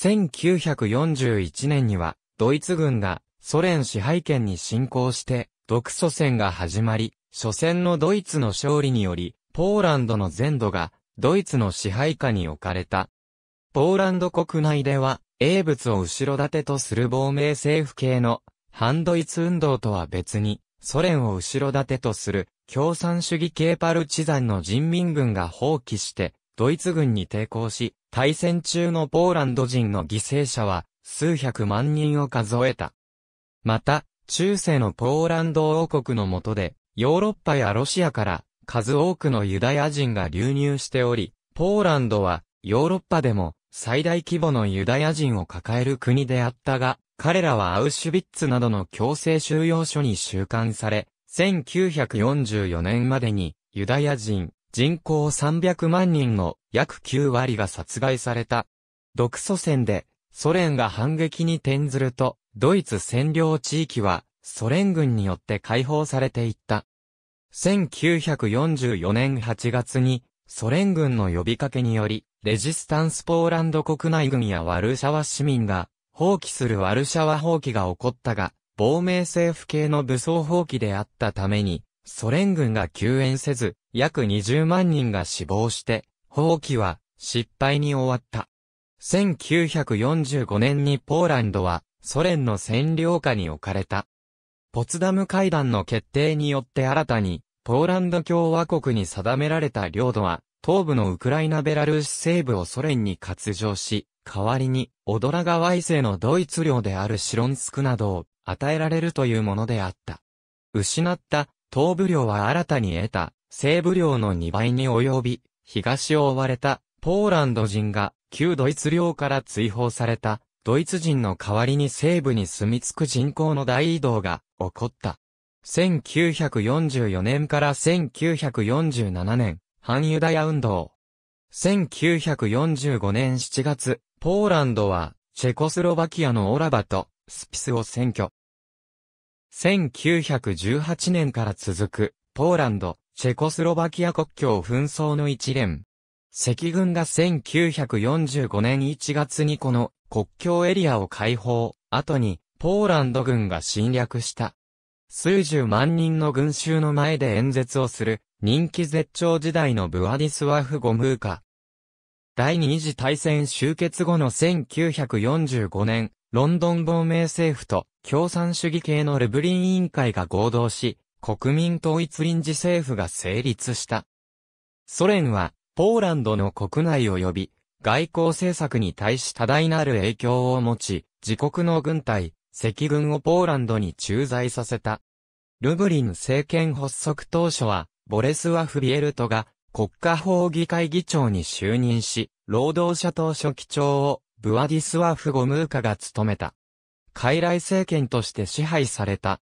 1941年にはドイツ軍がソ連支配権に侵攻して独ソ戦が始まり、初戦のドイツの勝利により、ポーランドの全土がドイツの支配下に置かれた。ポーランド国内では、英仏を後ろ盾とする亡命政府系の反ドイツ運動とは別に、ソ連を後ろ盾とする共産主義系パルチザンの人民軍が放棄して、ドイツ軍に抵抗し、対戦中のポーランド人の犠牲者は数百万人を数えた。また、中世のポーランド王国の下で、ヨーロッパやロシアから数多くのユダヤ人が流入しており、ポーランドはヨーロッパでも最大規模のユダヤ人を抱える国であったが、彼らはアウシュビッツなどの強制収容所に収監され、1944年までにユダヤ人人口300万人の約9割が殺害された。独ソ戦でソ連が反撃に転ずると、ドイツ占領地域はソ連軍によって解放されていった。1944年8月に、ソ連軍の呼びかけにより、レジスタンスポーランド国内組やワルシャワ市民が、放棄するワルシャワ放棄が起こったが、亡命政府系の武装放棄であったために、ソ連軍が救援せず、約20万人が死亡して、放棄は失敗に終わった。1945年にポーランドはソ連の占領下に置かれた。ポツダム会談の決定によって新たに、ポーランド共和国に定められた領土は、東部のウクライナベラルーシ西部をソ連に割譲し、代わりに、オドラ川イ勢のドイツ領であるシロンスクなどを与えられるというものであった。失った東部領は新たに得た西部領の2倍に及び、東を追われたポーランド人が旧ドイツ領から追放されたドイツ人の代わりに西部に住み着く人口の大移動が起こった。1944年から1947年、反ユダヤ運動。1945年7月、ポーランドは、チェコスロバキアのオラバと、スピスを占拠。1918年から続く、ポーランド、チェコスロバキア国境紛争の一連。赤軍が1945年1月にこの国境エリアを解放、後にポーランド軍が侵略した。数十万人の群衆の前で演説をする、人気絶頂時代のブワディスワフ・ゴムーカ。第二次大戦終結後の1945年、ロンドン亡命政府と共産主義系のレブリン委員会が合同し、国民統一臨時政府が成立した。ソ連は、ポーランドの国内及び、外交政策に対し多大なる影響を持ち、自国の軍隊、赤軍をポーランドに駐在させた。ルブリン政権発足当初は、ボレスワフ・ビエルトが国家法議会議長に就任し、労働者党書記長をブワディスワフ・ゴムーカが務めた。傀儡政権として支配された。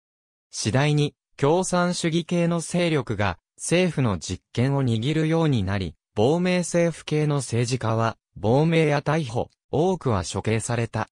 次第に共産主義系の勢力が政府の実権を握るようになり、亡命政府系の政治家は亡命や逮捕、多くは処刑された。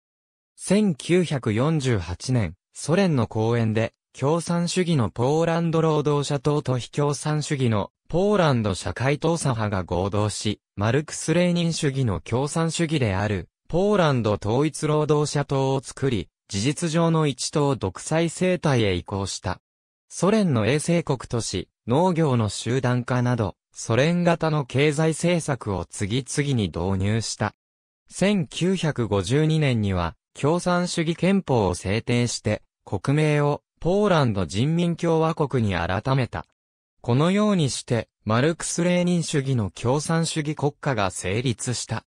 1948年、ソ連の講演で、共産主義のポーランド労働者党と非共産主義のポーランド社会党左派が合同し、マルクス・レーニン主義の共産主義である、ポーランド統一労働者党を作り、事実上の一党独裁政体へ移行した。ソ連の衛星国都市、農業の集団化など、ソ連型の経済政策を次々に導入した。1952年には、共産主義憲法を制定して、国名をポーランド人民共和国に改めた。このようにして、マルクス・レーニン主義の共産主義国家が成立した。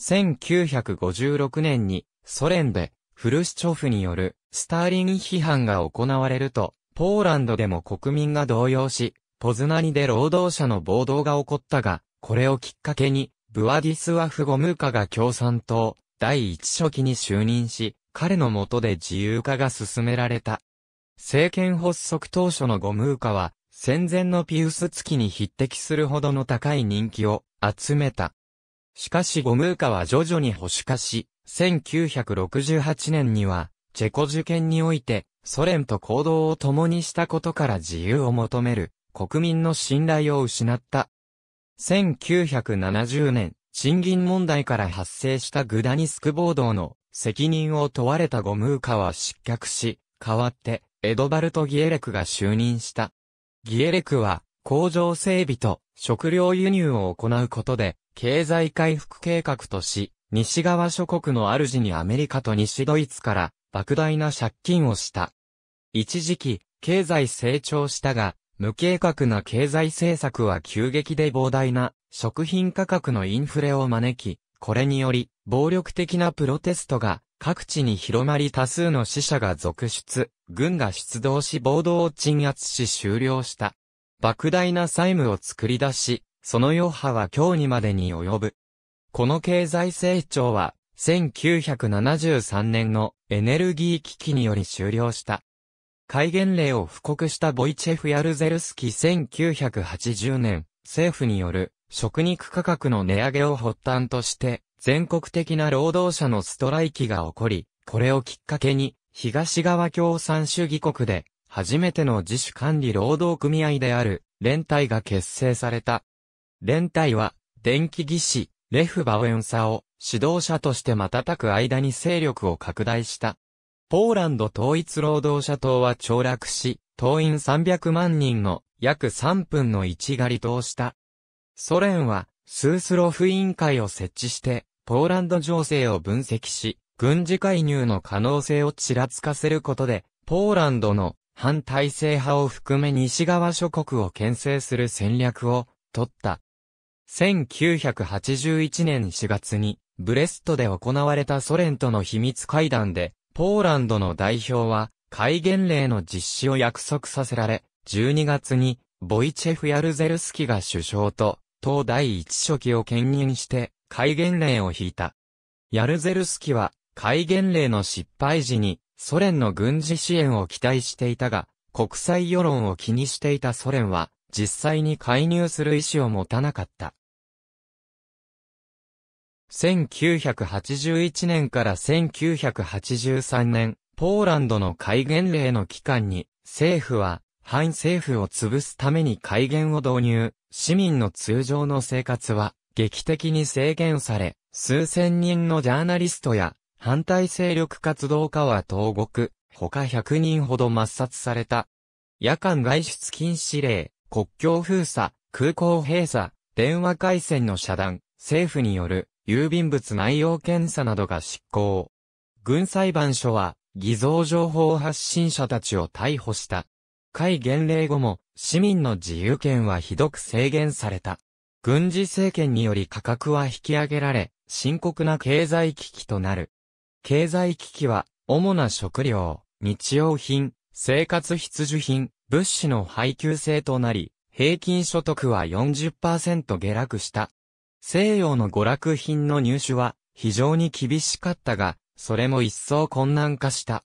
1956年に、ソ連で、フルシチョフによる、スターリン批判が行われると、ポーランドでも国民が動揺し、ポズナニで労働者の暴動が起こったが、これをきっかけに、ブワディスワフ・ゴムーカが共産党、第一書記に就任し、彼の下で自由化が進められた。政権発足当初のゴムーカは、戦前のピウス月に匹敵するほどの高い人気を集めた。しかしゴムーカは徐々に保守化し、1968年には、チェコ受験において、ソ連と行動を共にしたことから自由を求める、国民の信頼を失った。1970年、賃金問題から発生したグダニスク暴動の責任を問われたゴムーカは失脚し、代わってエドバルト・ギエレクが就任した。ギエレクは工場整備と食料輸入を行うことで経済回復計画とし、西側諸国の主にアメリカと西ドイツから莫大な借金をした。一時期、経済成長したが、無計画な経済政策は急激で膨大な食品価格のインフレを招き、これにより、暴力的なプロテストが各地に広まり多数の死者が続出、軍が出動し暴動を鎮圧し終了した。莫大な債務を作り出し、その余波は今日にまでに及ぶ。この経済成長は、1973年のエネルギー危機により終了した。戒厳令を布告したボイチェフ・ヤルゼルスキ1980年、政府による食肉価格の値上げを発端として、全国的な労働者のストライキが起こり、これをきっかけに、東側共産主義国で、初めての自主管理労働組合である、連帯が結成された。連帯は、電気技師、レフ・バウエンサを、指導者として瞬く間に勢力を拡大した。ポーランド統一労働者党は凋落し、党員300万人の約3分の1が離党した。ソ連は、スースロフ委員会を設置して、ポーランド情勢を分析し、軍事介入の可能性をちらつかせることで、ポーランドの反体制派を含め西側諸国を牽制する戦略を取った。1981年4月にブレストで行われたソ連との秘密会談で、ポーランドの代表は戒厳令の実施を約束させられ、12月にボイチェフ・ヤルゼルスキが首相と党第一書記を兼任して、戒厳令を引いた。ヤルゼルスキは、戒厳令の失敗時に、ソ連の軍事支援を期待していたが、国際世論を気にしていたソ連は、実際に介入する意思を持たなかった。1981年から1983年、ポーランドの戒厳令の期間に、政府は反政府を潰すために戒厳を導入、市民の通常の生活は劇的に制限され、数千人のジャーナリストや反対勢力活動家は投獄、他100人ほど抹殺された。夜間外出禁止令、国境封鎖、空港閉鎖、電話回線の遮断、政府による郵便物内容検査などが執行。軍裁判所は偽造情報発信者たちを逮捕した。会元令後も、市民の自由権はひどく制限された。軍事政権により価格は引き上げられ、深刻な経済危機となる。経済危機は、主な食料、日用品、生活必需品、物資の配給制となり、平均所得は40%下落した。西洋の娯楽品の入手は非常に厳しかったが、それも一層困難化した。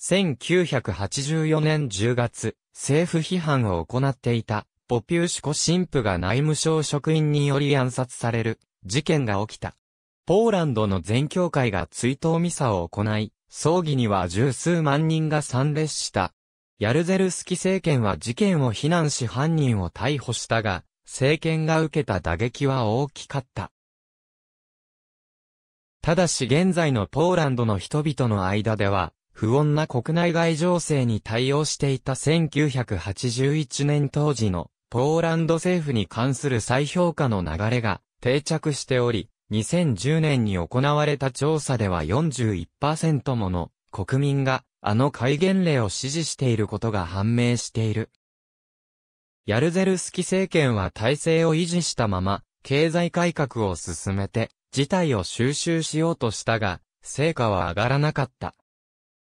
1984年10月、政府批判を行っていた、ポピューシコ神父が内務省職員により暗殺される、事件が起きた。ポーランドの全教会が追悼ミサを行い、葬儀には十数万人が参列した。ヤルゼルスキ政権は事件を非難し犯人を逮捕したが、政権が受けた打撃は大きかった。ただし現在のポーランドの人々の間では、不穏な国内外情勢に対応していた1981年当時のポーランド政府に関する再評価の流れが定着しており、2010年に行われた調査では41%もの国民があの戒厳令を支持していることが判明している。ヤルゼルスキ政権は体制を維持したまま、経済改革を進めて、事態を収拾しようとしたが、成果は上がらなかった。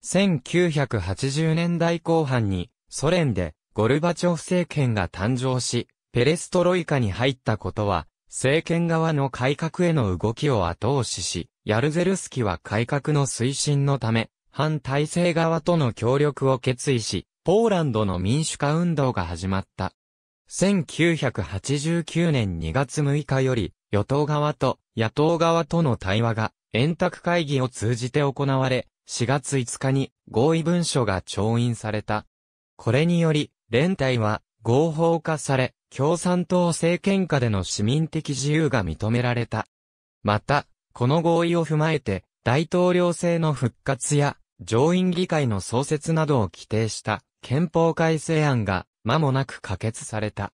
1980年代後半に、ソ連でゴルバチョフ政権が誕生し、ペレストロイカに入ったことは、政権側の改革への動きを後押しし、ヤルゼルスキは改革の推進のため、反体制側との協力を決意し、ポーランドの民主化運動が始まった。1989年2月6日より、与党側と野党側との対話が、円卓会議を通じて行われ、4月5日に合意文書が調印された。これにより、連帯は合法化され、共産党政権下での市民的自由が認められた。また、この合意を踏まえて、大統領制の復活や、上院議会の創設などを規定した憲法改正案が間もなく可決された。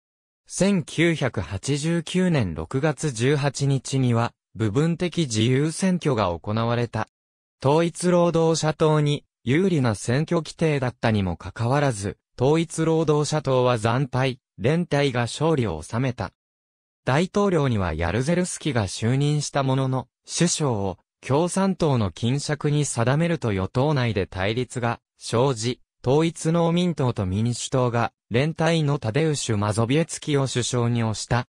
1989年6月18日には部分的自由選挙が行われた。統一労働者党に有利な選挙規定だったにもかかわらず、統一労働者党は惨敗、連帯が勝利を収めた。大統領にはヤルゼルスキが就任したものの、首相を共産党の禁尺に定めると与党内で対立が生じ、統一農民党と民主党が連帯のタデウシュ・マゾビエツキを首相に推した。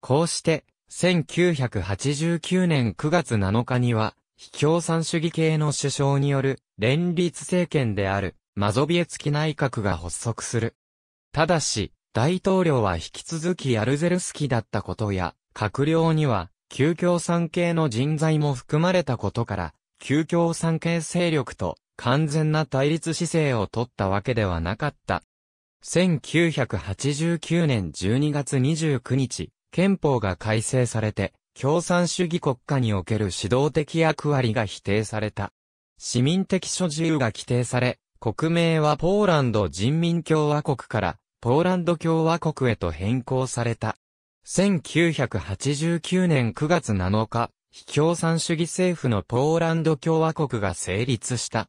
こうして、1989年9月7日には、非共産主義系の首相による連立政権であるマゾビエツキ内閣が発足する。ただし、大統領は引き続きアルゼルスキだったことや、閣僚には、旧共産系の人材も含まれたことから、旧共産系勢力と完全な対立姿勢を取ったわけではなかった。1989年12月29日、憲法が改正されて、共産主義国家における指導的役割が否定された。市民的所由が規定され、国名はポーランド人民共和国からポーランド共和国へと変更された。1989年9月7日、非共産主義政府のポーランド共和国が成立した。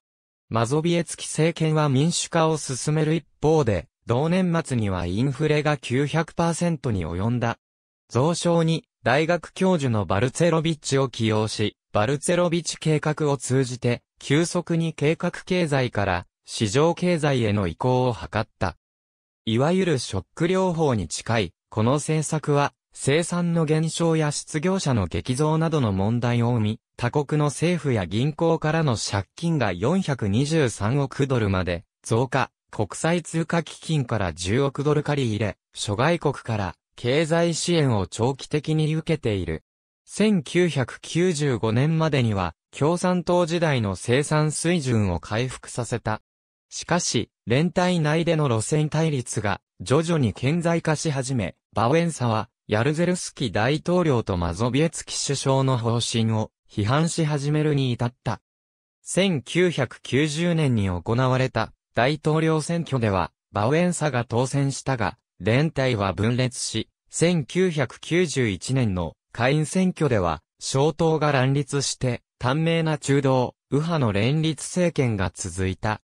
マゾビエツキ政権は民主化を進める一方で、同年末にはインフレが900%に及んだ。増床に大学教授のバルツェロビッチを起用し、バルツェロビッチ計画を通じて、急速に計画経済から市場経済への移行を図った。いわゆるショック療法に近い、この政策は、生産の減少や失業者の激増などの問題を生み、他国の政府や銀行からの借金が423億ドルまで増加、国際通貨基金から10億ドル借り入れ、諸外国から経済支援を長期的に受けている。1995年までには、共産党時代の生産水準を回復させた。しかし、連帯内での路線対立が徐々に顕在化し始め、バウエンサは、ヤルゼルスキ大統領とマゾビエツキ首相の方針を批判し始めるに至った。1990年に行われた大統領選挙では、バウエンサが当選したが、連帯は分裂し、1991年の下院選挙では、小党が乱立して、短命な中道、右派の連立政権が続いた。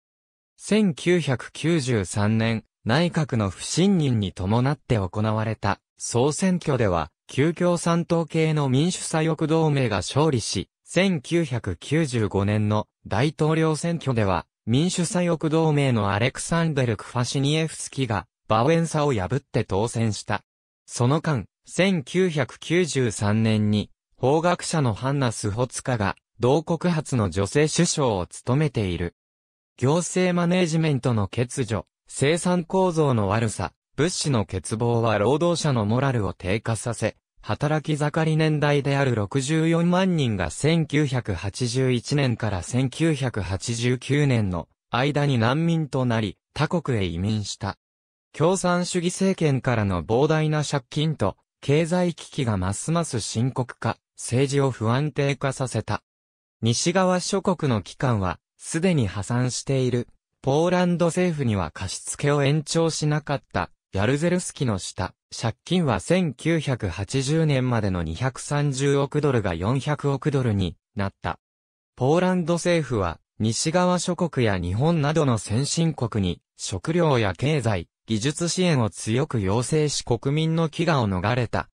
1993年、内閣の不信任に伴って行われた総選挙では、旧共産党系の民主左翼同盟が勝利し、1995年の大統領選挙では、民主左翼同盟のアレクサンデル・クファシニエフスキがバウエンサを破って当選した。その間、1993年に、法学者のハンナ・スホツカが、同国発の女性首相を務めている。行政マネージメントの欠如、生産構造の悪さ、物資の欠乏は労働者のモラルを低下させ、働き盛り年代である64万人が1981年から1989年の間に難民となり、他国へ移民した。共産主義政権からの膨大な借金と、経済危機がますます深刻化、政治を不安定化させた。西側諸国の機関は、すでに破産している、ポーランド政府には貸付を延長しなかった、ヤルゼルスキの下、借金は1980年までの230億ドルが400億ドルになった。ポーランド政府は、西側諸国や日本などの先進国に、食料や経済、技術支援を強く要請し国民の飢餓を逃れた。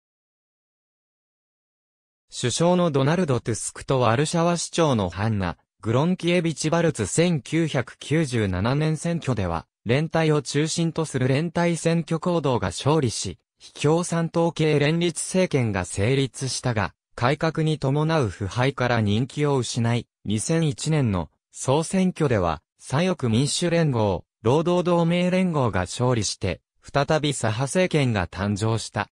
首相のドナルド・トゥスクとワルシャワ市長のハンナ、グロンキエビチ・バルツ1997年選挙では、連帯を中心とする連帯選挙行動が勝利し、非共産党系連立政権が成立したが、改革に伴う腐敗から人気を失い、2001年の総選挙では、左翼民主連合、労働同盟連合が勝利して、再び左派政権が誕生した。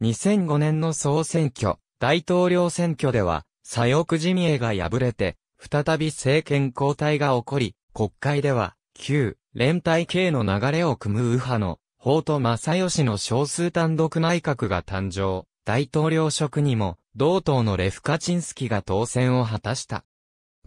2005年の総選挙、大統領選挙では、左翼自民が敗れて、再び政権交代が起こり、国会では、旧、連帯系の流れを組む右派の、法と正義の少数単独内閣が誕生、大統領職にも、同党のレフカチンスキが当選を果たした。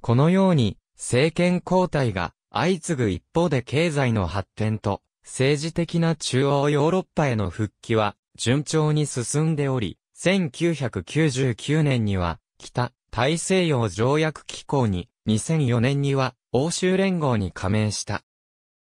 このように、政権交代が、相次ぐ一方で経済の発展と、政治的な中央ヨーロッパへの復帰は、順調に進んでおり、1999年には、北、大西洋条約機構に、2004年には、欧州連合に加盟した。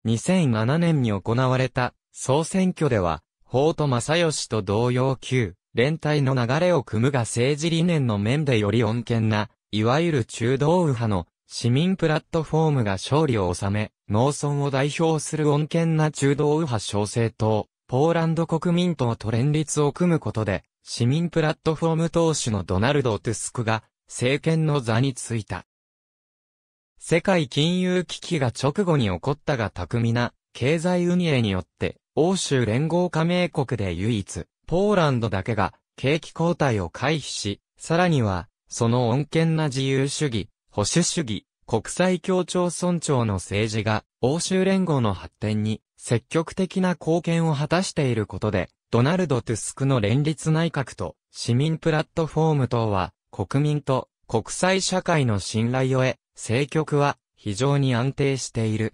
2007年に行われた、総選挙では、法と正義と同様旧、連帯の流れを組むが政治理念の面でより穏健な、いわゆる中道右派の市民プラットフォームが勝利を収め、農村を代表する穏健な中道右派小政党、ポーランド国民党と連立を組むことで、市民プラットフォーム党首のドナルド・トゥスクが、政権の座についた。世界金融危機が直後に起こったが巧みな経済運営によって欧州連合加盟国で唯一ポーランドだけが景気交代を回避し、さらにはその穏健な自由主義、保守主義、国際協調村長の政治が欧州連合の発展に積極的な貢献を果たしていることで、ドナルド・トゥスクの連立内閣と市民プラットフォーム等は国民と国際社会の信頼を得、政局は非常に安定している。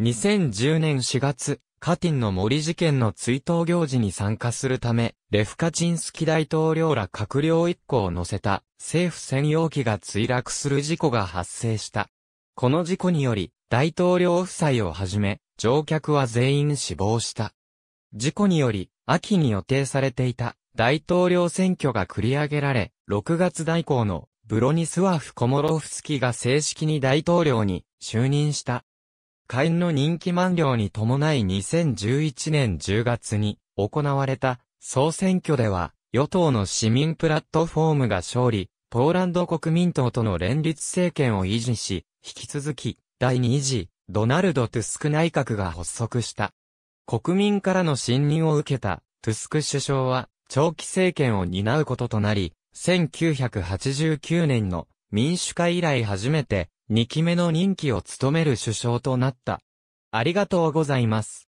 2010年4月、カティンの森事件の追悼行事に参加するため、レフカチンスキ大統領ら閣僚一行を乗せた政府専用機が墜落する事故が発生した。この事故により、大統領夫妻をはじめ、乗客は全員死亡した。事故により、秋に予定されていた大統領選挙が繰り上げられ、6月代行のブロニスワフ・コモロフスキが正式に大統領に就任した。下院の任期満了に伴い2011年10月に行われた総選挙では、与党の市民プラットフォームが勝利、ポーランド国民党との連立政権を維持し、引き続き、第2次、ドナルド・トゥスク内閣が発足した。国民からの信任を受けた、トゥスク首相は、長期政権を担うこととなり、1989年の民主化以来初めて2期目の任期を務める首相となった。ありがとうございます。